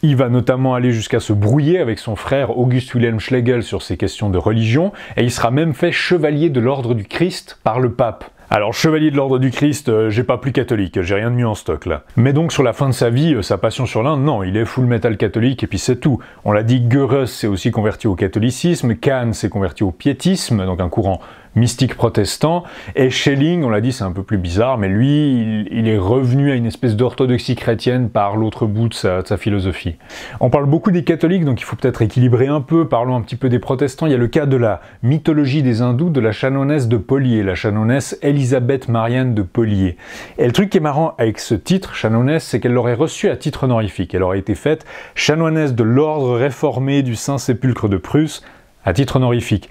il va notamment aller jusqu'à se brouiller avec son frère August Wilhelm Schlegel sur ces questions de religion, et il sera même fait chevalier de l'ordre du Christ par le pape. Alors, chevalier de l'ordre du Christ, euh, j'ai pas plus catholique, j'ai rien de mieux en stock là. Mais donc, sur la fin de sa vie, euh, sa passion sur l'Inde, non, il est full metal catholique et puis c'est tout. On l'a dit, Goethe s'est aussi converti au catholicisme, Kahn s'est converti au piétisme, donc un courant mystique protestant. Et Schelling, on l'a dit, c'est un peu plus bizarre, mais lui, il, est revenu à une espèce d'orthodoxie chrétienne par l'autre bout de sa, philosophie. On parle beaucoup des catholiques, donc il faut peut-être équilibrer un peu. Parlons un petit peu des protestants. Il y a le cas de la mythologie des hindous de la chanonesse de Polier, la chanonesse Elisabeth Marianne de Polier. Et le truc qui est marrant avec ce titre, chanonesse, c'est qu'elle l'aurait reçu à titre honorifique. Elle aurait été faite chanoinesse de l'ordre réformé du Saint-Sépulcre de Prusse à titre honorifique.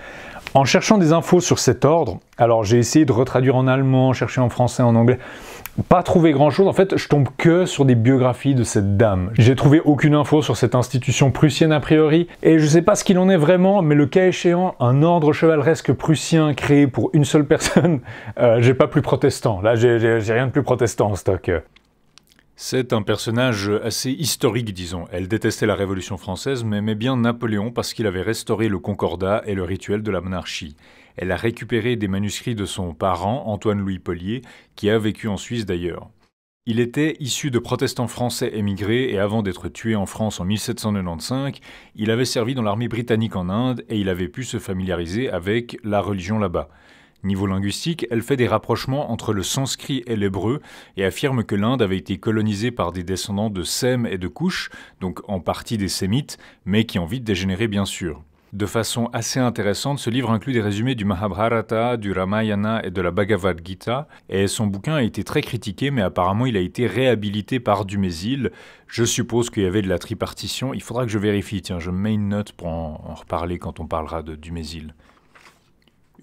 En cherchant des infos sur cet ordre, alors j'ai essayé de retraduire en allemand, chercher en français, en anglais, pas trouvé grand chose. En fait, je tombe que sur des biographies de cette dame. J'ai trouvé aucune info sur cette institution prussienne a priori, et je sais pas ce qu'il en est vraiment, mais le cas échéant, un ordre chevaleresque prussien créé pour une seule personne, euh, j'ai pas plus protestant. Là, j'ai rien de plus protestant en stock. C'est un personnage assez historique, disons. Elle détestait la Révolution française, mais aimait bien Napoléon parce qu'il avait restauré le Concordat et le rituel de la monarchie. Elle a récupéré des manuscrits de son parent, Antoine-Louis Pollier, qui a vécu en Suisse d'ailleurs. Il était issu de protestants français émigrés et avant d'être tué en France en 1795, il avait servi dans l'armée britannique en Inde et il avait pu se familiariser avec la religion là-bas. Niveau linguistique, elle fait des rapprochements entre le sanskrit et l'hébreu et affirme que l'Inde avait été colonisée par des descendants de Sem et de Couche, donc en partie des Sémites, mais qui ont vite dégénéré bien sûr. De façon assez intéressante, ce livre inclut des résumés du Mahabharata, du Ramayana et de la Bhagavad Gita, et son bouquin a été très critiqué, mais apparemment il a été réhabilité par Dumézil. Je suppose qu'il y avait de la tripartition, il faudra que je vérifie, tiens, je mets une note pour en reparler quand on parlera de Dumézil.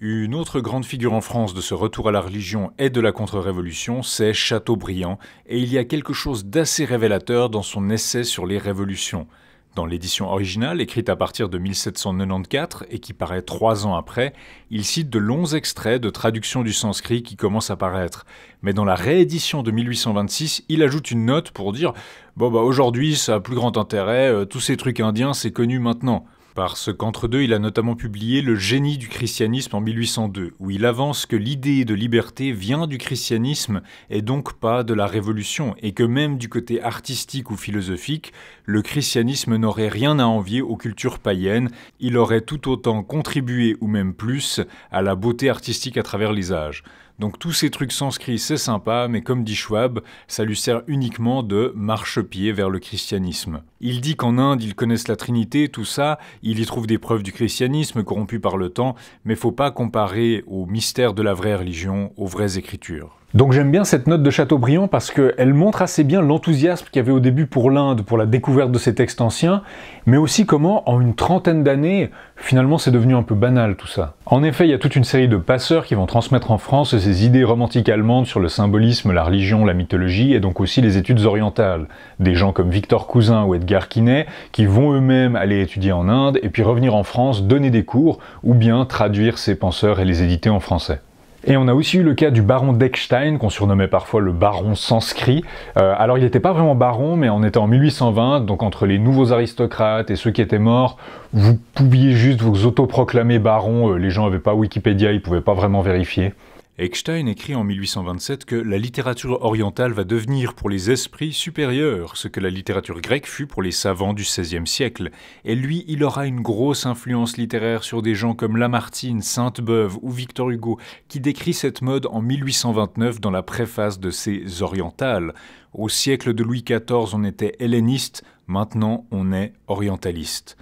Une autre grande figure en France de ce retour à la religion et de la contre-révolution, c'est Chateaubriand, et il y a quelque chose d'assez révélateur dans son essai sur les révolutions. Dans l'édition originale, écrite à partir de 1794 et qui paraît trois ans après, il cite de longs extraits de traductions du sanskrit qui commencent à paraître. Mais dans la réédition de 1826, il ajoute une note pour dire Bon, bah aujourd'hui, ça a plus grand intérêt, euh, tous ces trucs indiens, c'est connu maintenant. Parce qu'entre deux, il a notamment publié Le génie du christianisme en 1802, où il avance que l'idée de liberté vient du christianisme et donc pas de la révolution, et que même du côté artistique ou philosophique, le christianisme n'aurait rien à envier aux cultures païennes, il aurait tout autant contribué ou même plus à la beauté artistique à travers les âges. Donc tous ces trucs sanscrits, c'est sympa, mais comme dit Schwab, ça lui sert uniquement de marchepied vers le christianisme. Il dit qu'en Inde, ils connaissent la Trinité, tout ça, il y trouve des preuves du christianisme corrompu par le temps, mais faut pas comparer au mystère de la vraie religion aux vraies écritures. Donc j'aime bien cette note de Chateaubriand parce qu'elle montre assez bien l'enthousiasme qu'il y avait au début pour l'Inde, pour la découverte de ces textes anciens, mais aussi comment, en une trentaine d'années, finalement c'est devenu un peu banal tout ça. En effet, il y a toute une série de passeurs qui vont transmettre en France ces idées romantiques allemandes sur le symbolisme, la religion, la mythologie et donc aussi les études orientales. Des gens comme Victor Cousin ou Edgar Quinet qui vont eux-mêmes aller étudier en Inde et puis revenir en France, donner des cours ou bien traduire ces penseurs et les éditer en français. Et on a aussi eu le cas du baron d'Eckstein, qu'on surnommait parfois le baron sanscrit. Euh, alors il n'était pas vraiment baron, mais on était en 1820, donc entre les nouveaux aristocrates et ceux qui étaient morts, vous pouviez juste vous autoproclamer baron, euh, les gens n'avaient pas Wikipédia, ils pouvaient pas vraiment vérifier. Eckstein écrit en 1827 que la littérature orientale va devenir pour les esprits supérieurs ce que la littérature grecque fut pour les savants du XVIe siècle, et lui, il aura une grosse influence littéraire sur des gens comme Lamartine, Sainte-Beuve ou Victor Hugo, qui décrit cette mode en 1829 dans la préface de ses Orientales. Au siècle de Louis XIV, on était helléniste, maintenant on est orientaliste.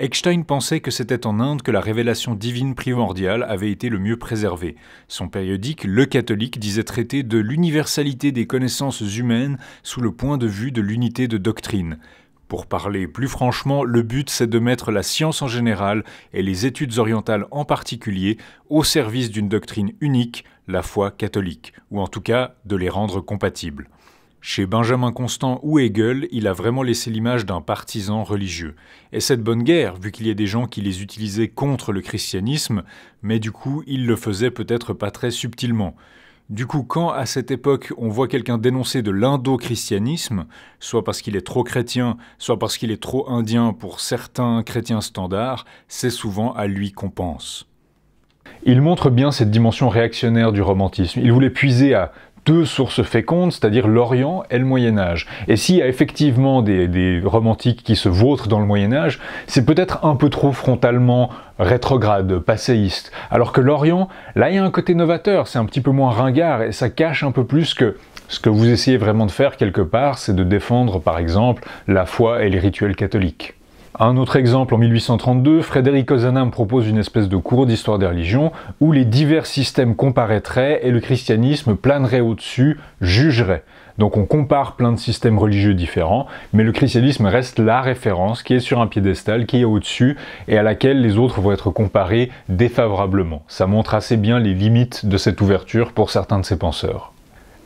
Eckstein pensait que c'était en Inde que la révélation divine primordiale avait été le mieux préservée. Son périodique Le catholique disait traiter de l'universalité des connaissances humaines sous le point de vue de l'unité de doctrine. Pour parler plus franchement, le but c'est de mettre la science en général et les études orientales en particulier au service d'une doctrine unique, la foi catholique, ou en tout cas de les rendre compatibles. Chez Benjamin Constant ou Hegel, il a vraiment laissé l'image d'un partisan religieux. Et cette bonne guerre, vu qu'il y a des gens qui les utilisaient contre le christianisme, mais du coup, il le faisait peut-être pas très subtilement. Du coup, quand à cette époque on voit quelqu'un dénoncer de l'indo-christianisme, soit parce qu'il est trop chrétien, soit parce qu'il est trop indien pour certains chrétiens standards, c'est souvent à lui qu'on pense. Il montre bien cette dimension réactionnaire du romantisme. Il voulait puiser à deux sources fécondes, c'est-à-dire l'Orient et le Moyen Âge. Et s'il y a effectivement des, romantiques qui se vautrent dans le Moyen Âge, c'est peut-être un peu trop frontalement rétrograde, passéiste. Alors que l'Orient, là il y a un côté novateur, c'est un petit peu moins ringard et ça cache un peu plus que ce que vous essayez vraiment de faire quelque part, c'est de défendre par exemple la foi et les rituels catholiques. Un autre exemple, en 1832, Frédéric Ozanam propose une espèce de cours d'histoire des religions où les divers systèmes comparaîtraient et le christianisme planerait au-dessus, jugerait. Donc on compare plein de systèmes religieux différents, mais le christianisme reste la référence qui est sur un piédestal, qui est au-dessus et à laquelle les autres vont être comparés défavorablement. Ça montre assez bien les limites de cette ouverture pour certains de ses penseurs.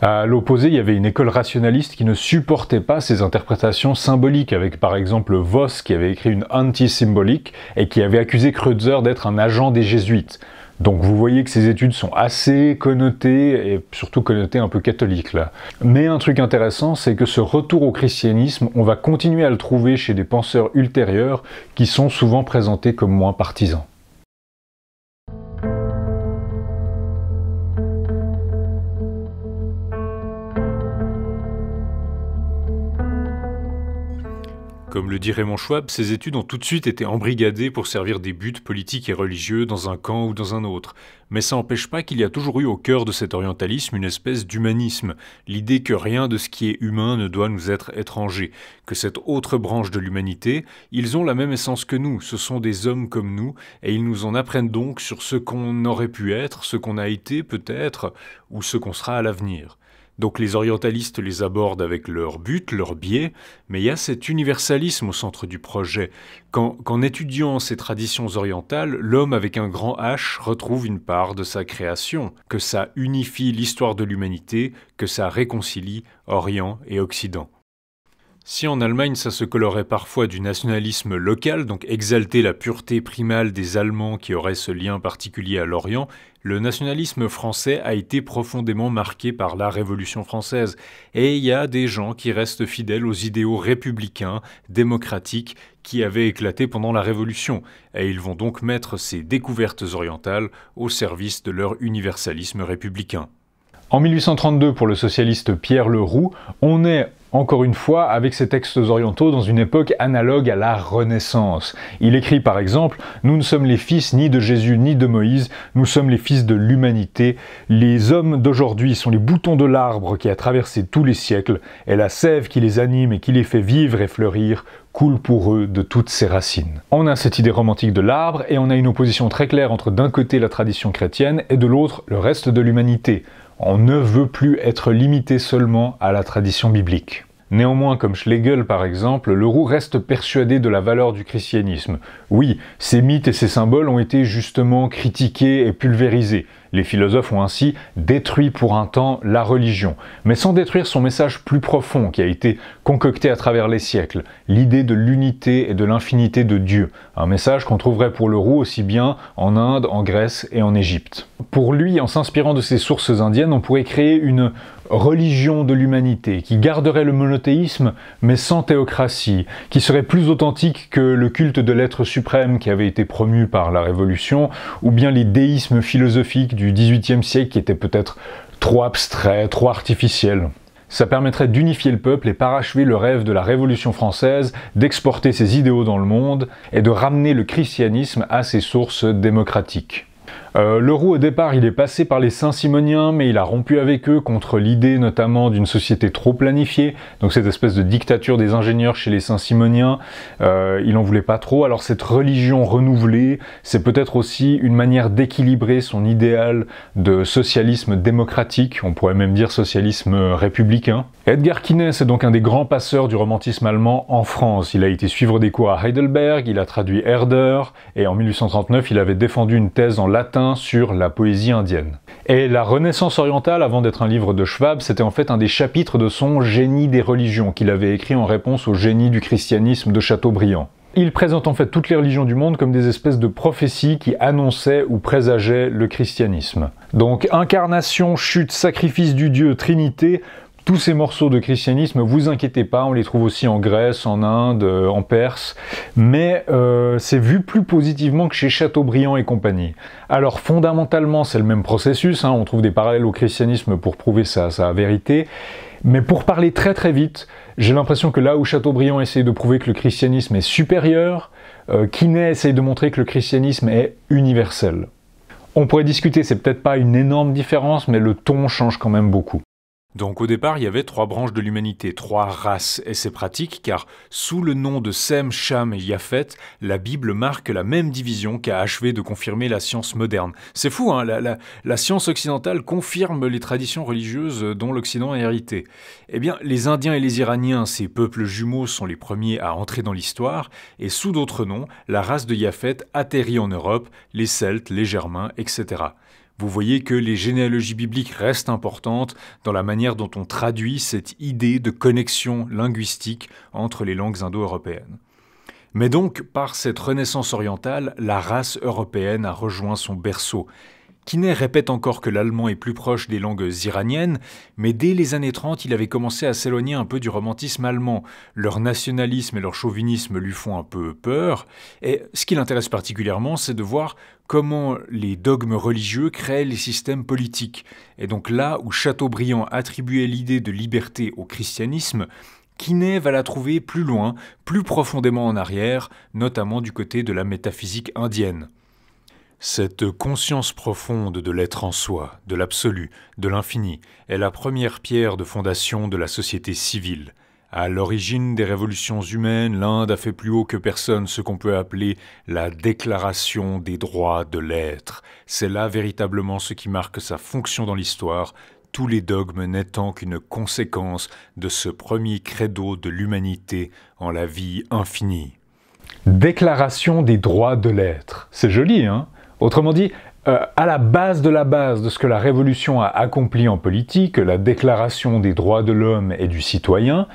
À l'opposé, il y avait une école rationaliste qui ne supportait pas ces interprétations symboliques, avec par exemple Voss qui avait écrit une anti-symbolique et qui avait accusé Kreutzer d'être un agent des jésuites. Donc vous voyez que ces études sont assez connotées, et surtout connotées un peu catholiques là. Mais un truc intéressant, c'est que ce retour au christianisme, on va continuer à le trouver chez des penseurs ultérieurs qui sont souvent présentés comme moins partisans. Comme le dit Raymond Schwab, ces études ont tout de suite été embrigadées pour servir des buts politiques et religieux dans un camp ou dans un autre. Mais ça n'empêche pas qu'il y a toujours eu au cœur de cet orientalisme une espèce d'humanisme, l'idée que rien de ce qui est humain ne doit nous être étranger, que cette autre branche de l'humanité, ils ont la même essence que nous, ce sont des hommes comme nous, et ils nous en apprennent donc sur ce qu'on aurait pu être, ce qu'on a été peut-être, ou ce qu'on sera à l'avenir. Donc les orientalistes les abordent avec leur but, leur biais, mais il y a cet universalisme au centre du projet. Qu'en étudiant ces traditions orientales, l'homme avec un grand H retrouve une part de sa création, que ça unifie l'histoire de l'humanité, que ça réconcilie Orient et Occident. Si en Allemagne ça se colorait parfois du nationalisme local, donc exalter la pureté primale des Allemands qui auraient ce lien particulier à l'Orient, le nationalisme français a été profondément marqué par la Révolution française, et il y a des gens qui restent fidèles aux idéaux républicains, démocratiques, qui avaient éclaté pendant la Révolution, et ils vont donc mettre ces découvertes orientales au service de leur universalisme républicain. En 1832, pour le socialiste Pierre Leroux, on est encore une fois avec ses textes orientaux dans une époque analogue à la Renaissance. Il écrit par exemple Nous ne sommes les fils ni de Jésus ni de Moïse, nous sommes les fils de l'humanité. Les hommes d'aujourd'hui sont les boutons de l'arbre qui a traversé tous les siècles, et la sève qui les anime et qui les fait vivre et fleurir coule pour eux de toutes ses racines. On a cette idée romantique de l'arbre et on a une opposition très claire entre d'un côté la tradition chrétienne et de l'autre le reste de l'humanité. On ne veut plus être limité seulement à la tradition biblique. Néanmoins, comme Schlegel par exemple, Leroux reste persuadé de la valeur du christianisme. Oui, ses mythes et ses symboles ont été justement critiqués et pulvérisés. Les philosophes ont ainsi détruit pour un temps la religion, mais sans détruire son message plus profond qui a été concocté à travers les siècles, l'idée de l'unité et de l'infinité de Dieu, un message qu'on trouverait pour Leroux aussi bien en Inde, en Grèce et en Égypte. Pour lui, en s'inspirant de ses sources indiennes, on pourrait créer une religion de l'humanité, qui garderait le monothéisme mais sans théocratie, qui serait plus authentique que le culte de l'être suprême qui avait été promu par la Révolution, ou bien les déismes philosophiques du XVIIIe siècle qui étaient peut-être trop abstrait, trop artificiels. Ça permettrait d'unifier le peuple et parachever le rêve de la Révolution française, d'exporter ses idéaux dans le monde et de ramener le christianisme à ses sources démocratiques. Euh, le roux au départ, il est passé par les Saint-Simoniens, mais il a rompu avec eux contre l'idée notamment d'une société trop planifiée, donc cette espèce de dictature des ingénieurs chez les Saint-Simoniens, euh, il en voulait pas trop. Alors cette religion renouvelée, c'est peut-être aussi une manière d'équilibrer son idéal de socialisme démocratique, on pourrait même dire socialisme républicain. Edgar Quinet, est donc un des grands passeurs du romantisme allemand en France. Il a été suivre des cours à Heidelberg, il a traduit Herder, et en 1839, il avait défendu une thèse en latin sur la poésie indienne. Et La Renaissance orientale, avant d'être un livre de Schwab, c'était en fait un des chapitres de son Génie des religions qu'il avait écrit en réponse au Génie du christianisme de Chateaubriand. Il présente en fait toutes les religions du monde comme des espèces de prophéties qui annonçaient ou présageaient le christianisme. Donc incarnation, chute, sacrifice du Dieu, Trinité, tous ces morceaux de christianisme, vous inquiétez pas, on les trouve aussi en Grèce, en Inde, euh, en Perse, mais euh, c'est vu plus positivement que chez Chateaubriand et compagnie. Alors fondamentalement, c'est le même processus, hein, on trouve des parallèles au christianisme pour prouver sa, sa vérité, mais pour parler très très vite, j'ai l'impression que là où Chateaubriand essaye de prouver que le christianisme est supérieur, euh, essaye de montrer que le christianisme est universel. On pourrait discuter, c'est peut-être pas une énorme différence, mais le ton change quand même beaucoup. Donc au départ, il y avait trois branches de l'humanité, trois races, et c'est pratique car sous le nom de Sem, Cham et Yafet, la Bible marque la même division qu'a achevé de confirmer la science moderne. C'est fou, hein la, science occidentale confirme les traditions religieuses dont l'Occident a hérité. Eh bien, les Indiens et les Iraniens, ces peuples jumeaux, sont les premiers à entrer dans l'histoire, et sous d'autres noms, la race de Yafet atterrit en Europe, les Celtes, les Germains, etc. Vous voyez que les généalogies bibliques restent importantes dans la manière dont on traduit cette idée de connexion linguistique entre les langues indo-européennes. Mais donc, par cette renaissance orientale, la race européenne a rejoint son berceau, Kinney répète encore que l'allemand est plus proche des langues iraniennes, mais dès les années 30, il avait commencé à s'éloigner un peu du romantisme allemand. Leur nationalisme et leur chauvinisme lui font un peu peur, et ce qui l'intéresse particulièrement, c'est de voir comment les dogmes religieux créent les systèmes politiques. Et donc là où Chateaubriand attribuait l'idée de liberté au christianisme, Kiné va la trouver plus loin, plus profondément en arrière, notamment du côté de la métaphysique indienne. Cette conscience profonde de l'être en soi, de l'absolu, de l'infini, est la première pierre de fondation de la société civile. À l'origine des révolutions humaines, l'Inde a fait plus haut que personne ce qu'on peut appeler la déclaration des droits de l'être. C'est là véritablement ce qui marque sa fonction dans l'histoire, tous les dogmes n'étant qu'une conséquence de ce premier credo de l'humanité en la vie infinie. Déclaration des droits de l'être. C'est joli, hein Autrement dit, euh, à la base de la base de ce que la Révolution a accompli en politique, la déclaration des droits de l'homme et du citoyen,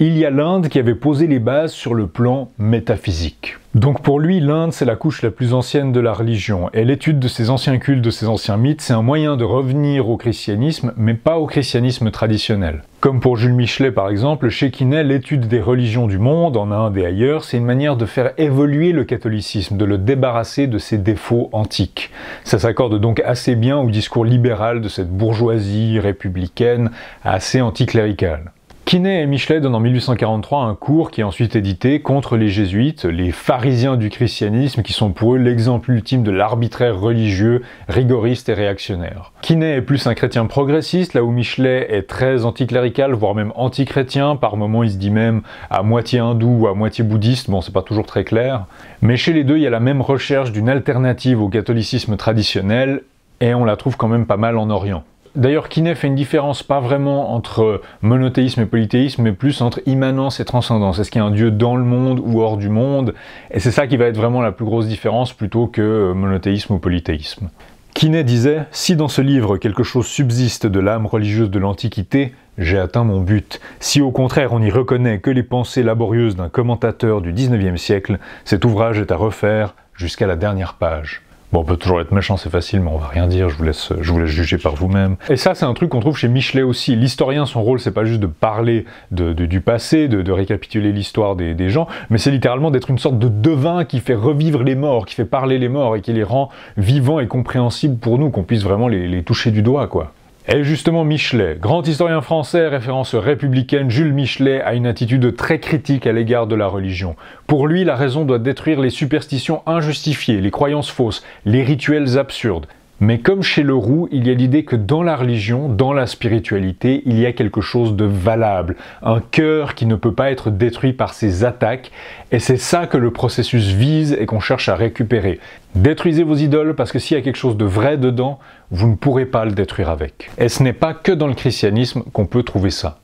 il y a l'Inde qui avait posé les bases sur le plan métaphysique. Donc pour lui, l'Inde, c'est la couche la plus ancienne de la religion, et l'étude de ces anciens cultes, de ces anciens mythes, c'est un moyen de revenir au christianisme, mais pas au christianisme traditionnel. Comme pour Jules Michelet par exemple, chez Quinet, l'étude des religions du monde, en Inde et ailleurs, c'est une manière de faire évoluer le catholicisme, de le débarrasser de ses défauts antiques. Ça s'accorde donc assez bien au discours libéral de cette bourgeoisie républicaine assez anticléricale. Quinet et Michelet donnent en 1843 un cours qui est ensuite édité contre les jésuites, les pharisiens du christianisme qui sont pour eux l'exemple ultime de l'arbitraire religieux, rigoriste et réactionnaire. Quinet est plus un chrétien progressiste, là où Michelet est très anticlérical, voire même antichrétien, par moments il se dit même à moitié hindou ou à moitié bouddhiste, bon c'est pas toujours très clair. Mais chez les deux, il y a la même recherche d'une alternative au catholicisme traditionnel, et on la trouve quand même pas mal en Orient. D'ailleurs, Kiné fait une différence pas vraiment entre monothéisme et polythéisme, mais plus entre immanence et transcendance. Est-ce qu'il y a un Dieu dans le monde ou hors du monde Et c'est ça qui va être vraiment la plus grosse différence plutôt que monothéisme ou polythéisme. Kiné disait Si dans ce livre quelque chose subsiste de l'âme religieuse de l'Antiquité, j'ai atteint mon but. Si au contraire on n'y reconnaît que les pensées laborieuses d'un commentateur du 19e siècle, cet ouvrage est à refaire jusqu'à la dernière page. Bon, on peut toujours être méchant, c'est facile, mais on va rien dire, je vous laisse, je vous laisse juger par vous-même. Et ça, c'est un truc qu'on trouve chez Michelet aussi. L'historien, son rôle, c'est pas juste de parler du passé, de, récapituler l'histoire des, gens, mais c'est littéralement d'être une sorte de devin qui fait revivre les morts, qui fait parler les morts et qui les rend vivants et compréhensibles pour nous, qu'on puisse vraiment les, les toucher du doigt, quoi. Et justement Michelet, grand historien français, référence républicaine, Jules Michelet a une attitude très critique à l'égard de la religion. Pour lui, la raison doit détruire les superstitions injustifiées, les croyances fausses, les rituels absurdes. Mais comme chez Leroux, il y a l'idée que dans la religion, dans la spiritualité, il y a quelque chose de valable, un cœur qui ne peut pas être détruit par ces attaques, et c'est ça que le processus vise et qu'on cherche à récupérer. Détruisez vos idoles parce que s'il y a quelque chose de vrai dedans, vous ne pourrez pas le détruire avec. Et ce n'est pas que dans le christianisme qu'on peut trouver ça.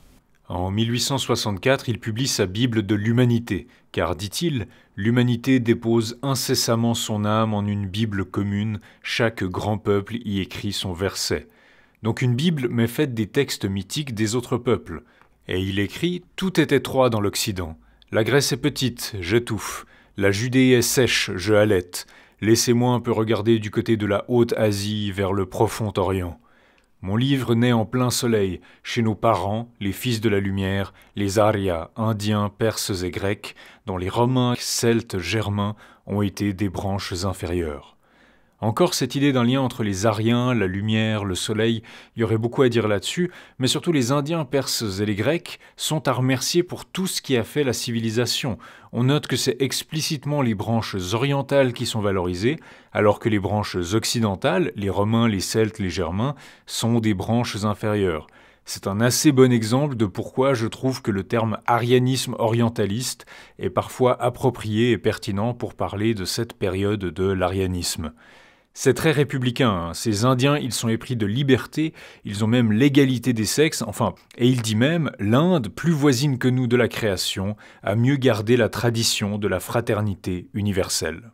En 1864, il publie sa Bible de l'humanité, car, dit-il, l'humanité dépose incessamment son âme en une Bible commune, chaque grand peuple y écrit son verset. Donc une Bible, mais faite des textes mythiques des autres peuples. Et il écrit Tout est étroit dans l'Occident. La Grèce est petite, j'étouffe. La Judée est sèche, je halète. Laissez-moi un peu regarder du côté de la Haute Asie vers le Profond Orient. Mon livre naît en plein soleil, chez nos parents, les fils de la lumière, les Arias, indiens, perses et grecs, dont les romains, celtes, germains ont été des branches inférieures. Encore cette idée d'un lien entre les Ariens, la lumière, le soleil, il y aurait beaucoup à dire là-dessus, mais surtout les Indiens, Perses et les Grecs sont à remercier pour tout ce qui a fait la civilisation. On note que c'est explicitement les branches orientales qui sont valorisées, alors que les branches occidentales, les Romains, les Celtes, les Germains, sont des branches inférieures. C'est un assez bon exemple de pourquoi je trouve que le terme arianisme orientaliste est parfois approprié et pertinent pour parler de cette période de l'arianisme. C'est très républicain, hein. ces Indiens, ils sont épris de liberté, ils ont même l'égalité des sexes, enfin, et il dit même, l'Inde, plus voisine que nous de la création, a mieux gardé la tradition de la fraternité universelle.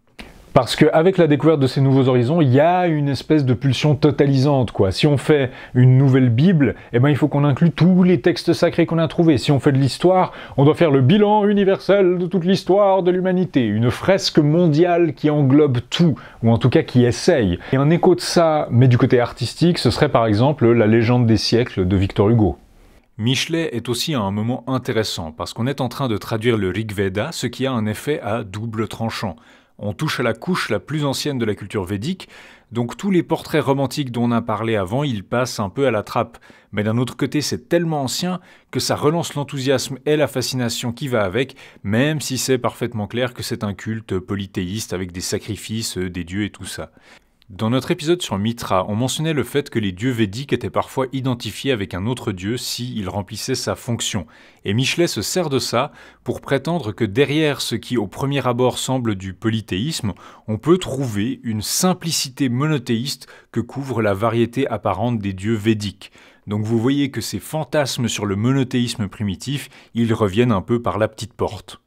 Parce qu'avec la découverte de ces nouveaux horizons, il y a une espèce de pulsion totalisante, quoi. Si on fait une nouvelle Bible, eh ben, il faut qu'on inclue tous les textes sacrés qu'on a trouvés. Si on fait de l'histoire, on doit faire le bilan universel de toute l'histoire de l'humanité. Une fresque mondiale qui englobe tout, ou en tout cas qui essaye. Et un écho de ça, mais du côté artistique, ce serait par exemple la légende des siècles de Victor Hugo. Michelet est aussi à un moment intéressant parce qu'on est en train de traduire le Rig Veda, ce qui a un effet à double tranchant. On touche à la couche la plus ancienne de la culture védique, donc tous les portraits romantiques dont on a parlé avant, ils passent un peu à la trappe. Mais d'un autre côté, c'est tellement ancien que ça relance l'enthousiasme et la fascination qui va avec, même si c'est parfaitement clair que c'est un culte polythéiste avec des sacrifices, euh, des dieux et tout ça. Dans notre épisode sur Mitra, on mentionnait le fait que les dieux védiques étaient parfois identifiés avec un autre dieu s’il remplissait remplissaient sa fonction, et Michelet se sert de ça pour prétendre que derrière ce qui au premier abord semble du polythéisme, on peut trouver une simplicité monothéiste que couvre la variété apparente des dieux védiques. Donc vous voyez que ces fantasmes sur le monothéisme primitif, ils reviennent un peu par la petite porte.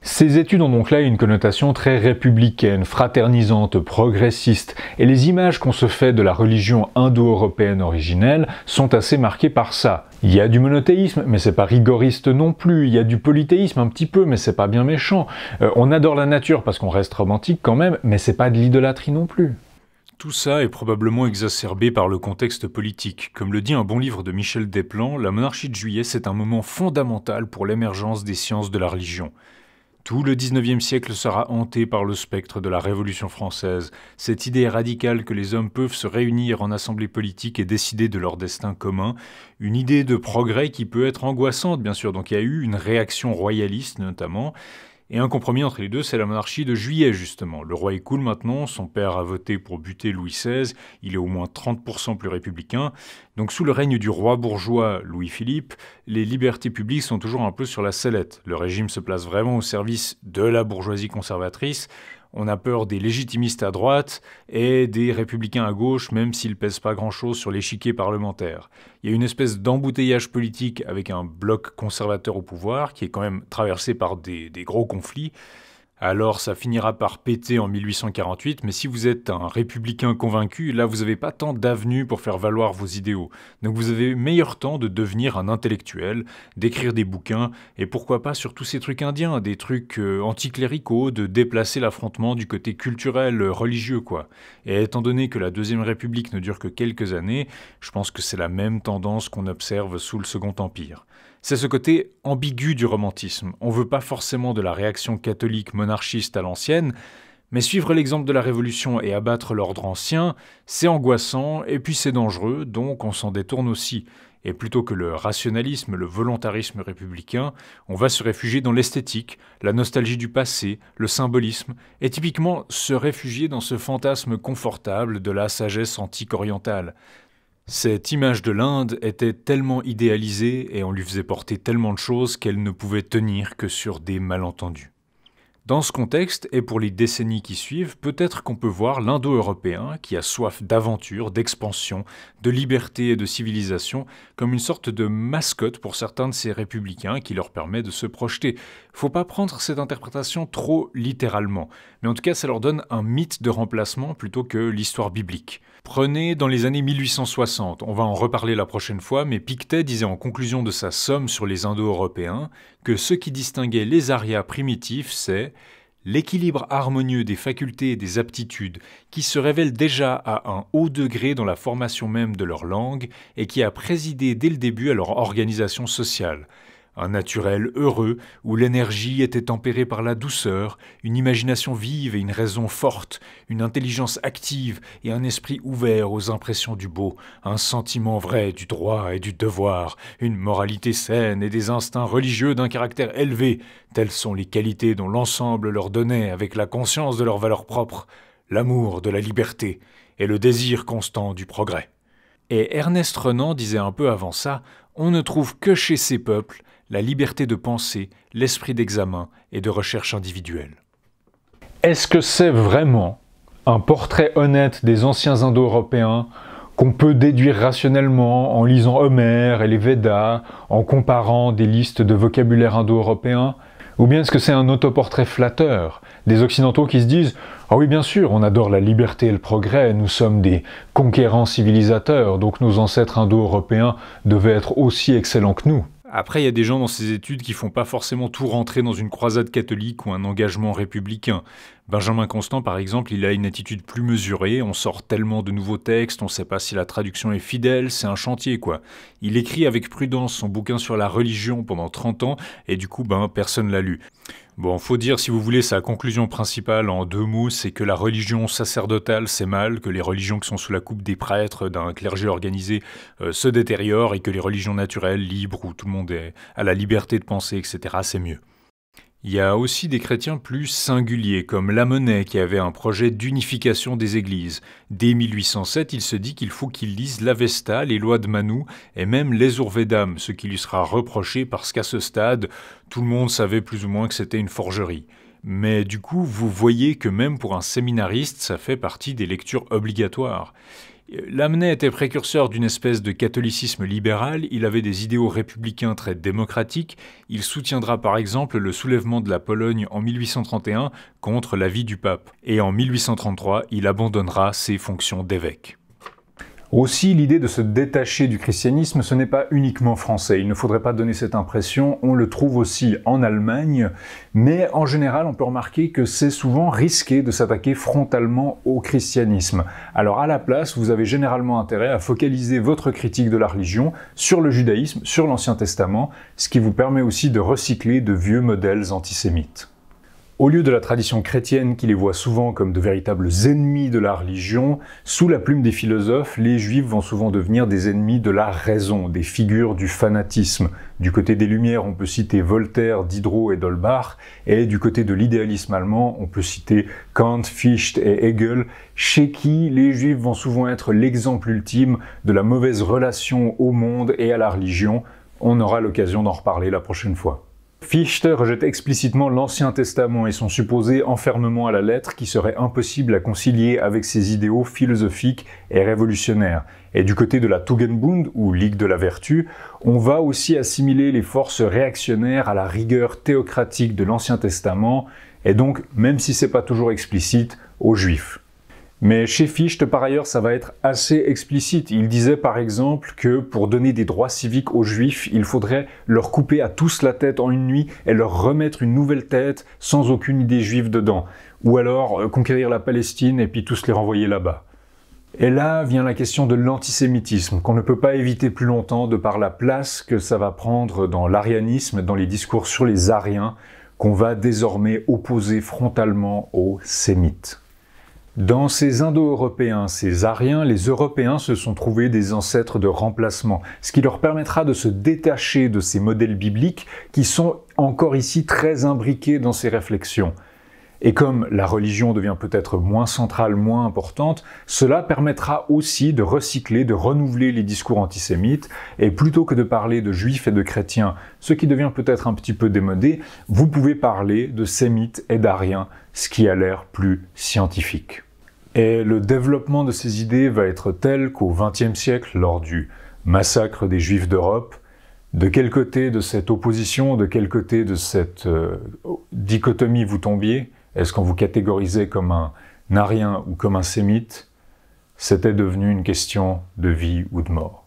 Ces études ont donc là une connotation très républicaine, fraternisante, progressiste, et les images qu'on se fait de la religion indo-européenne originelle sont assez marquées par ça. Il y a du monothéisme, mais c'est pas rigoriste non plus. Il y a du polythéisme un petit peu, mais c'est pas bien méchant. Euh, on adore la nature parce qu'on reste romantique quand même, mais c'est pas de l'idolâtrie non plus. Tout ça est probablement exacerbé par le contexte politique. Comme le dit un bon livre de Michel Desplan, la monarchie de juillet, c'est un moment fondamental pour l'émergence des sciences de la religion. Tout le 19e siècle sera hanté par le spectre de la Révolution française, cette idée radicale que les hommes peuvent se réunir en assemblée politique et décider de leur destin commun, une idée de progrès qui peut être angoissante bien sûr, donc il y a eu une réaction royaliste notamment, et un compromis entre les deux, c'est la monarchie de juillet, justement. Le roi est maintenant, son père a voté pour buter Louis XVI, il est au moins 30% plus républicain. Donc sous le règne du roi bourgeois Louis-Philippe, les libertés publiques sont toujours un peu sur la sellette. Le régime se place vraiment au service de la bourgeoisie conservatrice, on a peur des légitimistes à droite et des républicains à gauche, même s'ils pèsent pas grand-chose sur l'échiquier parlementaire. Il y a une espèce d'embouteillage politique avec un bloc conservateur au pouvoir qui est quand même traversé par des, des gros conflits alors ça finira par péter en 1848, mais si vous êtes un républicain convaincu, là vous n'avez pas tant d'avenues pour faire valoir vos idéaux. Donc vous avez meilleur temps de devenir un intellectuel, d'écrire des bouquins, et pourquoi pas sur tous ces trucs indiens, des trucs euh, anticléricaux, de déplacer l'affrontement du côté culturel, religieux quoi. Et étant donné que la Deuxième République ne dure que quelques années, je pense que c'est la même tendance qu'on observe sous le Second Empire. C'est ce côté ambigu du romantisme, on ne veut pas forcément de la réaction catholique monarchique anarchiste à l'ancienne, mais suivre l'exemple de la Révolution et abattre l'ordre ancien, c'est angoissant et puis c'est dangereux, donc on s'en détourne aussi. Et plutôt que le rationalisme, le volontarisme républicain, on va se réfugier dans l'esthétique, la nostalgie du passé, le symbolisme, et typiquement se réfugier dans ce fantasme confortable de la sagesse antique orientale. Cette image de l'Inde était tellement idéalisée et on lui faisait porter tellement de choses qu'elle ne pouvait tenir que sur des malentendus. Dans ce contexte, et pour les décennies qui suivent, peut-être qu'on peut voir l'Indo-Européen, qui a soif d'aventure, d'expansion, de liberté et de civilisation, comme une sorte de mascotte pour certains de ces républicains qui leur permet de se projeter. Faut pas prendre cette interprétation trop littéralement, mais en tout cas ça leur donne un mythe de remplacement plutôt que l'histoire biblique. Prenez dans les années 1860, on va en reparler la prochaine fois, mais Pictet disait en conclusion de sa somme sur les Indo-Européens que ce qui distinguait les Arias primitifs, c'est l'équilibre harmonieux des facultés et des aptitudes qui se révèlent déjà à un haut degré dans la formation même de leur langue et qui a présidé dès le début à leur organisation sociale un naturel heureux où l'énergie était tempérée par la douceur, une imagination vive et une raison forte, une intelligence active et un esprit ouvert aux impressions du beau, un sentiment vrai du droit et du devoir, une moralité saine et des instincts religieux d'un caractère élevé, telles sont les qualités dont l'ensemble leur donnait avec la conscience de leur valeur propre, l'amour de la liberté et le désir constant du progrès. Et Ernest Renan disait un peu avant ça, on ne trouve que chez ces peuples la liberté de penser, l'esprit d'examen et de recherche individuelle. Est-ce que c'est vraiment un portrait honnête des anciens indo-européens qu'on peut déduire rationnellement en lisant Homère et les Védas, en comparant des listes de vocabulaire indo-européen ou bien est-ce que c'est un autoportrait flatteur des Occidentaux qui se disent ⁇ Ah oui bien sûr, on adore la liberté et le progrès, nous sommes des conquérants civilisateurs, donc nos ancêtres indo-européens devaient être aussi excellents que nous ⁇ après, il y a des gens dans ces études qui font pas forcément tout rentrer dans une croisade catholique ou un engagement républicain. Benjamin Constant, par exemple, il a une attitude plus mesurée, on sort tellement de nouveaux textes, on sait pas si la traduction est fidèle, c'est un chantier, quoi. Il écrit avec prudence son bouquin sur la religion pendant 30 ans, et du coup, ben, personne l'a lu. Bon, faut dire, si vous voulez, sa conclusion principale en deux mots, c'est que la religion sacerdotale, c'est mal, que les religions qui sont sous la coupe des prêtres, d'un clergé organisé, euh, se détériorent, et que les religions naturelles, libres, où tout le monde est à la liberté de penser, etc., c'est mieux. Il y a aussi des chrétiens plus singuliers, comme Lamennais, qui avait un projet d'unification des églises. Dès 1807, il se dit qu'il faut qu'il lise l'Avesta, les lois de Manu et même les Urvedam, ce qui lui sera reproché parce qu'à ce stade, tout le monde savait plus ou moins que c'était une forgerie. Mais du coup, vous voyez que même pour un séminariste, ça fait partie des lectures obligatoires. Lamennais était précurseur d'une espèce de catholicisme libéral, il avait des idéaux républicains très démocratiques, il soutiendra par exemple le soulèvement de la Pologne en 1831 contre l'avis du pape, et en 1833 il abandonnera ses fonctions d'évêque. Aussi, l'idée de se détacher du christianisme, ce n'est pas uniquement français. Il ne faudrait pas donner cette impression. On le trouve aussi en Allemagne. Mais en général, on peut remarquer que c'est souvent risqué de s'attaquer frontalement au christianisme. Alors à la place, vous avez généralement intérêt à focaliser votre critique de la religion sur le judaïsme, sur l'Ancien Testament, ce qui vous permet aussi de recycler de vieux modèles antisémites au lieu de la tradition chrétienne qui les voit souvent comme de véritables ennemis de la religion, sous la plume des philosophes, les juifs vont souvent devenir des ennemis de la raison, des figures du fanatisme. Du côté des Lumières, on peut citer Voltaire, Diderot et Dolbach, et du côté de l'idéalisme allemand, on peut citer Kant, Fichte et Hegel, chez qui les juifs vont souvent être l'exemple ultime de la mauvaise relation au monde et à la religion. On aura l'occasion d'en reparler la prochaine fois. Fichte rejette explicitement l'Ancien Testament et son supposé enfermement à la lettre qui serait impossible à concilier avec ses idéaux philosophiques et révolutionnaires. Et du côté de la Tugendbund, ou Ligue de la Vertu, on va aussi assimiler les forces réactionnaires à la rigueur théocratique de l'Ancien Testament, et donc, même si c'est pas toujours explicite, aux Juifs. Mais chez Fichte, par ailleurs, ça va être assez explicite. Il disait par exemple que pour donner des droits civiques aux juifs, il faudrait leur couper à tous la tête en une nuit et leur remettre une nouvelle tête sans aucune idée juive dedans. Ou alors euh, conquérir la Palestine et puis tous les renvoyer là-bas. Et là vient la question de l'antisémitisme, qu'on ne peut pas éviter plus longtemps de par la place que ça va prendre dans l'arianisme, dans les discours sur les Ariens, qu'on va désormais opposer frontalement aux Sémites. Dans ces Indo-Européens, ces Ariens, les Européens se sont trouvés des ancêtres de remplacement, ce qui leur permettra de se détacher de ces modèles bibliques qui sont encore ici très imbriqués dans ces réflexions. Et comme la religion devient peut-être moins centrale, moins importante, cela permettra aussi de recycler, de renouveler les discours antisémites, et plutôt que de parler de juifs et de chrétiens, ce qui devient peut-être un petit peu démodé, vous pouvez parler de sémites et d'ariens, ce qui a l'air plus scientifique. Et le développement de ces idées va être tel qu'au XXe siècle, lors du massacre des Juifs d'Europe, de quel côté de cette opposition, de quel côté de cette euh, dichotomie vous tombiez, est-ce qu'on vous catégorisait comme un narien ou comme un sémite, c'était devenu une question de vie ou de mort.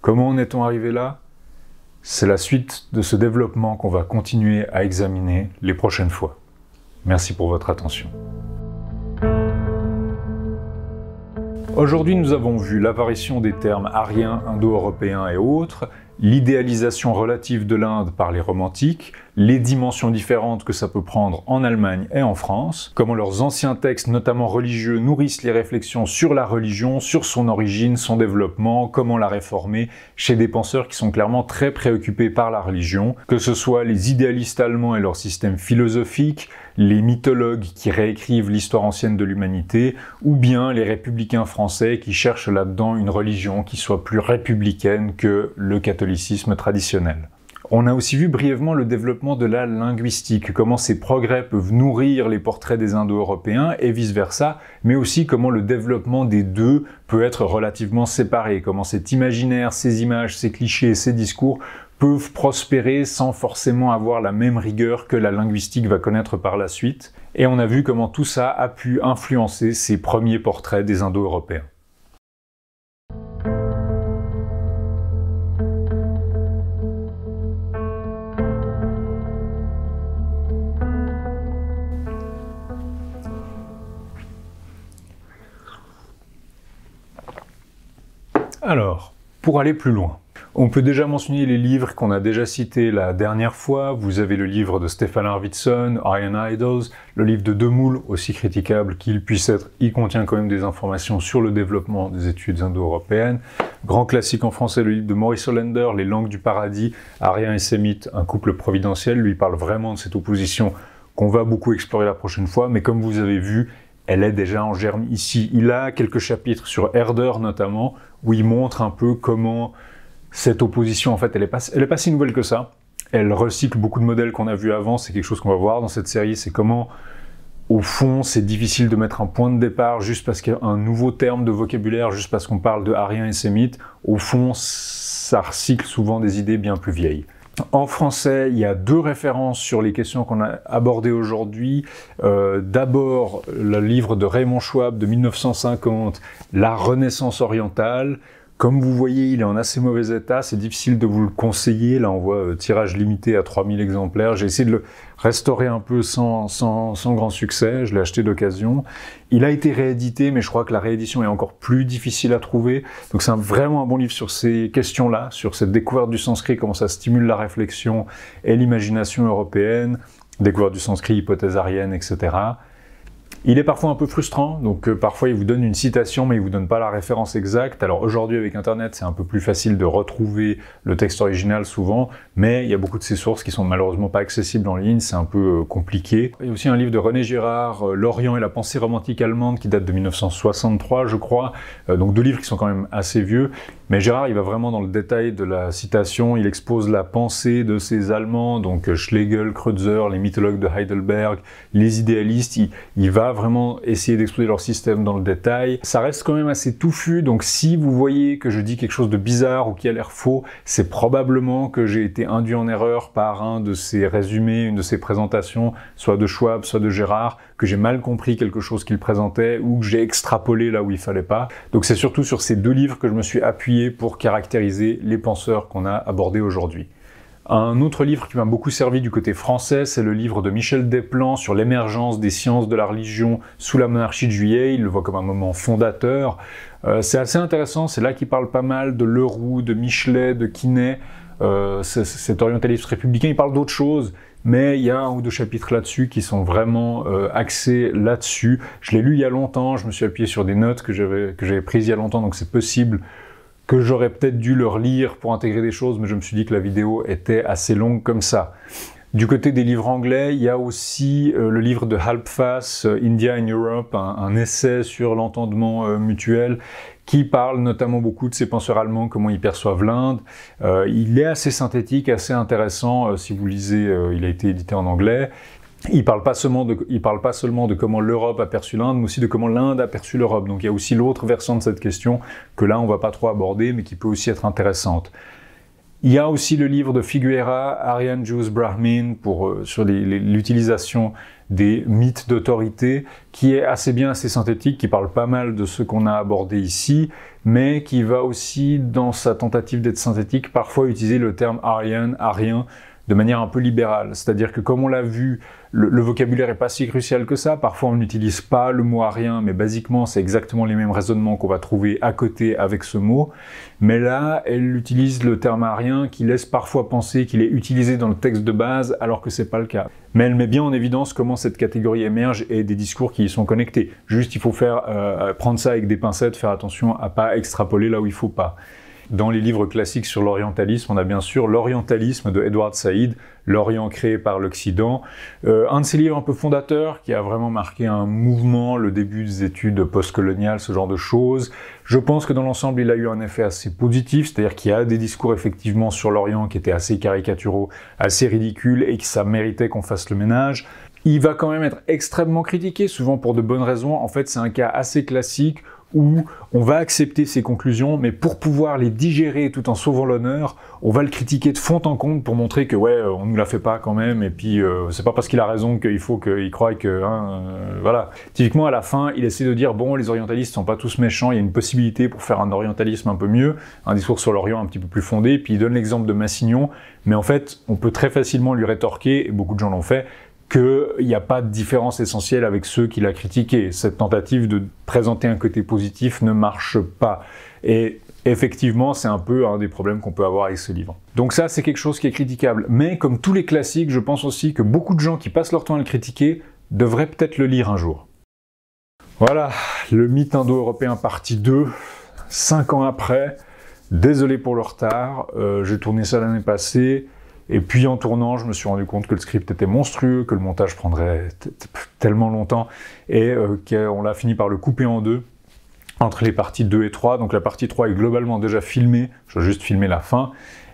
Comment en est-on arrivé là C'est la suite de ce développement qu'on va continuer à examiner les prochaines fois. Merci pour votre attention. Aujourd'hui, nous avons vu l'apparition des termes ariens, indo européens et autres, l'idéalisation relative de l'Inde par les romantiques, les dimensions différentes que ça peut prendre en Allemagne et en France, comment leurs anciens textes, notamment religieux, nourrissent les réflexions sur la religion, sur son origine, son développement, comment la réformer, chez des penseurs qui sont clairement très préoccupés par la religion, que ce soit les idéalistes allemands et leur système philosophique, les mythologues qui réécrivent l'histoire ancienne de l'humanité, ou bien les républicains français qui cherchent là-dedans une religion qui soit plus républicaine que le catholicisme traditionnel. On a aussi vu brièvement le développement de la linguistique, comment ces progrès peuvent nourrir les portraits des Indo-Européens et vice-versa, mais aussi comment le développement des deux peut être relativement séparé, comment cet imaginaire, ces images, ces clichés, ces discours peuvent prospérer sans forcément avoir la même rigueur que la linguistique va connaître par la suite, et on a vu comment tout ça a pu influencer ces premiers portraits des Indo-Européens. Alors, pour aller plus loin, on peut déjà mentionner les livres qu'on a déjà cités la dernière fois. Vous avez le livre de Stefan Arvidsson, Arian Idols, le livre de Demoul, aussi critiquable qu'il puisse être. Il contient quand même des informations sur le développement des études indo-européennes. Grand classique en français, le livre de Maurice Hollander, Les langues du paradis, Arien et Sémite, un couple providentiel. Lui parle vraiment de cette opposition qu'on va beaucoup explorer la prochaine fois. Mais comme vous avez vu, elle est déjà en germe ici. Il a quelques chapitres sur Herder notamment, où il montre un peu comment cette opposition, en fait, elle n'est pas, pas si nouvelle que ça. Elle recycle beaucoup de modèles qu'on a vus avant. C'est quelque chose qu'on va voir dans cette série. C'est comment, au fond, c'est difficile de mettre un point de départ juste parce qu'il y a un nouveau terme de vocabulaire, juste parce qu'on parle de arien et sémite. Au fond, ça recycle souvent des idées bien plus vieilles. En français, il y a deux références sur les questions qu'on a abordées aujourd'hui. Euh, d'abord, le livre de Raymond Schwab de 1950, La Renaissance orientale, comme vous voyez, il est en assez mauvais état, c'est difficile de vous le conseiller. Là, on voit euh, tirage limité à 3000 exemplaires. J'ai essayé de le restaurer un peu sans, sans grand succès, je l'ai acheté d'occasion. Il a été réédité, mais je crois que la réédition est encore plus difficile à trouver. Donc c'est vraiment un bon livre sur ces questions-là, sur cette découverte du sanskrit, comment ça stimule la réflexion et l'imagination européenne, découverte du sanskrit, hypothèse arienne, etc. Il est parfois un peu frustrant, donc euh, parfois il vous donne une citation mais il vous donne pas la référence exacte. Alors aujourd'hui avec Internet c'est un peu plus facile de retrouver le texte original souvent, mais il y a beaucoup de ces sources qui sont malheureusement pas accessibles en ligne, c'est un peu euh, compliqué. Il y a aussi un livre de René Girard, euh, L'Orient et la pensée romantique allemande qui date de 1963 je crois, donc deux livres qui sont quand même assez vieux mais Gérard, il va vraiment dans le détail de la citation, il expose la pensée de ces Allemands, donc euh, Schlegel, Kreutzer, les mythologues de Heidelberg, les idéalistes, il, va vraiment essayer d'exposer leur système dans le détail. Ça reste quand même assez touffu, donc si vous voyez que je dis quelque chose de bizarre ou qui a l'air faux, c'est probablement que j'ai été induit en erreur par un de ces résumés, une de ces présentations, soit de Schwab, soit de Gérard, que j'ai mal compris quelque chose qu'il présentait ou que j'ai extrapolé là où il fallait pas. Donc c'est surtout sur ces deux livres que je me suis appuyé pour caractériser les penseurs qu'on a abordés aujourd'hui. Un autre livre qui m'a beaucoup servi du côté français, c'est le livre de Michel Desplan sur l'émergence des sciences de la religion sous la monarchie de Juillet. Il le voit comme un moment fondateur. Euh, c'est assez intéressant, c'est là qu'il parle pas mal de Leroux, de Michelet, de Quinet. Euh, cet orientalisme républicain, il parle d'autre chose mais il y a un ou deux chapitres là-dessus qui sont vraiment euh, axés là-dessus. Je l'ai lu il y a longtemps, je me suis appuyé sur des notes que j'avais prises il y a longtemps, donc c'est possible que j'aurais peut-être dû leur lire pour intégrer des choses, mais je me suis dit que la vidéo était assez longue comme ça. Du côté des livres anglais, il y a aussi euh, le livre de Halpfass, euh, India and Europe, un, essai sur l'entendement mutuel, qui parle notamment beaucoup de ces penseurs allemands, comment ils perçoivent l'Inde. Euh, il est assez synthétique, assez intéressant. Euh, si vous lisez, euh, il a été édité en anglais. Il parle pas seulement parle pas seulement de comment l'Europe a perçu l'Inde, mais aussi de comment l'Inde a perçu l'Europe. Donc il y a aussi l'autre versant de cette question que là on va pas trop aborder, mais qui peut aussi être intéressante. Il y a aussi le livre de Figuera, Aryan Jews Brahmin, pour, euh, sur l'utilisation des mythes d'autorité, qui est assez bien, assez synthétique, qui parle pas mal de ce qu'on a abordé ici, mais qui va aussi, dans sa tentative d'être synthétique, parfois utiliser le terme Aryan, Arian de manière un peu libérale. C'est-à-dire que comme on l'a vu, le, vocabulaire n'est pas si crucial que ça. Parfois, on n'utilise pas le mot à rien, mais basiquement, c'est exactement les mêmes raisonnements qu'on va trouver à côté avec ce mot. Mais là, elle utilise le terme à rien qui laisse parfois penser qu'il est utilisé dans le texte de base, alors que n'est pas le cas. Mais elle met bien en évidence comment cette catégorie émerge et des discours qui y sont connectés. Juste, il faut faire euh, prendre ça avec des pincettes, faire attention à pas extrapoler là où il faut pas. Dans les livres classiques sur l'orientalisme, on a bien sûr l'orientalisme de Edward Said, l'Orient créé par l'Occident. Euh, un de ses livres un peu fondateurs qui a vraiment marqué un mouvement, le début des études postcoloniales, ce genre de choses. Je pense que dans l'ensemble, il a eu un effet assez positif, c'est-à-dire qu'il y a des discours effectivement sur l'Orient qui étaient assez caricaturaux, assez ridicules et que ça méritait qu'on fasse le ménage. Il va quand même être extrêmement critiqué, souvent pour de bonnes raisons. En fait, c'est un cas assez classique où on va accepter ses conclusions, mais pour pouvoir les digérer tout en sauvant l'honneur, on va le critiquer de fond en comble pour montrer que ouais, on nous la fait pas quand même, et puis euh, c'est pas parce qu'il a raison qu'il faut qu'il croie que hein, euh, voilà. Typiquement à la fin, il essaie de dire bon, les orientalistes sont pas tous méchants, il y a une possibilité pour faire un orientalisme un peu mieux, un discours sur l'Orient un petit peu plus fondé, puis il donne l'exemple de Massignon, mais en fait, on peut très facilement lui rétorquer, et beaucoup de gens l'ont fait, qu'il n'y a pas de différence essentielle avec ceux qui l'a critiqué. Cette tentative de présenter un côté positif ne marche pas. Et effectivement, c'est un peu un des problèmes qu'on peut avoir avec ce livre. Donc ça, c'est quelque chose qui est critiquable. Mais comme tous les classiques, je pense aussi que beaucoup de gens qui passent leur temps à le critiquer devraient peut-être le lire un jour. Voilà, le mythe indo-européen partie 2, 5 ans après. Désolé pour le retard, euh, j'ai tourné ça l'année passée. Et puis en tournant, je me suis rendu compte que le script était monstrueux, que le montage prendrait tellement longtemps, et euh, qu'on l'a fini par le couper en deux entre les parties 2 et 3. Donc la partie 3 est globalement déjà filmée, je vais juste filmer la fin,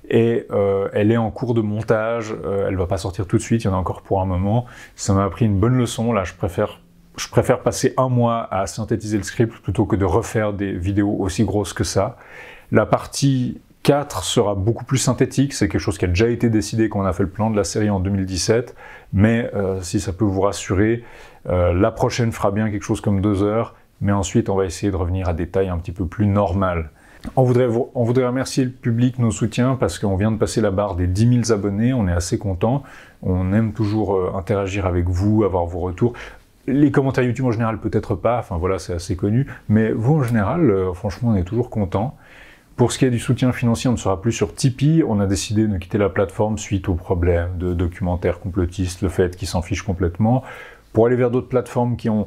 et euh, elle est en cours de montage, elle euh, elle va pas sortir tout de suite, il y en a encore pour un moment. Ça m'a appris une bonne leçon, là je préfère je préfère passer un mois à synthétiser le script plutôt que de refaire des vidéos aussi grosses que ça. La partie 4 sera beaucoup plus synthétique, c'est quelque chose qui a déjà été décidé quand on a fait le plan de la série en 2017, mais euh, si ça peut vous rassurer, euh, la prochaine fera bien quelque chose comme 2 heures, mais ensuite on va essayer de revenir à des tailles un petit peu plus normales. On voudrait, on voudrait remercier le public, nos soutiens, parce qu'on vient de passer la barre des 10 000 abonnés, on est assez content, on aime toujours euh, interagir avec vous, avoir vos retours. Les commentaires YouTube en général peut-être pas, enfin voilà c'est assez connu, mais vous en général, franchement on est toujours content. Pour ce qui est du soutien financier, on ne sera plus sur Tipeee. On a décidé de quitter la plateforme suite aux problèmes de documentaires complotistes, le fait qu'ils s'en fichent complètement, pour aller vers d'autres plateformes qui ont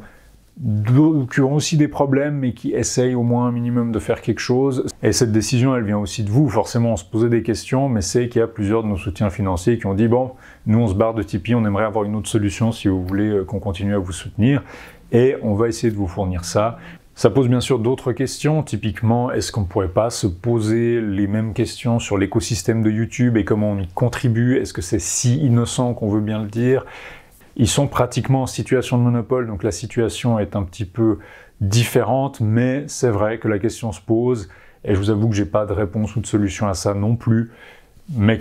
qui ont aussi des problèmes mais qui essayent au moins un minimum de faire quelque chose. Et cette décision, elle vient aussi de vous. Forcément, on se posait des questions, mais c'est qu'il y a plusieurs de nos soutiens financiers qui ont dit, bon, nous, on se barre de Tipeee, on aimerait avoir une autre solution si vous voulez euh, qu'on continue à vous soutenir. Et on va essayer de vous fournir ça. Ça pose bien sûr d'autres questions, typiquement est-ce qu'on ne pourrait pas se poser les mêmes questions sur l'écosystème de YouTube et comment on y contribue Est-ce que c'est si innocent qu'on veut bien le dire Ils sont pratiquement en situation de monopole, donc la situation est un petit peu différente, mais c'est vrai que la question se pose et je vous avoue que j'ai pas de réponse ou de solution à ça non plus, mais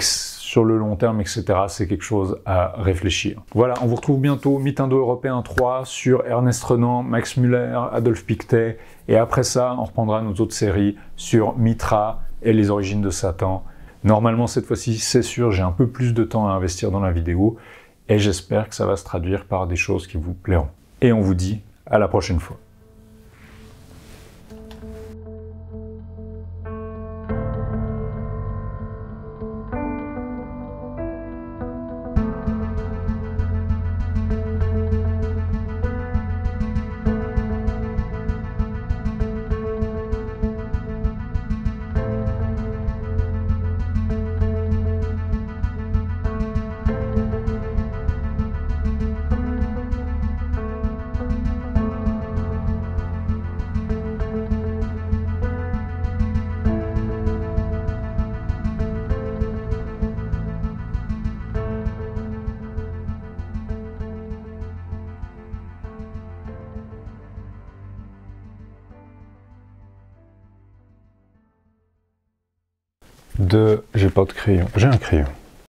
le long terme, etc. C'est quelque chose à réfléchir. Voilà, on vous retrouve bientôt Mythe indo-européen 3 sur Ernest Renan, Max Muller, Adolphe Pictet. Et après ça, on reprendra nos autres séries sur Mitra et les origines de Satan. Normalement, cette fois-ci, c'est sûr, j'ai un peu plus de temps à investir dans la vidéo et j'espère que ça va se traduire par des choses qui vous plairont. Et on vous dit à la prochaine fois. de crayon. J'ai un crayon.